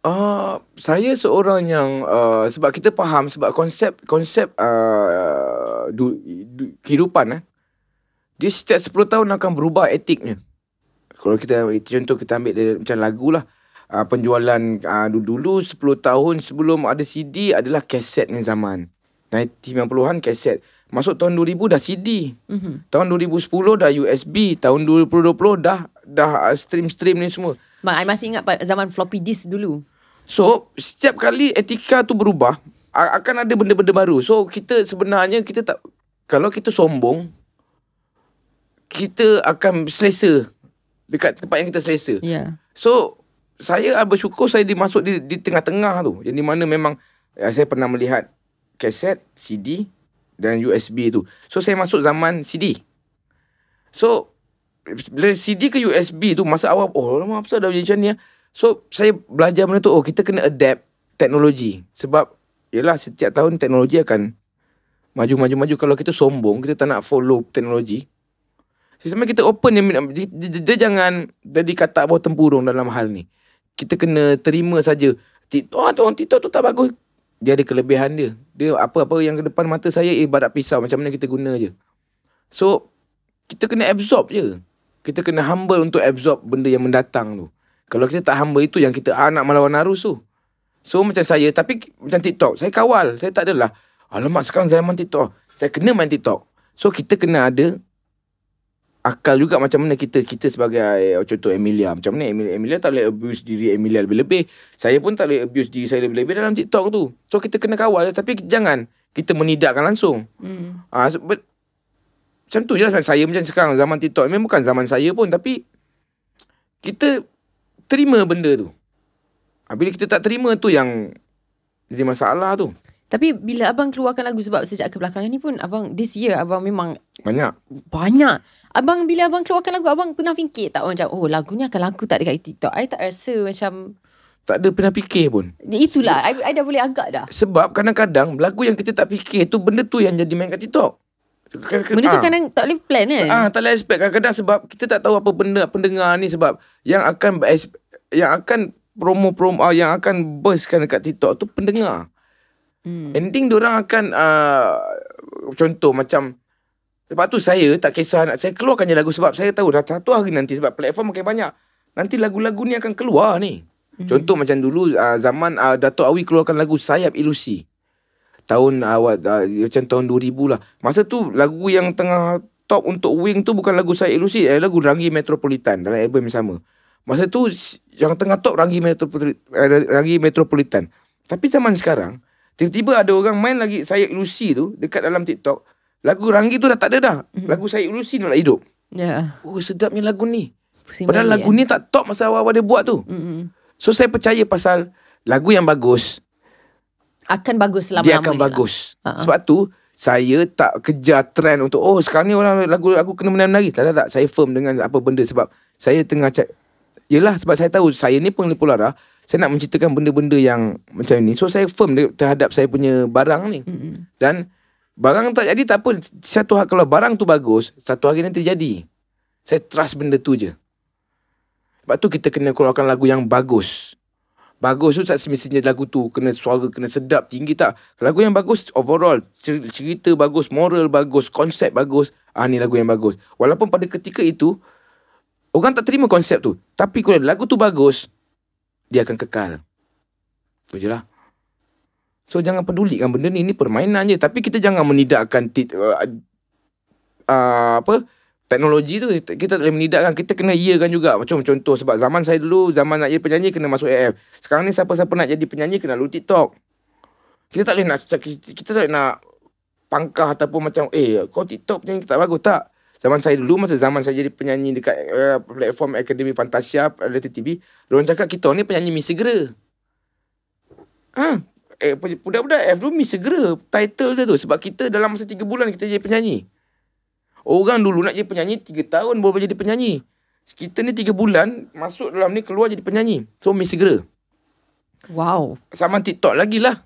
Uh, saya seorang yang uh, sebab kita faham sebab konsep konsep uh, du, du, kehidupan eh. Dia setiap 10 tahun akan berubah etiknya. Kalau kita contoh kita ambil dari, macam lagulah. Uh, penjualan uh, dulu 10 tahun sebelum ada CD adalah kaset ni zaman. 90-an kaset. Masuk tahun 2000 dah CD. Mm-hmm. Tahun 2010 dah USB, tahun 2020 dah dah stream-stream ni semua. Mak, I masih ingat zaman floppy disk dulu. So setiap kali etika tu berubah akan ada benda-benda baru. So kita sebenarnya kita tak kalau kita sombong kita akan selesa dekat tempat yang kita selesa. Yeah. So saya ah, bersyukur saya dimasuk di, tengah-tengah tu. Jadi mana memang ya, saya pernah melihat kaset, CD dan USB tu. So saya masuk zaman CD. So dari CD ke USB tu masa awal oh lama apa dah macam ni Ya? So saya belajar benda tu Oh kita kena adapt teknologi Sebab Yelah setiap tahun teknologi akan Maju-maju-maju Kalau kita sombong Kita tak nak follow teknologi Sebenarnya kita open dia, dia, dia, jangan Jadi kata bawah tempurung dalam hal ni Kita kena terima saja Oh orang TikTok tu tak bagus Dia ada kelebihan dia Dia apa-apa yang ke depan mata saya Ibarat eh, pisau Macam mana kita guna je So Kita kena absorb je kita kena humble untuk absorb benda yang mendatang tu. Kalau kita tak hamba itu yang kita ah, nak melawan arus tu. So macam saya tapi macam TikTok saya kawal. Saya tak adalah alamak sekarang saya main TikTok. Saya kena main TikTok. So kita kena ada akal juga macam mana kita kita sebagai oh, contoh Emilia macam mana Emilia, Emilia tak boleh abuse diri Emilia lebih-lebih saya pun tak boleh abuse diri saya lebih-lebih dalam TikTok tu so kita kena kawal tapi jangan kita menidakkan langsung mm. ah, so, but, macam tu je lah saya macam sekarang zaman TikTok memang bukan zaman saya pun tapi kita terima benda tu. Ah, bila kita tak terima tu yang jadi masalah tu. Tapi bila abang keluarkan lagu sebab sejak ke belakang ni pun abang this year abang memang banyak. Banyak. Abang bila abang keluarkan lagu abang pernah fikir tak orang cakap oh lagu ni akan lagu tak dekat TikTok. Ai tak rasa macam tak ada pernah fikir pun. Itulah. Ai so, dah boleh agak dah. Sebab kadang-kadang lagu yang kita tak fikir tu benda tu yang jadi main kat TikTok. Benda tu ah. kadang tak boleh plan kan? Ah, ha, tak boleh expect. Kadang-kadang sebab kita tak tahu apa benda pendengar ni sebab yang akan expect yang akan promo-promo uh, yang akan burstkan dekat TikTok tu pendengar. Hmm. Ending orang akan uh, contoh macam sebab tu saya tak kisah nak saya keluarkan je lagu sebab saya tahu dah satu hari nanti sebab platform makin banyak. Nanti lagu-lagu ni akan keluar ni. Hmm. Contoh macam dulu uh, zaman uh, Datuk Awi keluarkan lagu Sayap Ilusi. Tahun awal uh, uh, macam tahun 2000 lah. Masa tu lagu yang tengah top untuk Wing tu bukan lagu Sayap Ilusi, eh, lagu Rangi Metropolitan dalam album yang sama. Masa tu yang tengah top Ranggi Metropolitan, eh, Metropolitan. Tapi zaman sekarang tiba-tiba ada orang main lagi Sayyid Lucy tu dekat dalam TikTok. Lagu Ranggi tu dah tak ada dah. Mhm. Lagu Sayyid Lucy nak lah hidup. Ya. Yeah. Oh sedapnya lagu ni. Pusing Padahal lagu ya. ni tak top masa awal-awal dia buat tu. Mm-hmm. So saya percaya pasal lagu yang bagus akan bagus selama lama Dia akan lah. bagus. Lah. Sebab tu saya tak kejar trend untuk oh sekarang ni orang lagu aku kena menari-menari. Tak tak tak. Saya firm dengan apa benda sebab saya tengah cakap Yelah sebab saya tahu Saya ni pun lipo lara Saya nak menceritakan benda-benda yang Macam ni So saya firm terhadap saya punya barang ni mm-hmm. Dan Barang tak jadi tak apa Satu hari kalau barang tu bagus Satu hari nanti jadi Saya trust benda tu je Sebab tu kita kena keluarkan lagu yang bagus Bagus tu tak semestinya lagu tu Kena suara kena sedap tinggi tak Lagu yang bagus overall Cerita bagus Moral bagus Konsep bagus ah, Ni lagu yang bagus Walaupun pada ketika itu Orang tak terima konsep tu. Tapi kalau lagu tu bagus, dia akan kekal. Itu je lah. So, jangan pedulikan benda ni. Ini permainan je. Tapi kita jangan menidakkan uh, uh, apa teknologi tu. Kita tak boleh menidakkan. Kita kena kan juga. Macam contoh. Sebab zaman saya dulu, zaman nak jadi penyanyi, kena masuk AF. Sekarang ni, siapa-siapa nak jadi penyanyi, kena lalu TikTok. Kita tak boleh nak... Kita tak nak pangkah ataupun macam, eh, kau TikTok penyanyi tak bagus. Tak zaman saya dulu masa zaman saya jadi penyanyi dekat uh, platform Akademi Fantasia Reality TV orang cakap kita ni penyanyi Miss Segera ha? eh, budak-budak Afro Miss Segera title dia tu sebab kita dalam masa 3 bulan kita jadi penyanyi orang dulu nak jadi penyanyi 3 tahun baru jadi penyanyi kita ni 3 bulan masuk dalam ni keluar jadi penyanyi so Miss Segera wow sama TikTok lagi lah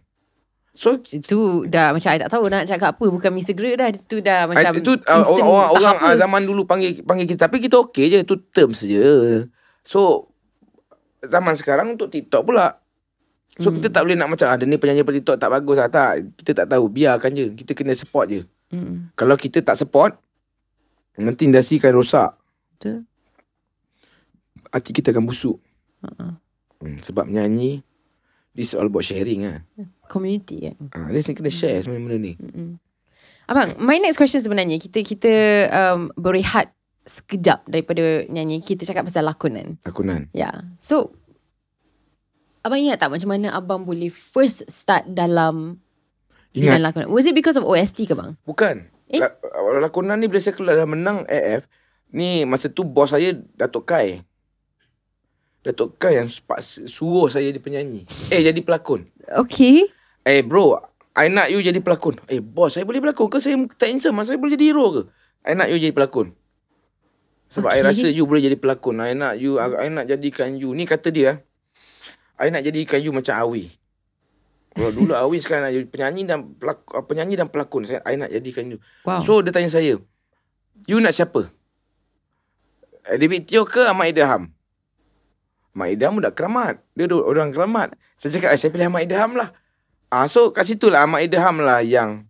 So Itu dah macam I tak tahu nak cakap apa Bukan Mr. Great dah Itu dah macam I, Itu uh, orang, orang uh, zaman dulu panggil panggil kita Tapi kita okey je Itu terms je So Zaman sekarang untuk TikTok pula So hmm. kita tak boleh nak macam Ada ah, ni penyanyi per TikTok tak bagus lah Tak Kita tak tahu Biarkan je Kita kena support je hmm. Kalau kita tak support Nanti industri akan rosak Betul Hati kita akan busuk uh-uh. Sebab menyanyi This all about sharing lah. eh? ah Community kan ah, Dia kena share semua benda ni Mm-mm. Abang My next question sebenarnya Kita kita um, Berehat Sekejap Daripada nyanyi Kita cakap pasal lakonan Lakonan Ya yeah. So Abang ingat tak Macam mana abang boleh First start dalam Ingat lakonan? Was it because of OST ke bang? Bukan Eh? lakonan ni bila saya keluar dah menang AF Ni masa tu bos saya Datuk Kai Datuk Kai yang paksa, suruh saya jadi penyanyi. Eh, jadi pelakon. Okay. Eh, bro. I nak you jadi pelakon. Eh, bos. Saya boleh pelakon ke? Saya tak insya. Masa saya boleh jadi hero ke? I nak you jadi pelakon. Sebab okay. I rasa you boleh jadi pelakon. I nak you. I nak jadikan you. Ni kata dia. I nak jadikan you macam Awi. Kalau dulu Awi sekarang nak jadi penyanyi dan pelakon. Ah, penyanyi dan pelakon. Saya, I nak jadikan you. Wow. So, dia tanya saya. You nak siapa? Eh, David Tio ke Ahmad Idham? Mak Idham budak keramat. Dia duduk orang keramat. Saya cakap, eh, saya pilih Mak Idham lah. Ah, so, kat situ lah Mak Idham lah yang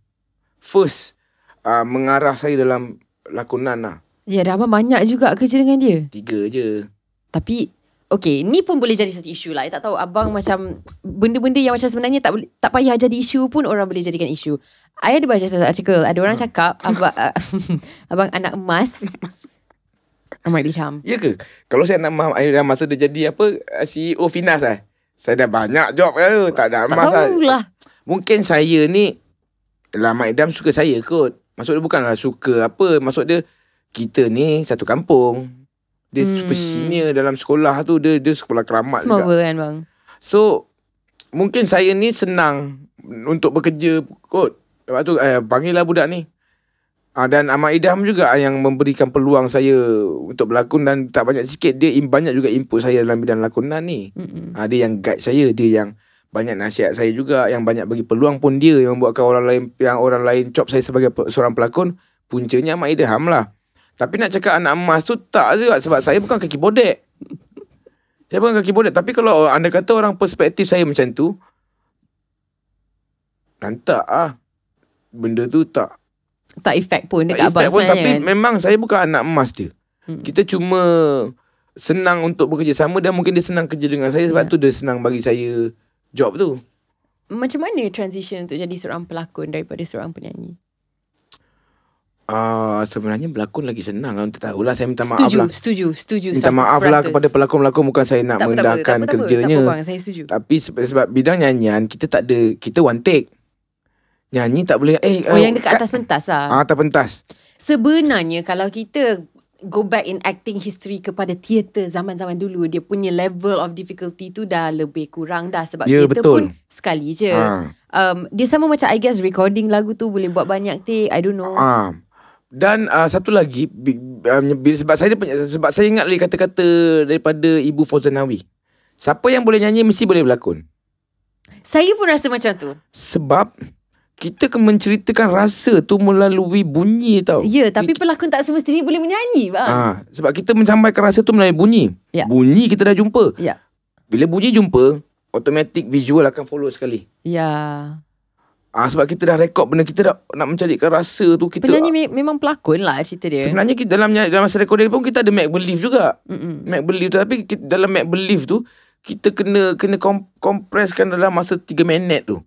first uh, mengarah saya dalam lakonan lah. Ya, dah abang banyak juga kerja dengan dia. Tiga je. Tapi, okay, ni pun boleh jadi satu isu lah. Saya tak tahu abang macam benda-benda yang macam sebenarnya tak tak payah jadi isu pun orang boleh jadikan isu. Saya ada baca satu artikel. Ada orang hmm. cakap, abang, ah, abang anak emas. Amar Bicham. Ya ke? Kalau saya nak maaf ayah masa dia jadi apa eh, CEO Finas eh. Saya dah banyak job ya, ke? Tak ada masa. Tak tahulah. Mungkin saya ni lah Mak Idam suka saya kot. Maksud dia bukanlah suka apa. Maksud dia kita ni satu kampung. Dia hmm. super senior dalam sekolah tu. Dia dia sekolah keramat Semua juga. Semua kan bang. So mungkin saya ni senang untuk bekerja kot. Lepas tu eh, panggil lah budak ni. Ah dan Ahmad Idham juga ah, yang memberikan peluang saya untuk berlakon dan tak banyak sikit dia banyak juga input saya dalam bidang lakonan ni. mm dia yang guide saya, dia yang banyak nasihat saya juga, yang banyak bagi peluang pun dia yang membuatkan orang lain yang orang lain cop saya sebagai seorang pelakon. Puncanya Ahmad Idham lah. Tapi nak cakap anak emas tu tak juga sebab saya bukan kaki bodek. Saya bukan kaki bodek. Tapi kalau anda kata orang perspektif saya macam tu, nantak ah. Benda tu tak tak efek pun dekat tak effect abang pun, tapi kan? memang saya bukan anak emas dia hmm. kita cuma senang untuk bekerja sama dan mungkin dia senang kerja dengan saya sebab yeah. tu dia senang bagi saya job tu macam mana transition untuk jadi seorang pelakon daripada seorang penyanyi Uh, sebenarnya berlakon lagi senang lah, Tak tahulah Saya minta maaf setuju, lah Setuju, setuju Minta maaf lah kepada pelakon-pelakon Bukan saya nak mengendahkan kerjanya tak apa, tak apa, bang. Saya Tapi sebab, sebab bidang nyanyian Kita tak ada Kita one take Nyanyi tak boleh eh, Oh uh, yang eh, dekat atas pentas lah ah, Atas pentas Sebenarnya Kalau kita Go back in acting history Kepada teater Zaman-zaman dulu Dia punya level of difficulty tu Dah lebih kurang dah Sebab yeah, teater pun Sekali je ha. um, Dia sama macam I guess recording lagu tu Boleh buat banyak take I don't know ha. Dan uh, satu lagi Sebab saya punya, sebab saya ingat lagi kata-kata Daripada Ibu Fauzanawi Siapa yang boleh nyanyi Mesti boleh berlakon Saya pun rasa macam tu Sebab kita akan menceritakan rasa tu melalui bunyi tau. Ya, tapi I, pelakon tak semestinya boleh menyanyi, bang. Ah, sebab kita menyampaikan rasa tu melalui bunyi. Ya. Bunyi kita dah jumpa. Ya. Bila bunyi jumpa, automatic visual akan follow sekali. Ya. Ah, sebab kita dah rekod benda kita dah nak mencarikan rasa tu kita. Penyanyi me- memang pelakon lah cerita dia. Sebenarnya kita dalam dalam masa recording pun kita ada make believe juga. Mm-mm. Make believe tu, tapi kita, dalam make believe tu kita kena kena kompreskan dalam masa 3 minit tu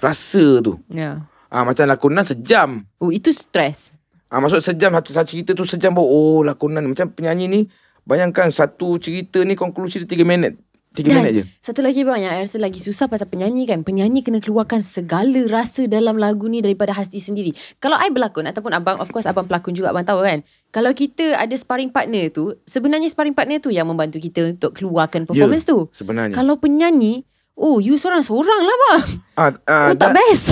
rasa tu. Yeah. Ah macam lakonan sejam. Oh itu stres. Ah maksud sejam satu satu cerita tu sejam bawa, oh lakonan macam penyanyi ni bayangkan satu cerita ni konklusi dia tiga minit. tiga Dan minit je. Satu lagi bang yang rasa lagi susah pasal penyanyi kan. Penyanyi kena keluarkan segala rasa dalam lagu ni daripada hati sendiri. Kalau I berlakon ataupun abang of course abang pelakon juga abang tahu kan. Kalau kita ada sparring partner tu, sebenarnya sparring partner tu yang membantu kita untuk keluarkan performance yeah, tu. Sebenarnya. Kalau penyanyi Oh you seorang sorang lah bang ah, uh, Oh tak that, best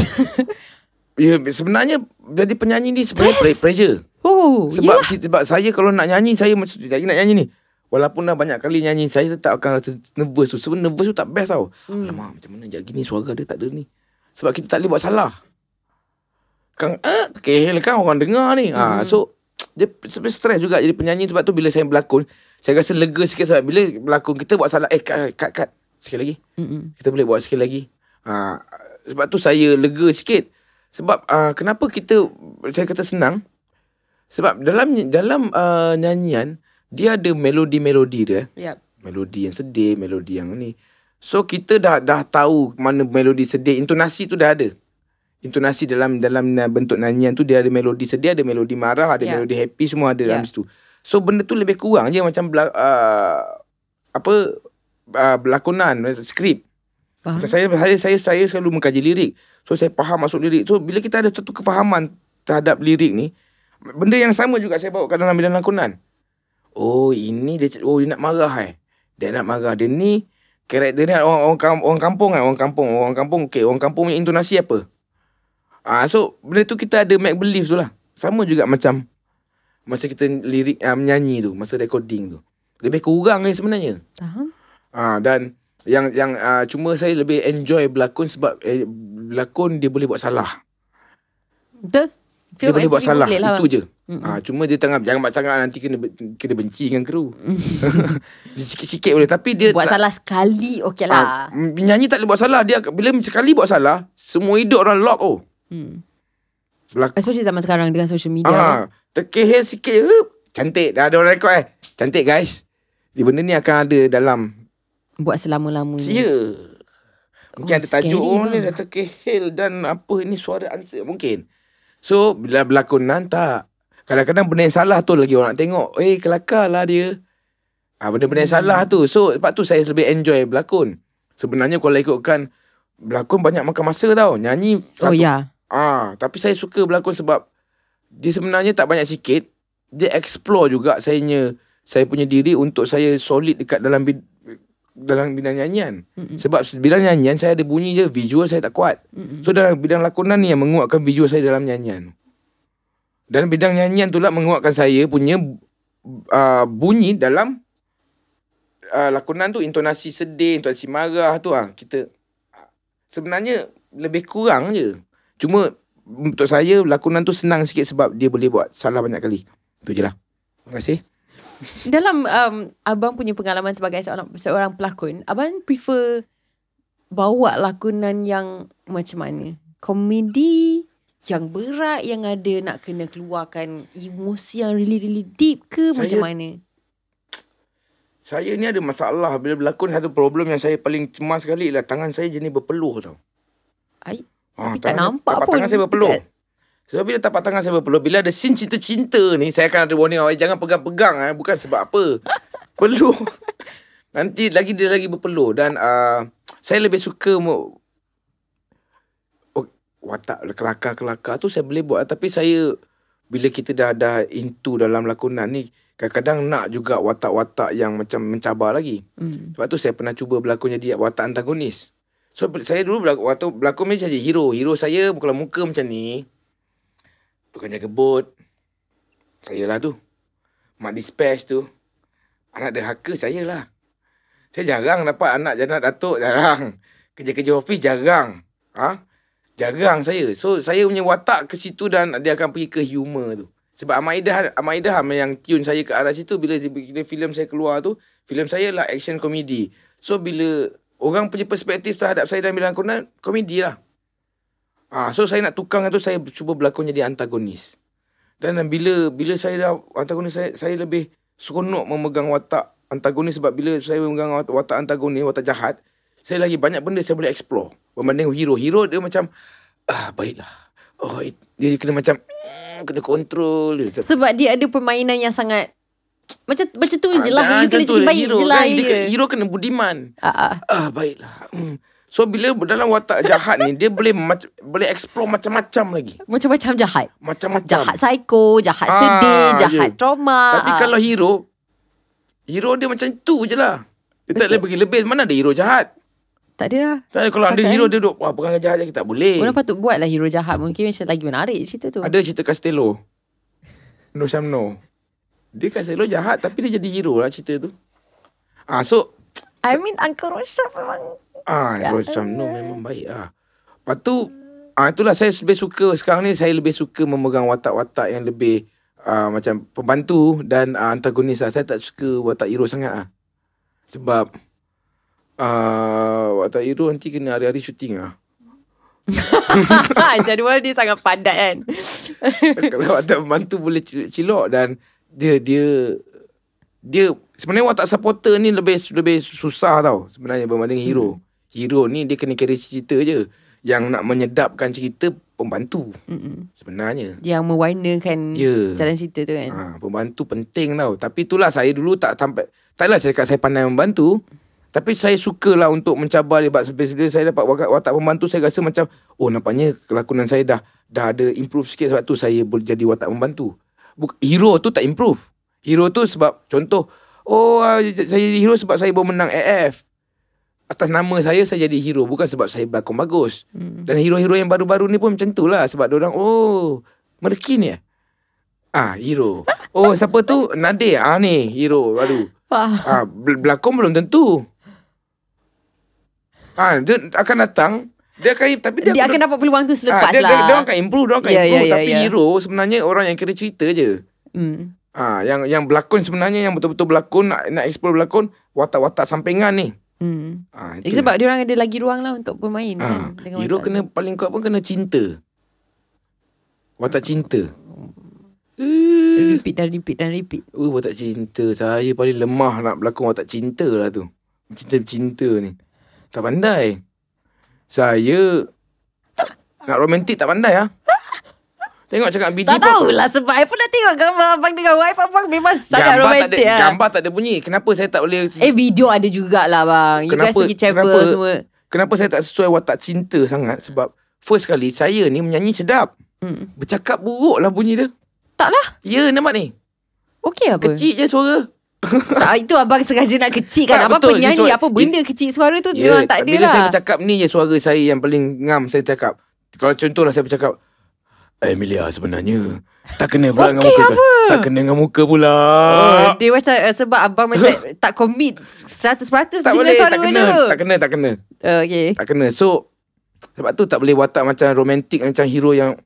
yeah, sebenarnya Jadi penyanyi ni Sebenarnya Stress. pressure Oh sebab, kita sebab saya kalau nak nyanyi Saya macam Saya nak nyanyi ni Walaupun dah banyak kali nyanyi Saya tetap akan rasa nervous tu Sebab nervous tu tak best tau hmm. Alamak macam mana Jadi ni suara dia tak ada ni Sebab kita tak boleh buat salah Kang, eh, Kehel kan orang dengar ni ah, hmm. ha, So dia sebab stress juga jadi penyanyi sebab tu bila saya berlakon saya rasa lega sikit sebab bila berlakon kita buat salah eh kat kat, kat sekali lagi. Mm-mm. Kita boleh buat sekali lagi. Ha, sebab tu saya lega sikit. Sebab uh, kenapa kita saya kata senang? Sebab dalam dalam uh, nyanyian dia ada melodi-melodi dia. Yep. Melodi yang sedih, melodi yang ni. So kita dah dah tahu mana melodi sedih, intonasi tu dah ada. Intonasi dalam dalam bentuk nyanyian tu dia ada melodi sedih, ada melodi marah, ada yeah. melodi happy semua ada yeah. dalam situ. So benda tu lebih kurang je macam uh, apa uh, berlakonan eh, skrip faham. saya saya saya saya selalu mengkaji lirik so saya faham masuk lirik so bila kita ada satu kefahaman terhadap lirik ni benda yang sama juga saya bawa kadang dalam bidang lakonan oh ini dia oh dia nak marah eh dia nak marah dia ni karakter ni orang orang, orang kampung kan orang kampung orang kampung okey orang kampung punya intonasi apa ah uh, so benda tu kita ada make believe tu lah sama juga macam masa kita lirik uh, menyanyi tu masa recording tu lebih kurang ni eh, sebenarnya uh-huh. Ha, dan yang yang uh, cuma saya lebih enjoy berlakon sebab eh, berlakon dia boleh buat salah. Betul? Film dia boleh buat salah boleh lah. Itu je mm-hmm. ha, Cuma dia tengah Jangan buat sangat Nanti kena kena benci dengan kru mm. Dia sikit-sikit boleh Tapi dia Buat tak, salah sekali Okey lah ha, Nyanyi tak boleh buat salah Dia Bila sekali buat salah Semua hidup orang lock oh. Mm. Belak- Especially zaman sekarang Dengan social media ha, ah, Terkehil sikit Cantik Dah ada orang record eh Cantik guys Benda ni akan ada dalam Buat selama-lamanya. Ya. Mungkin oh, ada tajuk oh, ni lah. dah terkehil dan apa ini suara answer mungkin. So bila berlakon nan tak. Kadang-kadang benda yang salah tu lagi orang nak tengok. Eh kelakar lah dia. Ah ha, benda-benda yang hmm. salah tu. So sebab tu saya lebih enjoy berlakon. Sebenarnya kalau ikutkan berlakon banyak makan masa tau. Nyanyi oh, satu. Oh ya. Ah, ha, tapi saya suka berlakon sebab dia sebenarnya tak banyak sikit. Dia explore juga saya punya diri untuk saya solid dekat dalam dalam bidang nyanyian Mm-mm. sebab bidang nyanyian saya ada bunyi je visual saya tak kuat Mm-mm. so dalam bidang lakonan ni yang menguatkan visual saya dalam nyanyian dan bidang nyanyian itulah menguatkan saya punya uh, bunyi dalam uh, lakonan tu intonasi sedih intonasi marah tu ah kita sebenarnya lebih kurang je cuma untuk saya lakonan tu senang sikit sebab dia boleh buat salah banyak kali tu je lah terima kasih dalam um, abang punya pengalaman sebagai seorang, seorang pelakon, abang prefer bawa lakonan yang macam mana? Komedi yang berat yang ada nak kena keluarkan emosi yang really really deep ke saya, macam mana? Saya ni ada masalah bila berlakon satu problem yang saya paling cemas sekali ialah tangan saya jenis berpeluh tau. Ai. Ah, tak nampak saya, pun. Tangan saya berpeluh. Dekat, So bila tapak tangan saya berpeluh Bila ada scene cinta-cinta ni Saya akan ada warning awak eh, Jangan pegang-pegang eh. Bukan sebab apa Perlu Nanti lagi dia lagi berpeluh Dan uh, Saya lebih suka mo- oh, Watak kelakar-kelakar tu Saya boleh buat Tapi saya Bila kita dah ada Into dalam lakonan ni Kadang-kadang nak juga Watak-watak yang macam Mencabar lagi mm. Sebab tu saya pernah cuba Berlakon dia watak antagonis So saya dulu berlakon, berlakon macam hero. Hero saya bukan muka macam ni. Tukang jaga bot. Saya lah tu. Mak dispatch tu. Anak derhaka saya lah. Saya jarang dapat anak jenak datuk, jarang. Kerja-kerja ofis jarang. Ha? Jarang saya. So, saya punya watak ke situ dan dia akan pergi ke humor tu. Sebab Amaidah, Amaidah yang tune saya ke arah situ bila, bila filem saya keluar tu, filem saya lah action comedy. So, bila orang punya perspektif terhadap saya dan bilang komedi lah. Ah, so saya nak tukang itu saya cuba berlakon jadi antagonis. Dan bila bila saya dah antagonis saya saya lebih seronok memegang watak antagonis sebab bila saya memegang watak antagonis, watak jahat, saya lagi banyak benda saya boleh explore. Berbanding hero, hero dia macam ah baiklah. Oh, it, dia kena macam mm, kena kontrol Sebab dia ada permainan yang sangat macam macam tu ah, je lah. Ah, dia kena jadi baik hero, lah kan, ya. hero kena budiman. Ah, ah. ah baiklah. Mm. So bila dalam watak jahat ni dia boleh mac- boleh explore macam-macam lagi. Macam-macam jahat. Macam-macam. Jahat psycho, jahat ah, sedih, ya. jahat yeah. trauma. Tapi ah. kalau hero hero dia macam tu je lah. Dia tak boleh pergi lebih. Mana ada hero jahat? Tak ada lah. Tak ada. Kalau Sakan. ada hero dia duduk wah, perangai jahat je tak boleh. Mana patut buat lah hero jahat. Mungkin macam lagi menarik cerita tu. Ada cerita Castello. No Sam No. Dia Castello jahat tapi dia jadi hero lah cerita tu. Ah, so... I mean Uncle Roshan memang Ah, ya. macam no memang baik ah. Lepas tu ah itulah saya lebih suka sekarang ni saya lebih suka memegang watak-watak yang lebih ah, macam pembantu dan ah, antagonis lah. Saya tak suka watak hero sangat ah. Sebab ah, watak hero nanti kena hari-hari syuting ah. Jadual dia sangat padat kan. Kalau watak pembantu boleh cilok dan dia dia dia sebenarnya watak supporter ni lebih lebih susah tau sebenarnya berbanding hero. Hmm hero ni dia kena carry cerita je yang nak menyedapkan cerita pembantu Mm-mm. sebenarnya yang mewarnakan yeah. jalan cerita tu kan ha, pembantu penting tau tapi itulah saya dulu tak sampai taklah saya cakap saya pandai membantu tapi saya suka lah untuk mencabar sebab sebab saya dapat watak pembantu saya rasa macam oh nampaknya kelakuan saya dah dah ada improve sikit sebab tu saya boleh jadi watak pembantu Buk, hero tu tak improve hero tu sebab contoh oh ah, saya jadi hero sebab saya boleh menang AF atas nama saya saya jadi hero bukan sebab saya berlakon bagus. Hmm. Dan hero-hero yang baru-baru ni pun macam lah sebab orang oh Merki ni. Eh? Ah hero. Oh siapa tu? nade ah ni hero baru. Ah berlakon belum tentu. Ah dia akan datang dia akan tapi dia, dia akan dapat peluang tu selepas ah, dia, lah. Dia, dia, dia akan improve, dia akan yeah, improve yeah, yeah, tapi yeah. hero sebenarnya orang yang kira cerita je. Hmm. Ah yang yang belakon sebenarnya yang betul-betul belakon nak nak explore belakon watak-watak sampingan ni. Hmm. Ah, eh, sebab dia orang ada lagi ruang lah untuk bermain ah. kan. Hero watak. kena paling kuat pun kena cinta. Watak cinta. Eh. Repeat dan repeat dan repeat. Oh, watak cinta. Saya paling lemah nak berlakon watak cinta lah tu. Cinta-cinta ni. Tak pandai. Saya nak romantik tak pandai ah. Ha? Tengok cakap video Tak tahu lah sebab Saya pun dah tengok gambar Abang dengan wife abang Memang sangat gambar romantik tak ada, lah. Gambar tak ada bunyi Kenapa saya tak boleh Eh video ada jugalah abang You kenapa, guys pergi travel kenapa, semua Kenapa saya tak sesuai Watak cinta sangat Sebab First kali saya ni Menyanyi sedap hmm. Bercakap buruk lah bunyi dia Taklah. Ya nampak ni Okey apa Kecil je suara tak, itu abang sengaja nak kecil kan Abang penyanyi Apa benda i, kecil suara tu yeah, Memang tak ada lah Bila saya bercakap ni je Suara saya yang paling ngam Saya cakap Kalau contohlah saya bercakap Emilia eh, sebenarnya Tak kena pula okay, dengan muka apa? Tak kena dengan muka pula oh, Dia macam uh, Sebab abang macam Tak commit 100% Tak boleh tak kena, tak kena Tak kena Tak kena uh, okay. Tak kena So Sebab tu tak boleh watak macam romantik Macam hero yang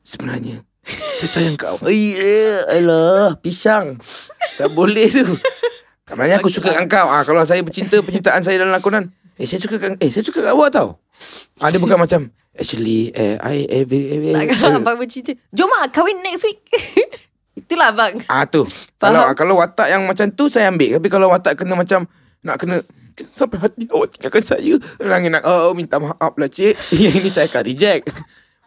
Sebenarnya Saya sayang kau yeah, Alah Pisang Tak boleh tu Sebenarnya aku suka dengan kau ah, Kalau saya bercinta pencintaan saya dalam lakonan Eh saya suka Eh saya suka kat awak tau ah, Dia bukan macam actually eh uh, I every eh, every eh, tak kalau abang mencinta jom ah kahwin next week itulah abang ah tu kalau ah, kalau watak yang macam tu saya ambil tapi kalau watak kena macam nak kena sampai hati awak tinggalkan saya Rangin nak oh, minta maaf lah cik yang ini saya akan reject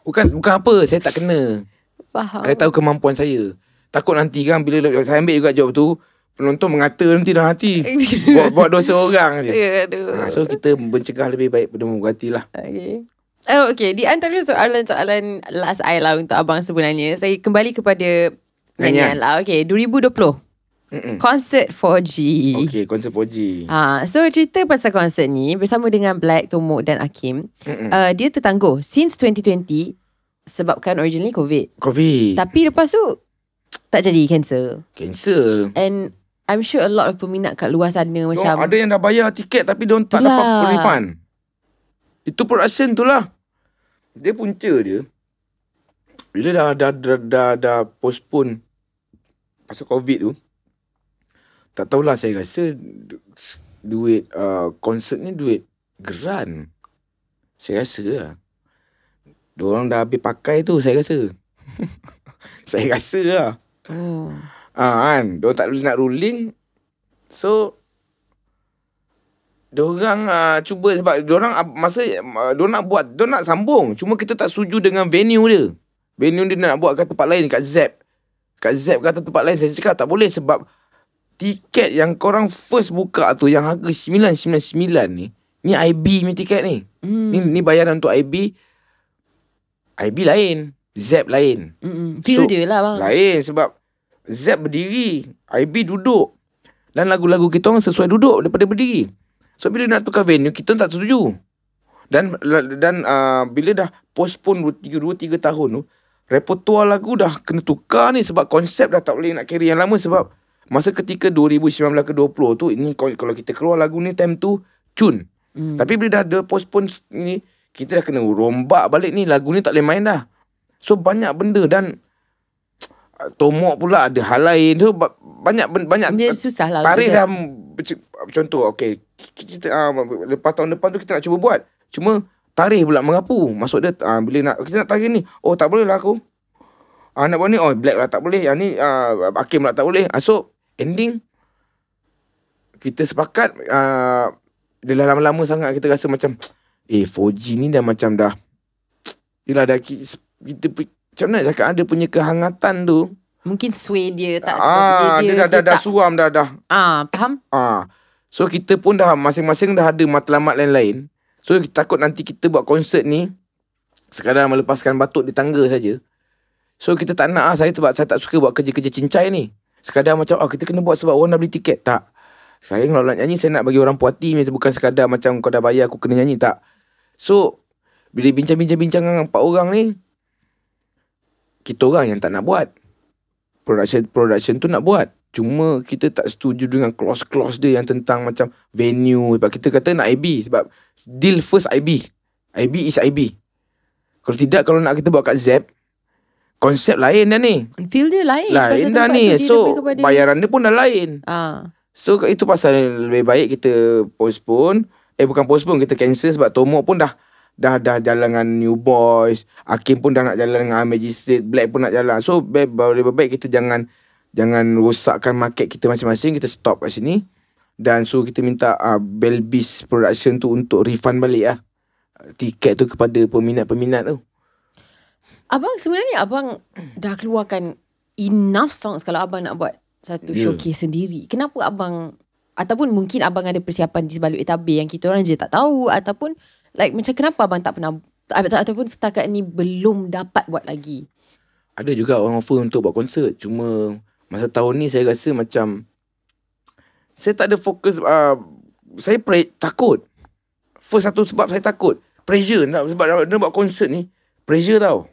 bukan bukan apa saya tak kena Faham. saya tahu kemampuan saya takut nanti kan bila saya ambil juga jawab tu Penonton mengata nanti dalam hati Buat, buat dosa orang je yeah, ya, Ha, So kita mencegah lebih baik Benda mengganti lah okay. Oh, okay. Di antara soalan-soalan last I lah untuk abang sebenarnya. Saya kembali kepada Nanyan lah. Okay. 2020. Konsert 4G Okay, konsert 4G ha, So, cerita pasal konsert ni Bersama dengan Black, Tomok dan Akim uh, Dia tertangguh Since 2020 Sebabkan originally COVID COVID Tapi lepas tu Tak jadi cancel Cancel And I'm sure a lot of peminat kat luar sana macam Ada yang dah bayar tiket tapi don't tak dapat refund itu production tu lah. Dia punca dia. Bila dah, dah, dah, dah, dah postpone pasal COVID tu. Tak tahulah saya rasa duit uh, concert ni duit geran. Saya rasa lah. Diorang dah habis pakai tu saya rasa. saya rasa lah. Hmm. Ha, kan? Diorang tak boleh nak ruling. So, Diorang uh, cuba sebab diorang uh, masa uh, diorang nak buat, diorang nak sambung. Cuma kita tak setuju dengan venue dia. Venue dia nak buat kat tempat lain, kat Zep. Kat Zep kata tempat lain, saya cakap tak boleh sebab tiket yang korang first buka tu yang harga RM999 ni, ni IB ni tiket ni. Mm. Ni, ni bayaran untuk IB. IB lain, Zep lain. mm Feel so, dia lah bang. Lain sebab Zep berdiri, IB duduk. Dan lagu-lagu kita orang sesuai duduk daripada berdiri. So bila nak tukar venue Kita tak setuju Dan dan uh, Bila dah postpone 2-3 tahun tu Repertoire lagu dah kena tukar ni Sebab konsep dah tak boleh nak carry yang lama Sebab Masa ketika 2019 ke 20 tu ini Kalau kita keluar lagu ni Time tu Cun hmm. Tapi bila dah ada postpone ni Kita dah kena rombak balik ni Lagu ni tak boleh main dah So banyak benda dan Tomok pula ada hal lain tu so, Banyak banyak Dia susah lah Tarikh dah contoh okay. kita uh, lepas tahun depan tu kita nak cuba buat cuma tarikh pula mengapu maksud dia uh, bila nak kita nak tarikh ni oh tak boleh lah aku uh, nak buat ni oh black lah tak boleh yang ni uh, akim lah tak boleh uh, so ending kita sepakat uh, dia lama-lama sangat kita rasa macam eh 4G ni dah macam dah yelah dah kita, kita macam mana nak cakap dia punya kehangatan tu Mungkin sway dia tak sway ah, dia, dia, dia, dah, dia dah, dah suam dah dah. Ah, faham? Ah. So kita pun dah masing-masing dah ada matlamat lain-lain. So kita takut nanti kita buat konsert ni sekadar melepaskan batuk di tangga saja. So kita tak nak ah saya sebab saya tak suka buat kerja-kerja cincai ni. Sekadar macam ah kita kena buat sebab orang dah beli tiket tak. Saya kalau nak nyanyi saya nak bagi orang puati ni bukan sekadar macam kau dah bayar aku kena nyanyi tak. So bila bincang-bincang-bincang dengan empat orang ni kita orang yang tak nak buat production production tu nak buat cuma kita tak setuju dengan clause-clause dia yang tentang macam venue sebab kita kata nak IB sebab deal first IB IB is IB kalau tidak kalau nak kita buat kat Zep konsep lain dah ni feel dia lain lain dah ni so dia bayaran dia pun dah lain uh. so itu pasal lebih baik kita postpone eh bukan postpone kita cancel sebab Tomok pun dah dah dah jalan dengan new boys Akim pun dah nak jalan dengan Amir Black pun nak jalan so lebih baik kita jangan jangan rosakkan market kita masing-masing kita stop kat sini dan so kita minta uh, Belbis production tu untuk refund balik lah tiket tu kepada peminat-peminat tu Abang sebenarnya Abang dah keluarkan enough songs kalau Abang nak buat satu yeah. showcase sendiri kenapa Abang ataupun mungkin Abang ada persiapan di sebalik etabe yang kita orang je tak tahu ataupun Like macam kenapa abang tak pernah tak ataupun setakat ni belum dapat buat lagi? Ada juga orang offer untuk buat konsert. Cuma masa tahun ni saya rasa macam saya tak ada fokus uh, saya pre- takut. First satu sebab saya takut. Pressure nak sebab nak, nak buat konsert ni pressure tau.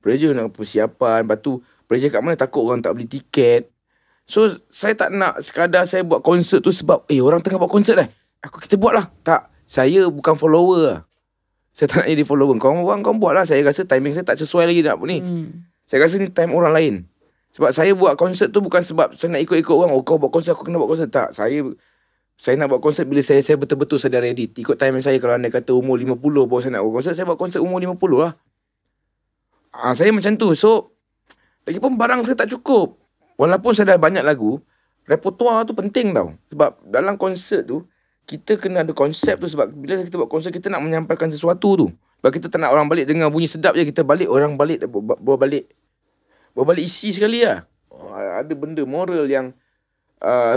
Pressure nak persiapan, lepas tu pressure kat mana takut orang tak beli tiket. So saya tak nak sekadar saya buat konsert tu sebab eh orang tengah buat konsert dah. Aku kita buat lah Tak saya bukan follower lah. Saya tak nak jadi follower. Kau orang kau buat lah. Saya rasa timing saya tak sesuai lagi nak ni. Hmm. Saya rasa ni time orang lain. Sebab saya buat konsert tu bukan sebab saya nak ikut-ikut orang. Oh kau buat konsert, aku kena buat konsert. Tak, saya... Saya nak buat konsert bila saya saya betul-betul sedar ready. Ikut timing saya kalau anda kata umur 50 baru saya nak buat konsert. Saya buat konsert umur 50 lah. Ha, saya macam tu. So, lagipun barang saya tak cukup. Walaupun saya dah banyak lagu, repertoire tu penting tau. Sebab dalam konsert tu, kita kena ada konsep tu sebab bila kita buat konsep kita nak menyampaikan sesuatu tu. Sebab kita tak nak orang balik dengar bunyi sedap je kita balik orang balik bawa balik bawa balik isi sekali lah. Oh, ada benda moral yang uh,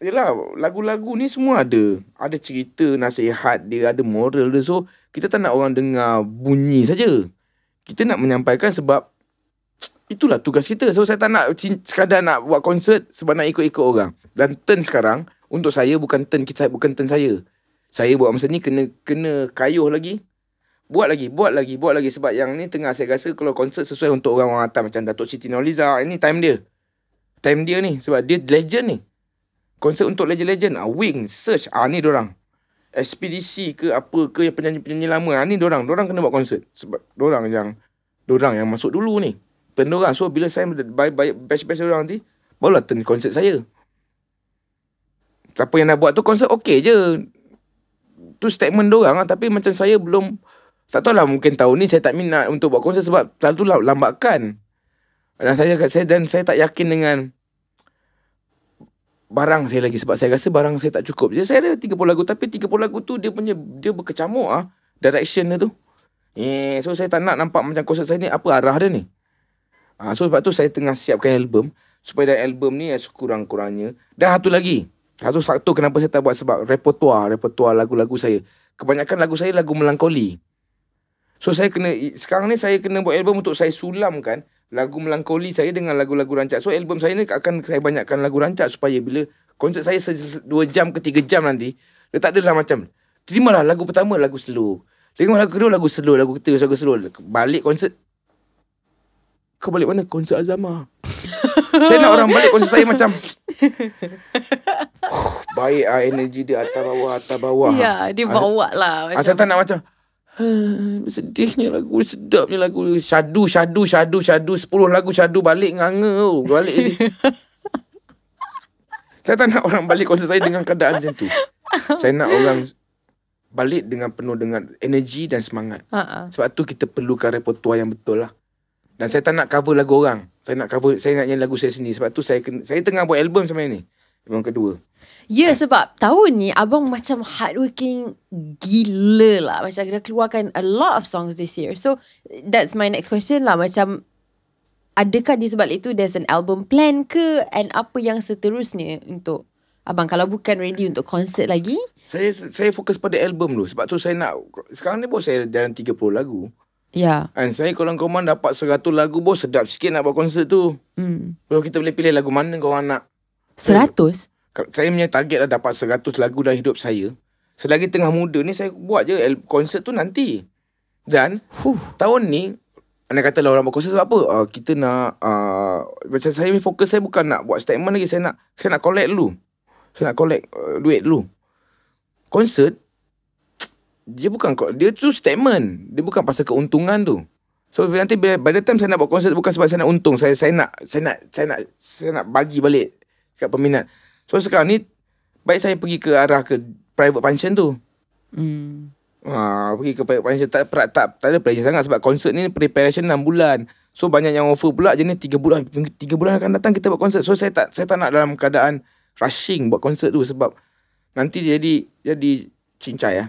yelah lagu-lagu ni semua ada. Ada cerita nasihat dia ada moral dia. So kita tak nak orang dengar bunyi saja. Kita nak menyampaikan sebab itulah tugas kita. So saya tak nak sekadar nak buat konsert sebab nak ikut-ikut orang. Dan turn sekarang untuk saya bukan turn kita bukan turn saya. Saya buat masa ni kena kena kayuh lagi. Buat lagi, buat lagi, buat lagi sebab yang ni tengah saya rasa kalau konsert sesuai untuk orang-orang atas macam Datuk Siti Noliza ini time dia. Time dia ni sebab dia legend ni. Konsert untuk legend-legend, ah, Wing, Search, ah ni orang. SPDC ke apa ke yang penyanyi-penyanyi lama, ah ni orang, orang kena buat konsert sebab orang yang orang yang masuk dulu ni. Turn orang. So bila saya by, by, batch-batch orang nanti, barulah turn konsert saya siapa yang nak buat tu konsep okey je. Tu statement dorang lah. Tapi macam saya belum... Tak tahu lah mungkin tahun ni saya tak minat untuk buat konsep sebab selalu tu lambatkan. Dan saya, saya, dan saya tak yakin dengan barang saya lagi sebab saya rasa barang saya tak cukup. Jadi saya ada 30 lagu tapi 30 lagu tu dia punya dia berkecamuk ah direction dia tu. Eh so saya tak nak nampak macam konsep saya ni apa arah dia ni. Ah so sebab tu saya tengah siapkan album supaya dalam album ni sekurang-kurangnya dah satu lagi satu satu kenapa saya tak buat sebab repertoire, repertoire lagu-lagu saya. Kebanyakan lagu saya lagu melankoli. So saya kena sekarang ni saya kena buat album untuk saya sulamkan lagu melankoli saya dengan lagu-lagu rancak. So album saya ni akan saya banyakkan lagu rancak supaya bila konsert saya 2 jam ke 3 jam nanti dia tak adalah macam terimalah lagu pertama lagu slow. Tengok lagu kedua lagu slow, lagu ketiga lagu slow. Balik konsert kau balik mana konsert Azama? saya nak orang balik konsert saya macam Baik lah energi dia atas bawah atas bawah. Ya, dia ah, bawa lah ah, macam. tak nak macam Hmm, sedihnya lagu Sedapnya lagu Shadu Shadu Shadu Shadu Sepuluh lagu Shadu Balik nganga oh, Balik ini Saya tak nak orang balik konsert saya Dengan keadaan macam tu Saya nak orang Balik dengan penuh dengan Energi dan semangat uh-uh. Sebab tu kita perlukan repertoire yang betul lah Dan saya tak nak cover lagu orang Saya nak cover Saya nak nyanyi lagu saya sendiri Sebab tu saya Saya tengah buat album sama ini yang kedua. Ya sebab tahun ni abang macam hardworking gila lah. Macam dah keluarkan a lot of songs this year. So that's my next question lah. Macam adakah disebab itu there's an album plan ke? And apa yang seterusnya untuk abang kalau bukan ready untuk konsert lagi? Saya saya fokus pada album dulu. Sebab tu saya nak, sekarang ni pun saya jalan 30 lagu. Ya. Yeah. And saya kalau korang dapat 100 lagu pun sedap sikit nak buat konsert tu. Hmm. Kalau kita boleh pilih lagu mana korang nak Seratus? Eh, saya punya target lah dapat seratus lagu dalam hidup saya. Selagi tengah muda ni saya buat je konsert tu nanti. Dan huh. tahun ni, anda kata lah orang berkonsert sebab apa? Uh, kita nak, uh, macam saya fokus saya bukan nak buat statement lagi. Saya nak saya nak collect dulu. Saya nak collect uh, duit dulu. Konsert, dia bukan dia tu statement. Dia bukan pasal keuntungan tu. So nanti by the time saya nak buat konsert bukan sebab saya nak untung. Saya saya nak saya nak saya nak saya nak bagi balik kat peminat. So sekarang ni baik saya pergi ke arah ke private function tu. Hmm. Ha, pergi ke private function tak tak tak, tak ada pressure sangat sebab konsert ni preparation 6 bulan. So banyak yang offer pula je ni 3 bulan 3 bulan akan datang kita buat konsert. So saya tak saya tak nak dalam keadaan rushing buat konsert tu sebab nanti jadi jadi cincai ah.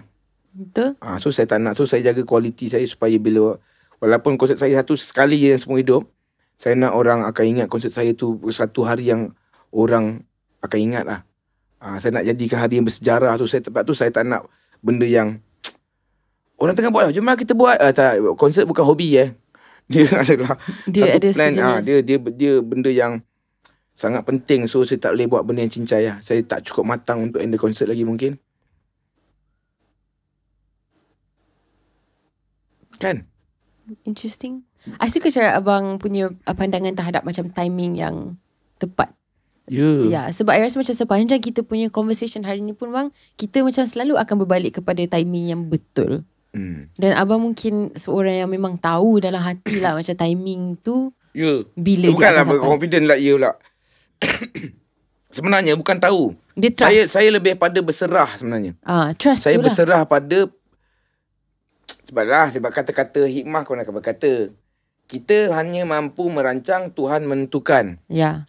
Betul. Ha, so saya tak nak so saya jaga kualiti saya supaya bila walaupun konsert saya satu sekali je yang semua hidup saya nak orang akan ingat konsert saya tu satu hari yang orang akan ingat lah. Ha, saya nak jadikan hari yang bersejarah tu. Saya, tempat tu saya tak nak benda yang... Orang tengah buat lah. Jom kita buat. Uh, tak, konsert bukan hobi eh. Dia adalah dia satu ada plan. Ha, dia, dia, dia benda yang sangat penting. So saya tak boleh buat benda yang cincai lah. Saya tak cukup matang untuk end the concert lagi mungkin. Kan? Interesting. I suka cara abang punya pandangan terhadap macam timing yang tepat Yeah. Ya, sebab I rasa macam sepanjang kita punya conversation hari ni pun bang, kita macam selalu akan berbalik kepada timing yang betul. Mm. Dan abang mungkin seorang yang memang tahu dalam hati lah macam timing tu. Ya. Yeah. Bila dia akan lah, sampai. confident lah, ya lah. sebenarnya bukan tahu. Dia trust. Saya, saya lebih pada berserah sebenarnya. Ah, trust saya lah. berserah lah. pada Sebablah, sebab kata-kata hikmah kau nak berkata. Kita hanya mampu merancang, Tuhan menentukan. Ya.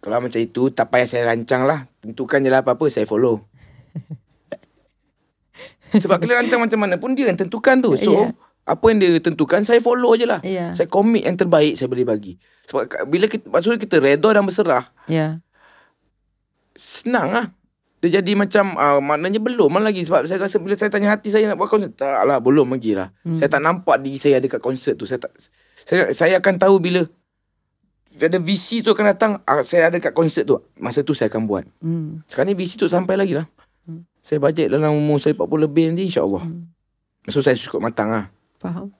Kalau macam itu Tak payah saya rancang lah Tentukan je lah apa-apa Saya follow Sebab kalian rancang macam mana pun Dia yang tentukan tu So yeah. Apa yang dia tentukan Saya follow je lah yeah. Saya commit yang terbaik Saya boleh bagi Sebab bila kita Maksudnya kita redha dan berserah yeah. Senang lah Dia jadi macam uh, Maknanya belum lah lagi Sebab saya rasa Bila saya tanya hati saya Nak buat konsert Tak lah belum lagi lah hmm. Saya tak nampak diri saya Dekat konsert tu Saya tak saya, saya akan tahu bila ada visi tu akan datang ah, saya ada kat konsert tu masa tu saya akan buat hmm. sekarang ni visi tu sampai lagi lah hmm. saya bajet dalam umur saya 40 lebih nanti insyaAllah hmm. so saya cukup matang lah faham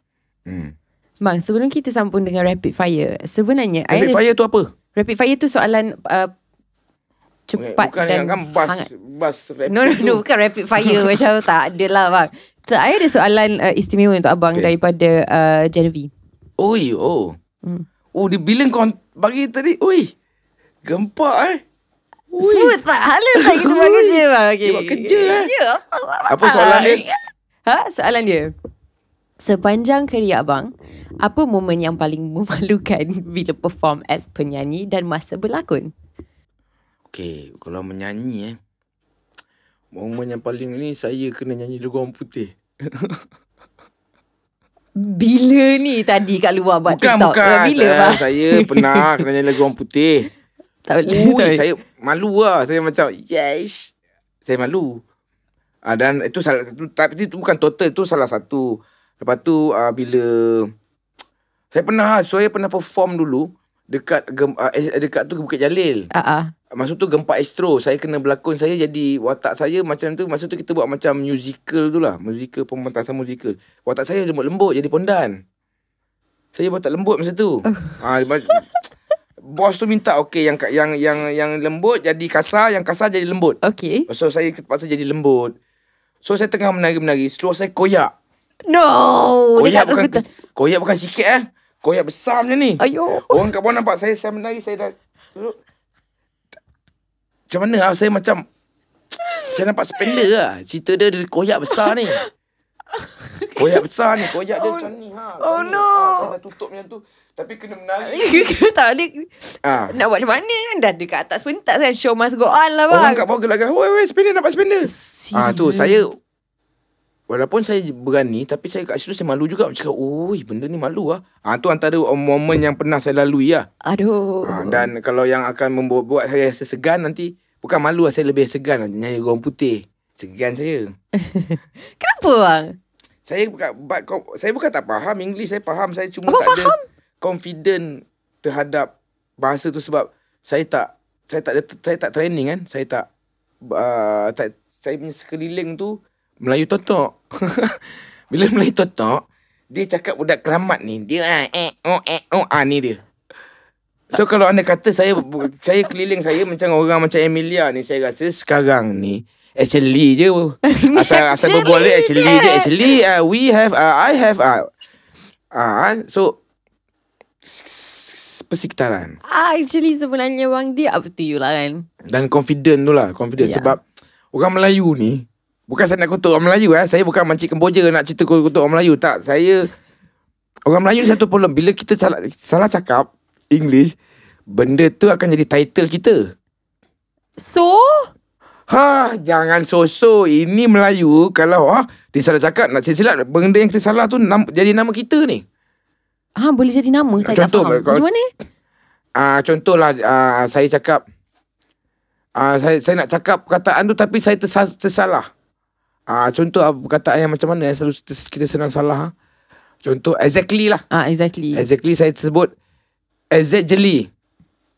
hmm. bang sebelum kita sambung dengan rapid fire sebenarnya rapid fire ada... tu apa rapid fire tu soalan uh, cepat bukan dan kan bas, bas rapid no, no, no, tu. bukan rapid fire macam tak ada lah bang. Tak, ada soalan uh, istimewa untuk abang okay. daripada uh, Genevieve. Oh, oh. Hmm. Oh dia bilang kau bagi tadi. Ui. Gempak eh. Ui. Semua tak hala tak kita buat kerja Okey. Buat kerja eh. Yeah. Ya, apa soalan dia? Ha? Soalan dia. Sepanjang kerja abang, apa momen yang paling memalukan bila perform as penyanyi dan masa berlakon? Okay, kalau menyanyi eh. Momen yang paling ni saya kena nyanyi lagu orang putih. bila ni tadi kat luar buat bukan, TikTok? Bukan, bukan. Eh, bila, eh, Saya pernah kena nyanyi lagu orang putih. Tak boleh. Ui, tak saya malu lah. Saya macam, yes. Saya malu. Uh, dan itu salah satu. Tapi itu bukan total. Itu salah satu. Lepas tu, uh, bila... Saya pernah, saya pernah perform dulu dekat gem, ah, eh, dekat tu Bukit Jalil. Uh-uh. Masa tu gempa estro saya kena berlakon saya jadi watak saya macam tu masa tu kita buat macam musical tu lah musical pemantasan musical watak saya lembut lembut jadi pondan saya watak lembut masa tu oh. ah uh. ha, bos tu minta okay yang yang yang yang lembut jadi kasar yang kasar jadi lembut Okay. so saya terpaksa jadi lembut so saya tengah menari-menari seluar saya koyak no koyak bukan betul. koyak bukan sikit eh koyak besar macam ni. Ayuh. Orang kat bawah nampak saya, saya menari, saya dah... Macam mana lah, saya macam... Saya nampak spender lah. Cerita dia dari koyak besar ni. Koyak besar ni. Koyak dia oh, macam ni ha. Macam oh ni. no. Ha, saya dah tutup macam tu. Tapi kena menari. tak boleh. Ha. Nak buat macam mana kan? Dah dekat atas pentas saya kan? Show must go on lah bang. Orang kat bawah gelap-gelap. Weh, weh, spender nampak spender. Ah ha, tu saya Walaupun saya berani Tapi saya kat situ Saya malu juga Macam cakap Ui benda ni malu lah ha, ah, Itu antara momen yang pernah saya lalui lah Aduh ha, Dan kalau yang akan membuat saya rasa segan nanti Bukan malu lah Saya lebih segan lah Nyanyi gorong putih Segan saya Kenapa bang? Saya bukan, saya bukan tak faham English Saya faham Saya cuma Abang tak faham? ada Confident Terhadap Bahasa tu sebab Saya tak Saya tak ada, saya tak training kan Saya tak, uh, tak Saya punya sekeliling tu Melayu totok. Bila Melayu totok, dia cakap budak keramat ni, dia ah, eh, oh, eh, oh, ah, ni dia. So kalau anda kata saya saya keliling saya macam orang macam Emilia ni, saya rasa sekarang ni, actually je. Asal, asal berbual dia, actually je. Actually, uh, we have, uh, I have, uh, uh, so, persekitaran. Ah, actually sebenarnya wang dia up to you lah kan. Dan confident tu lah, confident. Yeah. Sebab orang Melayu ni, Bukan saya nak kutuk orang Melayu eh. Saya bukan mancik kemboja nak cerita kutuk orang Melayu. Tak, saya... Orang Melayu ni satu problem. Bila kita salah, salah cakap English, benda tu akan jadi title kita. So? Ha, jangan so-so. Ini Melayu kalau ha, dia salah cakap, nak silap-silap. Benda yang kita salah tu nam, jadi nama kita ni. Ha, boleh jadi nama? Saya Contoh, tak faham. Kalau, Macam mana? Uh, contohlah, uh, saya cakap... Uh, saya, saya nak cakap perkataan tu tapi saya Tersalah. Ah, contoh ah, kata yang macam mana yang selalu kita, kita senang salah. Ha? Contoh exactly lah. Ah, exactly. Exactly saya tersebut exactly.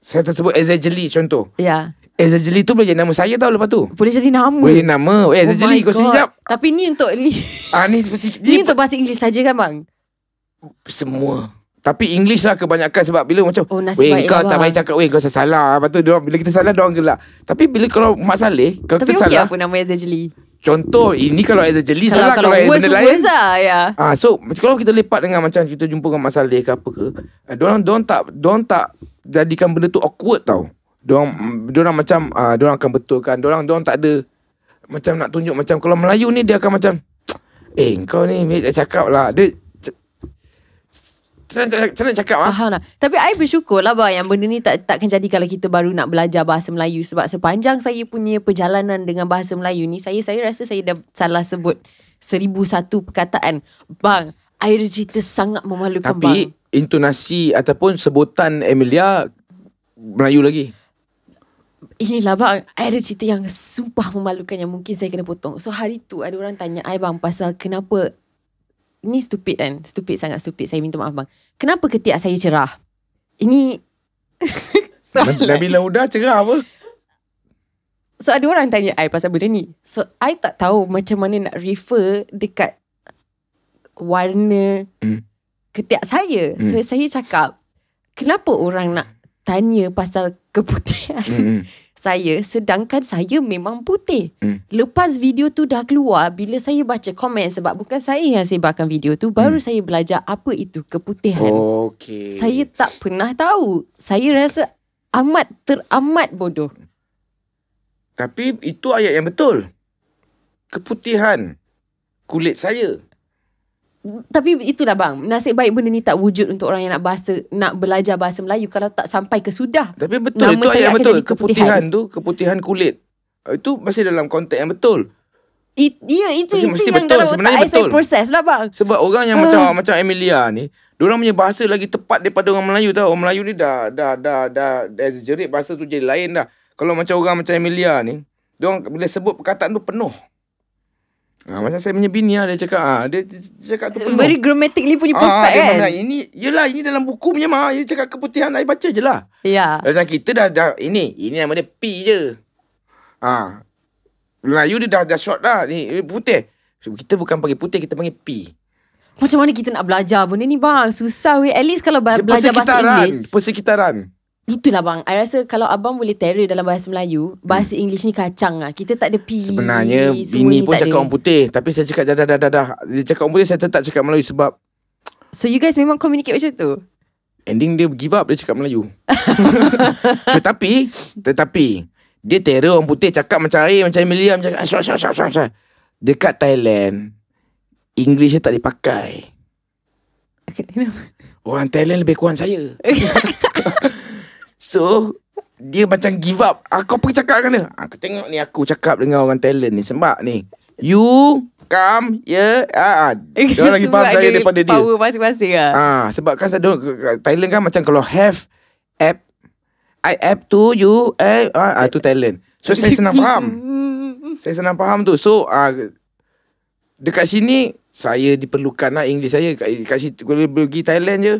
Saya tersebut exactly contoh. Ya. Yeah. Ezajli tu boleh jadi nama saya tau lepas tu Boleh jadi nama Boleh jadi nama Eh oh kau sekejap Tapi ni untuk Ni, ah, ni, ni, ni untuk bahasa Inggeris saja kan bang Semua tapi English lah kebanyakan sebab bila macam oh, Weh kau lah, tak payah cakap weh kau salah Lepas tu diorang, bila kita salah diorang gelak Tapi bila kalau Mak Saleh Kalau Tapi kita okay salah Tapi okey apa nama Azza Jeli Contoh ini kalau Azza Jeli salah Kalau, kalau, kalau benda lain lah, ya. Ah, So kalau kita lepak dengan macam kita jumpa dengan Mak Saleh ke apa ke eh, Diorang, diorang tak diorang tak jadikan benda tu awkward tau Diorang, diorang macam uh, diorang akan betulkan Diorang, diorang tak ada macam nak tunjuk macam Kalau Melayu ni dia akan macam Eh kau ni Mereka cakap lah Dia Senang cakap lah. Faham lah. Tapi saya bersyukur lah bang yang benda ni tak takkan jadi kalau kita baru nak belajar bahasa Melayu. Sebab sepanjang saya punya perjalanan dengan bahasa Melayu ni, saya saya rasa saya dah salah sebut seribu satu perkataan. Bang, I ada cerita sangat memalukan Tapi, bang. Tapi intonasi ataupun sebutan Emilia Melayu lagi. Inilah bang I ada cerita yang Sumpah memalukan Yang mungkin saya kena potong So hari tu Ada orang tanya I bang Pasal kenapa ini stupid kan stupid sangat stupid saya minta maaf bang kenapa ketiak saya cerah ini Nabi Lahuda cerah apa so ada orang tanya saya pasal benda ni so saya tak tahu macam mana nak refer dekat warna mm. ketiak saya mm. so saya cakap kenapa orang nak tanya pasal keputihan mm. saya sedangkan saya memang putih. Hmm. Lepas video tu dah keluar, bila saya baca komen sebab bukan saya yang sebarkan video tu, baru hmm. saya belajar apa itu keputihan. Okay. Saya tak pernah tahu. Saya rasa amat teramat bodoh. Tapi itu ayat yang betul. Keputihan kulit saya tapi itulah bang Nasib baik benda ni tak wujud Untuk orang yang nak bahasa Nak belajar bahasa Melayu Kalau tak sampai ke sudah Tapi betul Nama Itu ayat yang betul keputihan. tu Keputihan kulit Itu masih dalam konteks yang betul It, Ya itu Mesti, itu yang betul Sebenarnya betul proses lah bang Sebab orang yang uh. macam ah. Macam Emilia ni Diorang punya bahasa lagi tepat Daripada orang Melayu tau Orang Melayu ni dah Dah dah dah, dah, dah bahasa tu jadi lain dah Kalau macam orang macam Emilia ni Diorang bila sebut perkataan tu penuh Ah, macam saya punya bini lah, dia cakap ah, dia, dia cakap tu penuh. Very ni punya ah, perfect ah, kan. Mana, ini, yelah, ini dalam buku punya mah. Dia cakap keputihan, saya baca je lah. Ya. Yeah. Macam kita dah, dah, ini, ini nama dia P je. Ah. Melayu dia dah, dah short lah. Ni, putih. kita bukan panggil putih, kita panggil P. Macam mana kita nak belajar benda ni bang? Susah weh. At least kalau belajar bahasa Inggeris. Persekitaran. Itulah bang I rasa kalau abang boleh terror dalam bahasa Melayu Bahasa hmm. English ni kacang lah Kita tak ada P Sebenarnya Bini pun cakap ada. orang putih Tapi saya cakap dah dah dah dah Dia cakap orang putih Saya tetap cakap Melayu sebab So you guys memang communicate macam tu? Ending dia give up Dia cakap Melayu Tetapi Tetapi Dia terror orang putih Cakap macam air Macam Emilia Macam asyuk, ah, asyuk, asyuk, asyuk, Dekat Thailand English dia tak dipakai Orang Thailand lebih kurang saya So Dia macam give up Aku ah, pergi cakap dengan dia Aku ah, tengok ni aku cakap dengan orang talent ni Sebab ni You Come Yeah ah, ah. Eh, Dia orang lagi faham saya daripada dia Power masing-masing lah ah, Sebab kan saya Talent kan macam kalau have App I app to you eh, ah, ah, To talent So saya senang faham Saya senang faham tu So ah, Dekat sini Saya diperlukan lah English saya Dekat, dekat situ Kalau pergi Thailand je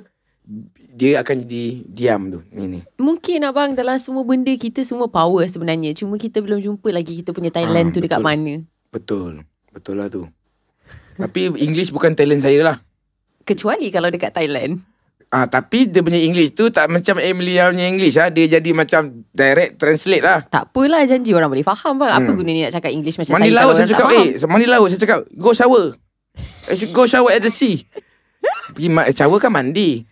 dia akan jadi diam tu ni ni mungkin abang dalam semua benda kita semua power sebenarnya cuma kita belum jumpa lagi kita punya talent ha, tu dekat mana betul betul lah tu tapi english bukan talent saya lah kecuali kalau dekat thailand ah ha, tapi dia punya english tu tak macam emily punya english ah ha. dia jadi macam direct translate lah tak apalah janji orang boleh faham bang apa hmm. guna ni nak cakap english macam mandi saya saya cakap eh mandi laut saya cakap go shower eh, go shower at the sea pergi ma- shower kan mandi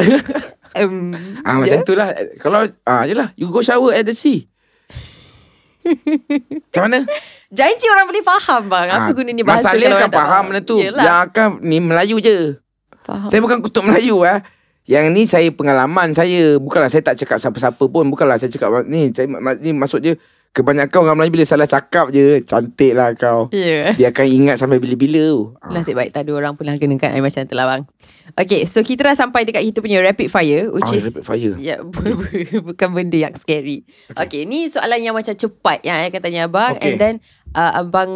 um, ah yeah. macam ya. itulah kalau ah jelah you go shower at the sea macam mana janji orang boleh faham bang ah, apa gunanya bahasa masalah kan faham benda tu yang akan ni Melayu je faham. saya bukan kutuk Melayu ah eh. Yang ni saya pengalaman saya Bukanlah saya tak cakap siapa-siapa pun Bukanlah saya cakap ni saya, Ni maksud dia Kebanyakan orang Melayu bila salah cakap je Cantik lah kau yeah. Dia akan ingat sampai bila-bila tu ah. Nasib baik tak ada orang pun kena kan I macam telah bang Okay so kita dah sampai dekat kita punya rapid fire Which ah, is Rapid fire yeah, ya. bukan benda yang scary okay. okay. ni soalan yang macam cepat Yang I eh, akan tanya abang okay. And then uh, abang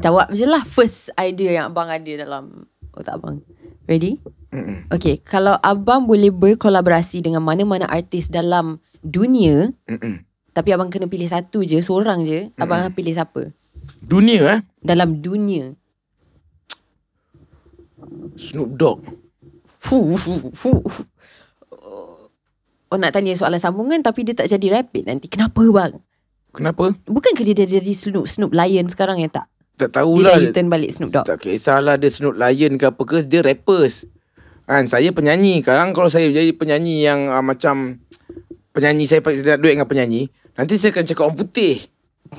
jawab macam lah First idea yang abang ada dalam Otak oh, abang Ready? Mm-mm. Okay kalau abang boleh berkolaborasi Dengan mana-mana artis dalam dunia Mm-mm. Tapi abang kena pilih satu je Seorang je hmm. Abang pilih siapa Dunia eh Dalam dunia Snoop Dogg Fuh Fuh fu. Oh, oh nak tanya soalan sambungan Tapi dia tak jadi rapid nanti Kenapa bang? Kenapa? Bukankah dia dah jadi Snoop, Snoop Lion sekarang ya tak? Tak tahulah Dia dah turn balik Snoop Dogg Tak kisahlah dia Snoop Lion ke apa ke Dia rappers Kan saya penyanyi Sekarang kalau saya jadi penyanyi yang uh, macam Penyanyi saya nak duit dengan penyanyi Nanti saya akan cakap orang putih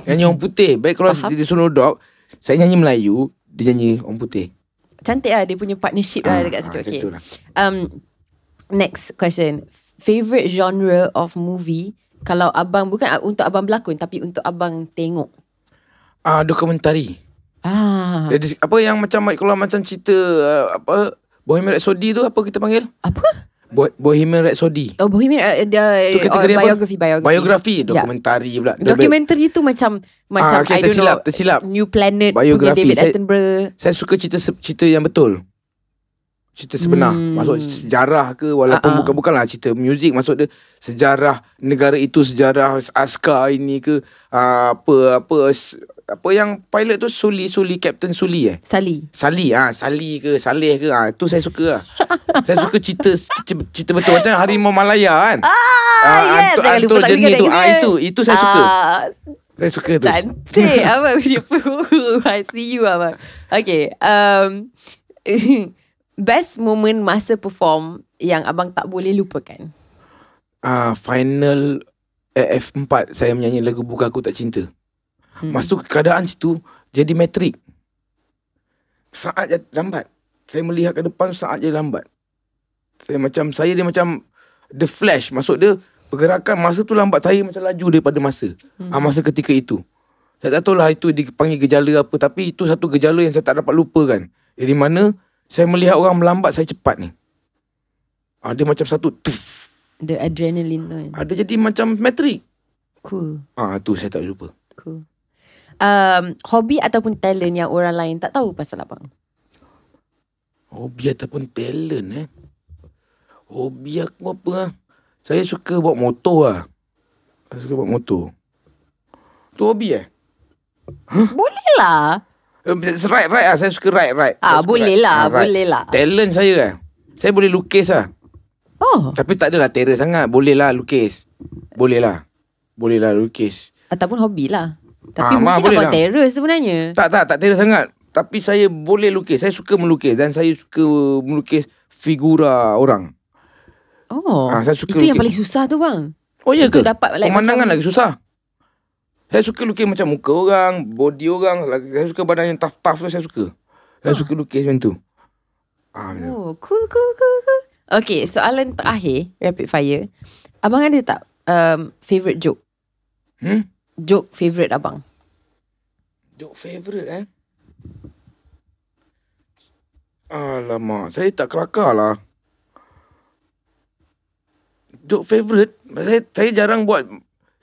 Nyanyi orang putih Baik kalau Faham. dia, dia solo dog Saya nyanyi Melayu Dia nyanyi orang putih Cantik lah dia punya partnership lah ah, situ ah, okay. Lah. um, Next question Favorite genre of movie Kalau abang Bukan untuk abang berlakon Tapi untuk abang tengok Ah, Dokumentari Ah. Jadi apa yang macam kalau macam cerita ah, apa Bohemian Rhapsody tu apa kita panggil? Apa? Bo- Bohemian Rhapsody Oh Bohemian uh, eh, the, tu kategori biography, apa? biografi Biografi ya. Dokumentari yeah. pula Dokumentari tu macam Macam ah, okay, I tersilap, know Tersilap New Planet biografi. Punya David Attenborough saya, suka cerita Cerita yang betul Cerita sebenar hmm. Maksud sejarah ke Walaupun uh-uh. Ah, ah. bukan-bukanlah Cerita muzik Maksud dia Sejarah Negara itu Sejarah askar ini ke uh, Apa Apa apa yang pilot tu Suli Suli Captain Suli eh Sali Sali ha, ah, Sali ke Saleh ke ha, tu saya suka lah Saya suka cerita Cerita betul Macam Harimau Malaya kan Ah, ah yeah, antu, lupa, jenis tu ah, Itu itu saya suka ah, Saya suka tu Cantik Abang punya I see you apa? Okay um, Best moment masa perform Yang Abang tak boleh lupakan Ah Final F4 Saya menyanyi lagu Buka Aku Tak Cinta Hmm. Masuk keadaan situ jadi metrik. Saat lambat. Saya melihat ke depan saat jadi lambat. Saya macam saya dia macam the flash masuk dia pergerakan masa tu lambat saya macam laju daripada masa. Hmm. Ha, masa ketika itu. Saya tak tahulah itu dipanggil gejala apa tapi itu satu gejala yang saya tak dapat lupakan. Jadi mana saya melihat orang melambat saya cepat ni. Ha, macam satu tuff. the adrenaline. Ada ah, ha, jadi macam metrik. Cool. Ah ha, tu saya tak lupa. Cool um, hobi ataupun talent yang orang lain tak tahu pasal abang? Hobi ataupun talent eh? Hobi aku apa lah? Saya suka buat motor lah. Saya suka buat motor. Tu hobi eh? Huh? Boleh lah. Right, right lah. Saya suka right, right. Ah, boleh ride. lah, ha, boleh lah. Talent saya lah. Saya boleh lukis lah. Oh. Tapi tak adalah terror sangat. Boleh lah lukis. Boleh lah. Boleh lah lukis. Ataupun hobi lah. Tapi ah, mungkin boleh tak lah. teror sebenarnya. Tak, tak, tak teror sangat. Tapi saya boleh lukis. Saya suka melukis dan saya suka melukis figura orang. Oh. Ah, saya suka itu lukis. yang paling susah tu bang. Oh ya ke? Dapat like, Pemandangan macam... lagi susah. Saya suka lukis macam muka orang, body orang. Saya suka badan yang tough-tough tu saya suka. Saya oh. suka lukis macam tu. Ah, oh, cool, cool, cool. Okay, soalan terakhir, rapid fire. Abang ada tak um, favorite joke? Hmm? joke favorite abang? Joke favorite eh? Alamak, saya tak kelakar lah. Joke favorite? Saya, saya jarang buat...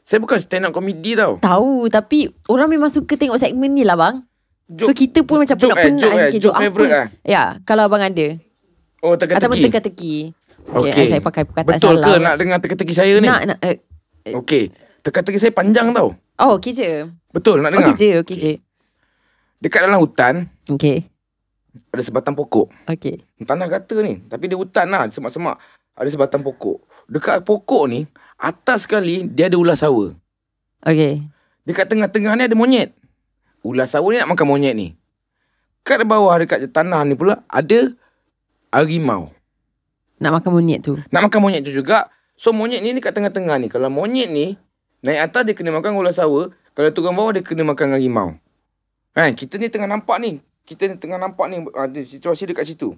Saya bukan stand up comedy tau. Tahu, tapi orang memang suka tengok segmen ni lah bang. Joke, so kita pun macam eh, penat-penat. Joke, penat eh, joke, eh, favorite lah. Ya, kalau abang ada. Oh, teka-teki. Ataupun teka-teki. Okay, okay. Ah, saya pakai perkataan Betul salah. Betul ke nak eh? dengar teka-teki saya ni? Nak, nak. Uh, okay. Teka-teki saya panjang tau. Oh, okey je. Betul, nak oh, dengar? Oh, okey je, okey okay. je. Dekat dalam hutan. Okey. Ada sebatang pokok. Okey. Tanah kata ni. Tapi dia hutan lah. Semak-semak. Ada sebatang pokok. Dekat pokok ni, atas sekali dia ada ular sawa. Okey. Dekat tengah-tengah ni ada monyet. Ular sawa ni nak makan monyet ni. Dekat bawah dekat tanah ni pula ada harimau. Nak makan monyet tu? Nak makan monyet tu juga. So monyet ni dekat tengah-tengah ni. Kalau monyet ni Naik atas dia kena makan gula sawa. Kalau turun bawah dia kena makan dengan rimau. Kan? Kita ni tengah nampak ni. Kita ni tengah nampak ni. Ada ah, situasi dekat situ.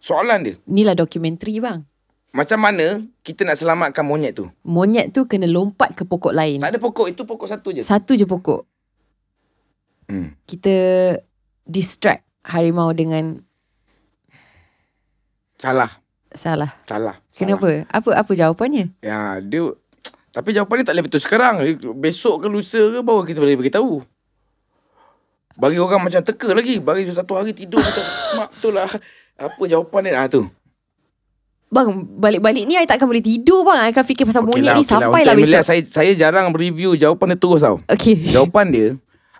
Soalan dia. Inilah dokumentari bang. Macam mana kita nak selamatkan monyet tu? Monyet tu kena lompat ke pokok lain. Tak ada pokok. Itu pokok satu je. Satu je pokok. Hmm. Kita distract harimau dengan... Salah. Salah. Salah. Kenapa? Salah. Apa apa jawapannya? Ya, dia tapi jawapan ni tak boleh betul sekarang. Eh, besok ke lusa ke baru kita boleh beritahu. Bagi orang macam teka lagi. Bagi satu hari tidur macam smak tu lah. Apa jawapan ni? Ah tu. Bang, balik-balik ni saya takkan boleh tidur bang. Saya akan fikir pasal okay monyet lah, ni okay lah. sampai lah, lah Amelia, besok. Saya, saya jarang review jawapan dia terus tau. Okay. Jawapan dia.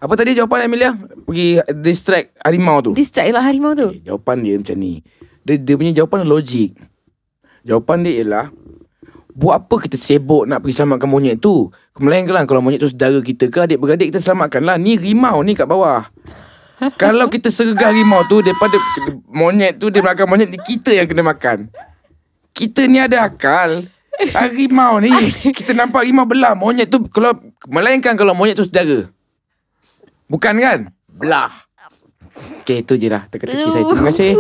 Apa tadi jawapan Amelia? Pergi distract harimau tu. Distract lah harimau tu. Okay, jawapan dia macam ni. Dia, dia punya jawapan logik. Jawapan dia ialah... Buat apa kita sibuk nak pergi selamatkan monyet tu? Melainkan kalau monyet tu saudara kita ke adik-beradik kita lah Ni rimau ni kat bawah. kalau kita sergah rimau tu daripada monyet tu dia makan monyet ni kita yang kena makan. Kita ni ada akal. Ah, rimau ni kita nampak rimau belah monyet tu kalau melainkan kalau monyet tu saudara. Bukan kan? Belah. Okay, itu je lah. Teka-teki saya. Terima kasih.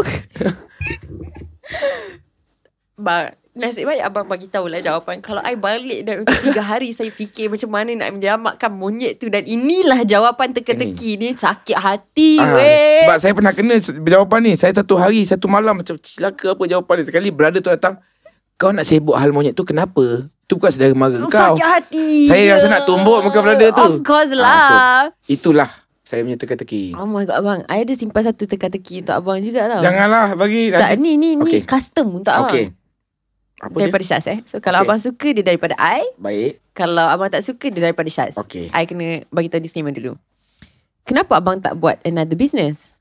Bye. Nasib baik abang bagi tahu lah jawapan. Kalau I balik dan untuk tiga hari saya fikir macam mana nak menyelamatkan monyet tu. Dan inilah jawapan teka-teki ini. ni. Sakit hati uh, weh. Sebab saya pernah kena jawapan ni. Saya satu hari, satu malam macam celaka apa jawapan ni. Sekali brother tu datang. Kau nak sibuk hal monyet tu kenapa? Tu bukan sedara mara Sakit kau. Sakit hati. Saya ya. rasa nak tumbuk muka brother tu. Of course ah, lah. Uh, so, itulah. Saya punya teka-teki Oh my god abang I ada simpan satu teka-teki Untuk abang juga tau Janganlah bagi Tak ni ni ni okay. custom untuk abang Okay apa daripada dia? Syaz eh. So kalau okay. abang suka dia daripada I. Baik. Kalau abang tak suka dia daripada Syaz. Okay. I kena bagi tahu disclaimer dulu. Kenapa abang tak buat another business?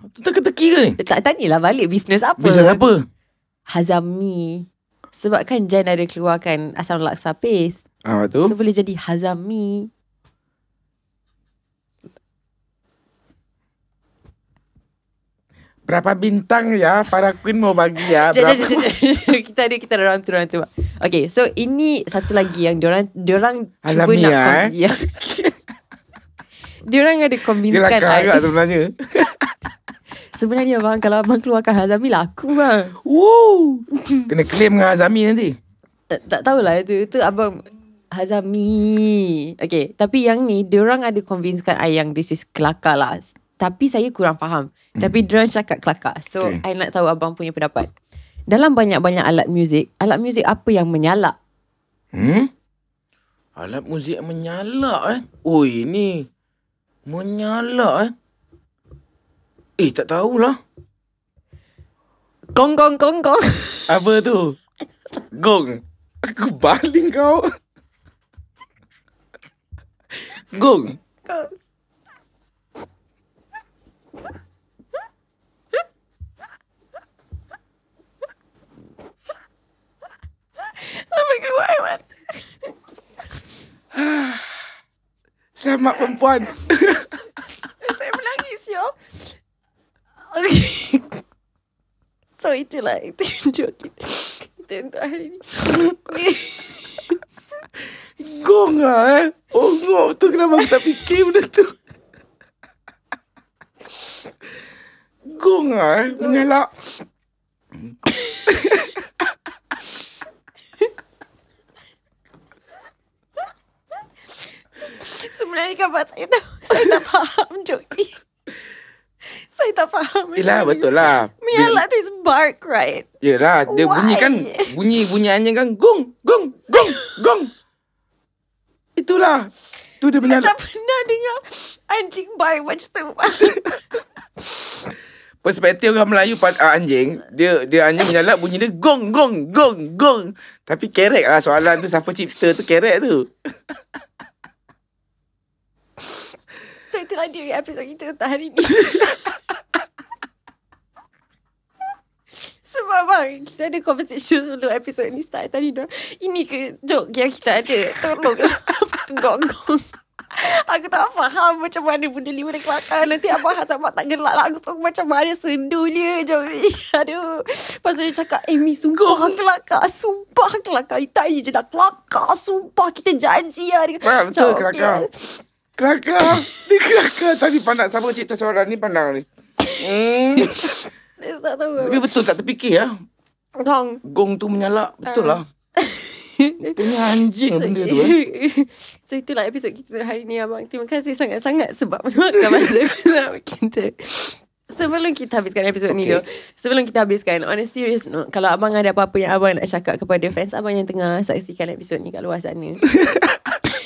Tu eh, tak kata ni. Tak lah balik business apa. Business apa? Hazami. Sebab kan Jan ada keluarkan asam laksa paste. Apa ah, tu. So boleh jadi Hazami. Berapa bintang ya Farah queen mau bagi ya Berapa... Kita ada Kita ada round tu round two Okay so ini Satu lagi yang Diorang Diorang Azami cuba ya, nak eh? ya. Diorang ada convincekan Dia lakar eh. sebenarnya Sebenarnya abang Kalau abang keluarkan Azami Laku bang Woo. Kena claim dengan Azami nanti tak, eh, tak tahulah itu Itu abang Hazami Okay Tapi yang ni Diorang ada convincekan I yang this is kelakar lah tapi saya kurang faham. Mm. Tapi drum cakap kelakar. So, okay. I nak tahu abang punya pendapat. Dalam banyak-banyak alat muzik, alat muzik apa yang menyala? Hmm? Alat muzik yang menyalak eh? Oi, ni. Menyalak eh? Eh, tak tahulah. Gong, gong, gong, gong. Apa tu? Gong. Aku baling kau. Gong. Gong. keluar air mata. Selamat perempuan. Saya menangis, yo. Okay. So, itulah. Itu joke kita. Kita untuk hari ni. Okay. Gong lah eh. Oh, no. Tu kenapa aku tak fikir benda tu. Gong lah eh. Menyalak. No. kan pak saya tu saya tak faham joke saya tak faham Yelah eh joke. betul lah Mia lah tu is bark right Yelah ya Dia Why? bunyi kan Bunyi bunyi anjing kan Gong Gong Gong Gong Itulah Tu dia punya Tak pernah dengar Anjing bark macam tu Perspektif orang Melayu pad, uh, anjing Dia dia anjing menyalak bunyi dia Gong, gong, gong, gong Tapi kerek lah soalan tu Siapa cipta tu kerek tu tu ada episod kita tentang hari ni. Sebab bang, kita ada conversation sebelum episod ni start tadi dah. Ini ke joke yang kita ada? apa tu gong Aku tak faham macam mana benda ni boleh kelakar. Nanti Abah Hazam tak gelak langsung macam mana sendulnya Jori. Aduh. Lepas tu dia cakap, Amy eh, sumpah kelakar. Sumpah kelakar. Itali je dah kelakar. Sumpah kita janji lah. Dia. Betul kelakar kelakar. Dia kelakar. Tadi pandang. Siapa cipta suara ni pandang ni. Hmm. Dia tak tahu. Tapi betul tak terfikir ya Gong. Gong tu menyala. Betul lah. Ah. Punya anjing so, lah benda tu eh. So itulah episod kita hari ni abang. Terima kasih sangat-sangat sebab menyebabkan masa episod kita. Sebelum kita habiskan episod okay. ni tu. Sebelum kita habiskan. On a serious note. Kalau abang ada apa-apa yang abang nak cakap kepada fans abang yang tengah saksikan episod ni kat luar sana.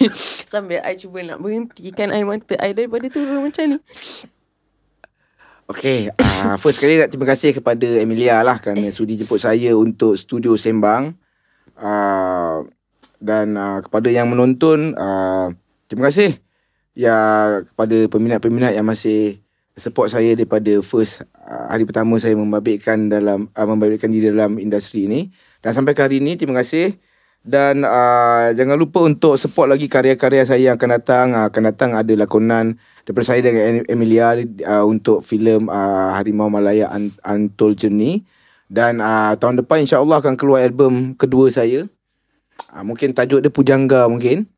Sambil I cuba nak berhenti Kan I mata I daripada turun macam ni Okay uh, First sekali nak terima kasih kepada Emilia lah Kerana sudi jemput saya untuk studio Sembang uh, Dan uh, kepada yang menonton uh, Terima kasih Ya kepada peminat-peminat yang masih support saya daripada first uh, hari pertama saya membabitkan dalam uh, membabitkan diri dalam industri ini dan sampai ke hari ini terima kasih dan uh, jangan lupa untuk support lagi karya-karya saya yang akan datang uh, akan datang ada lakonan daripada saya dengan Emilia uh, untuk filem uh, Harimau Malaya Untold Journey dan uh, tahun depan insya-Allah akan keluar album kedua saya uh, mungkin tajuk dia Pujangga mungkin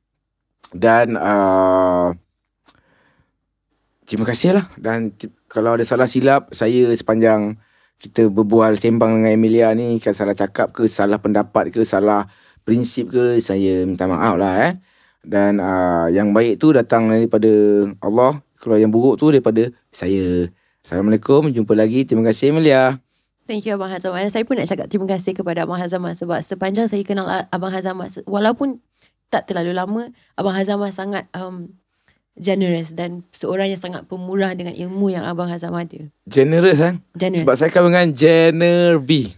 dan uh, terima kasihlah dan kalau ada salah silap saya sepanjang kita berbual sembang dengan Emilia ni kan salah cakap ke salah pendapat ke salah prinsip ke saya minta maaf lah eh. Dan uh, yang baik tu datang daripada Allah. Kalau yang buruk tu daripada saya. Assalamualaikum. Jumpa lagi. Terima kasih Amelia. Thank you Abang Hazamat. Saya pun nak cakap terima kasih kepada Abang Hazamat. Sebab sepanjang saya kenal ah, Abang Hazamat. Walaupun tak terlalu lama. Abang Hazamat sangat um, generous. Dan seorang yang sangat pemurah dengan ilmu yang Abang Hazamat ada. Generous kan? Generous. Sebab saya kawan dengan Jenner B.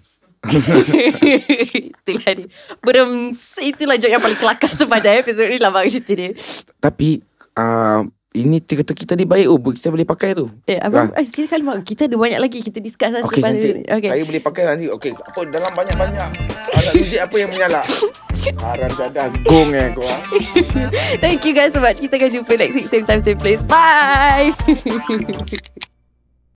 itulah hari. Berum, itulah joke yang paling kelakar sepanjang episode ni lah bagi cerita ni. Tapi, uh, ini kata kita ni baik oh kita boleh pakai tu. Eh apa ha. eh, silakan bang kita ada banyak lagi kita discuss lah okay, sebab nanti. Okay. Saya boleh pakai nanti. Okey apa dalam banyak-banyak alat muzik apa yang menyala? Haram dadah gong eh kau. Ah. Thank you guys so much. Kita akan jumpa next week same time same place. Bye.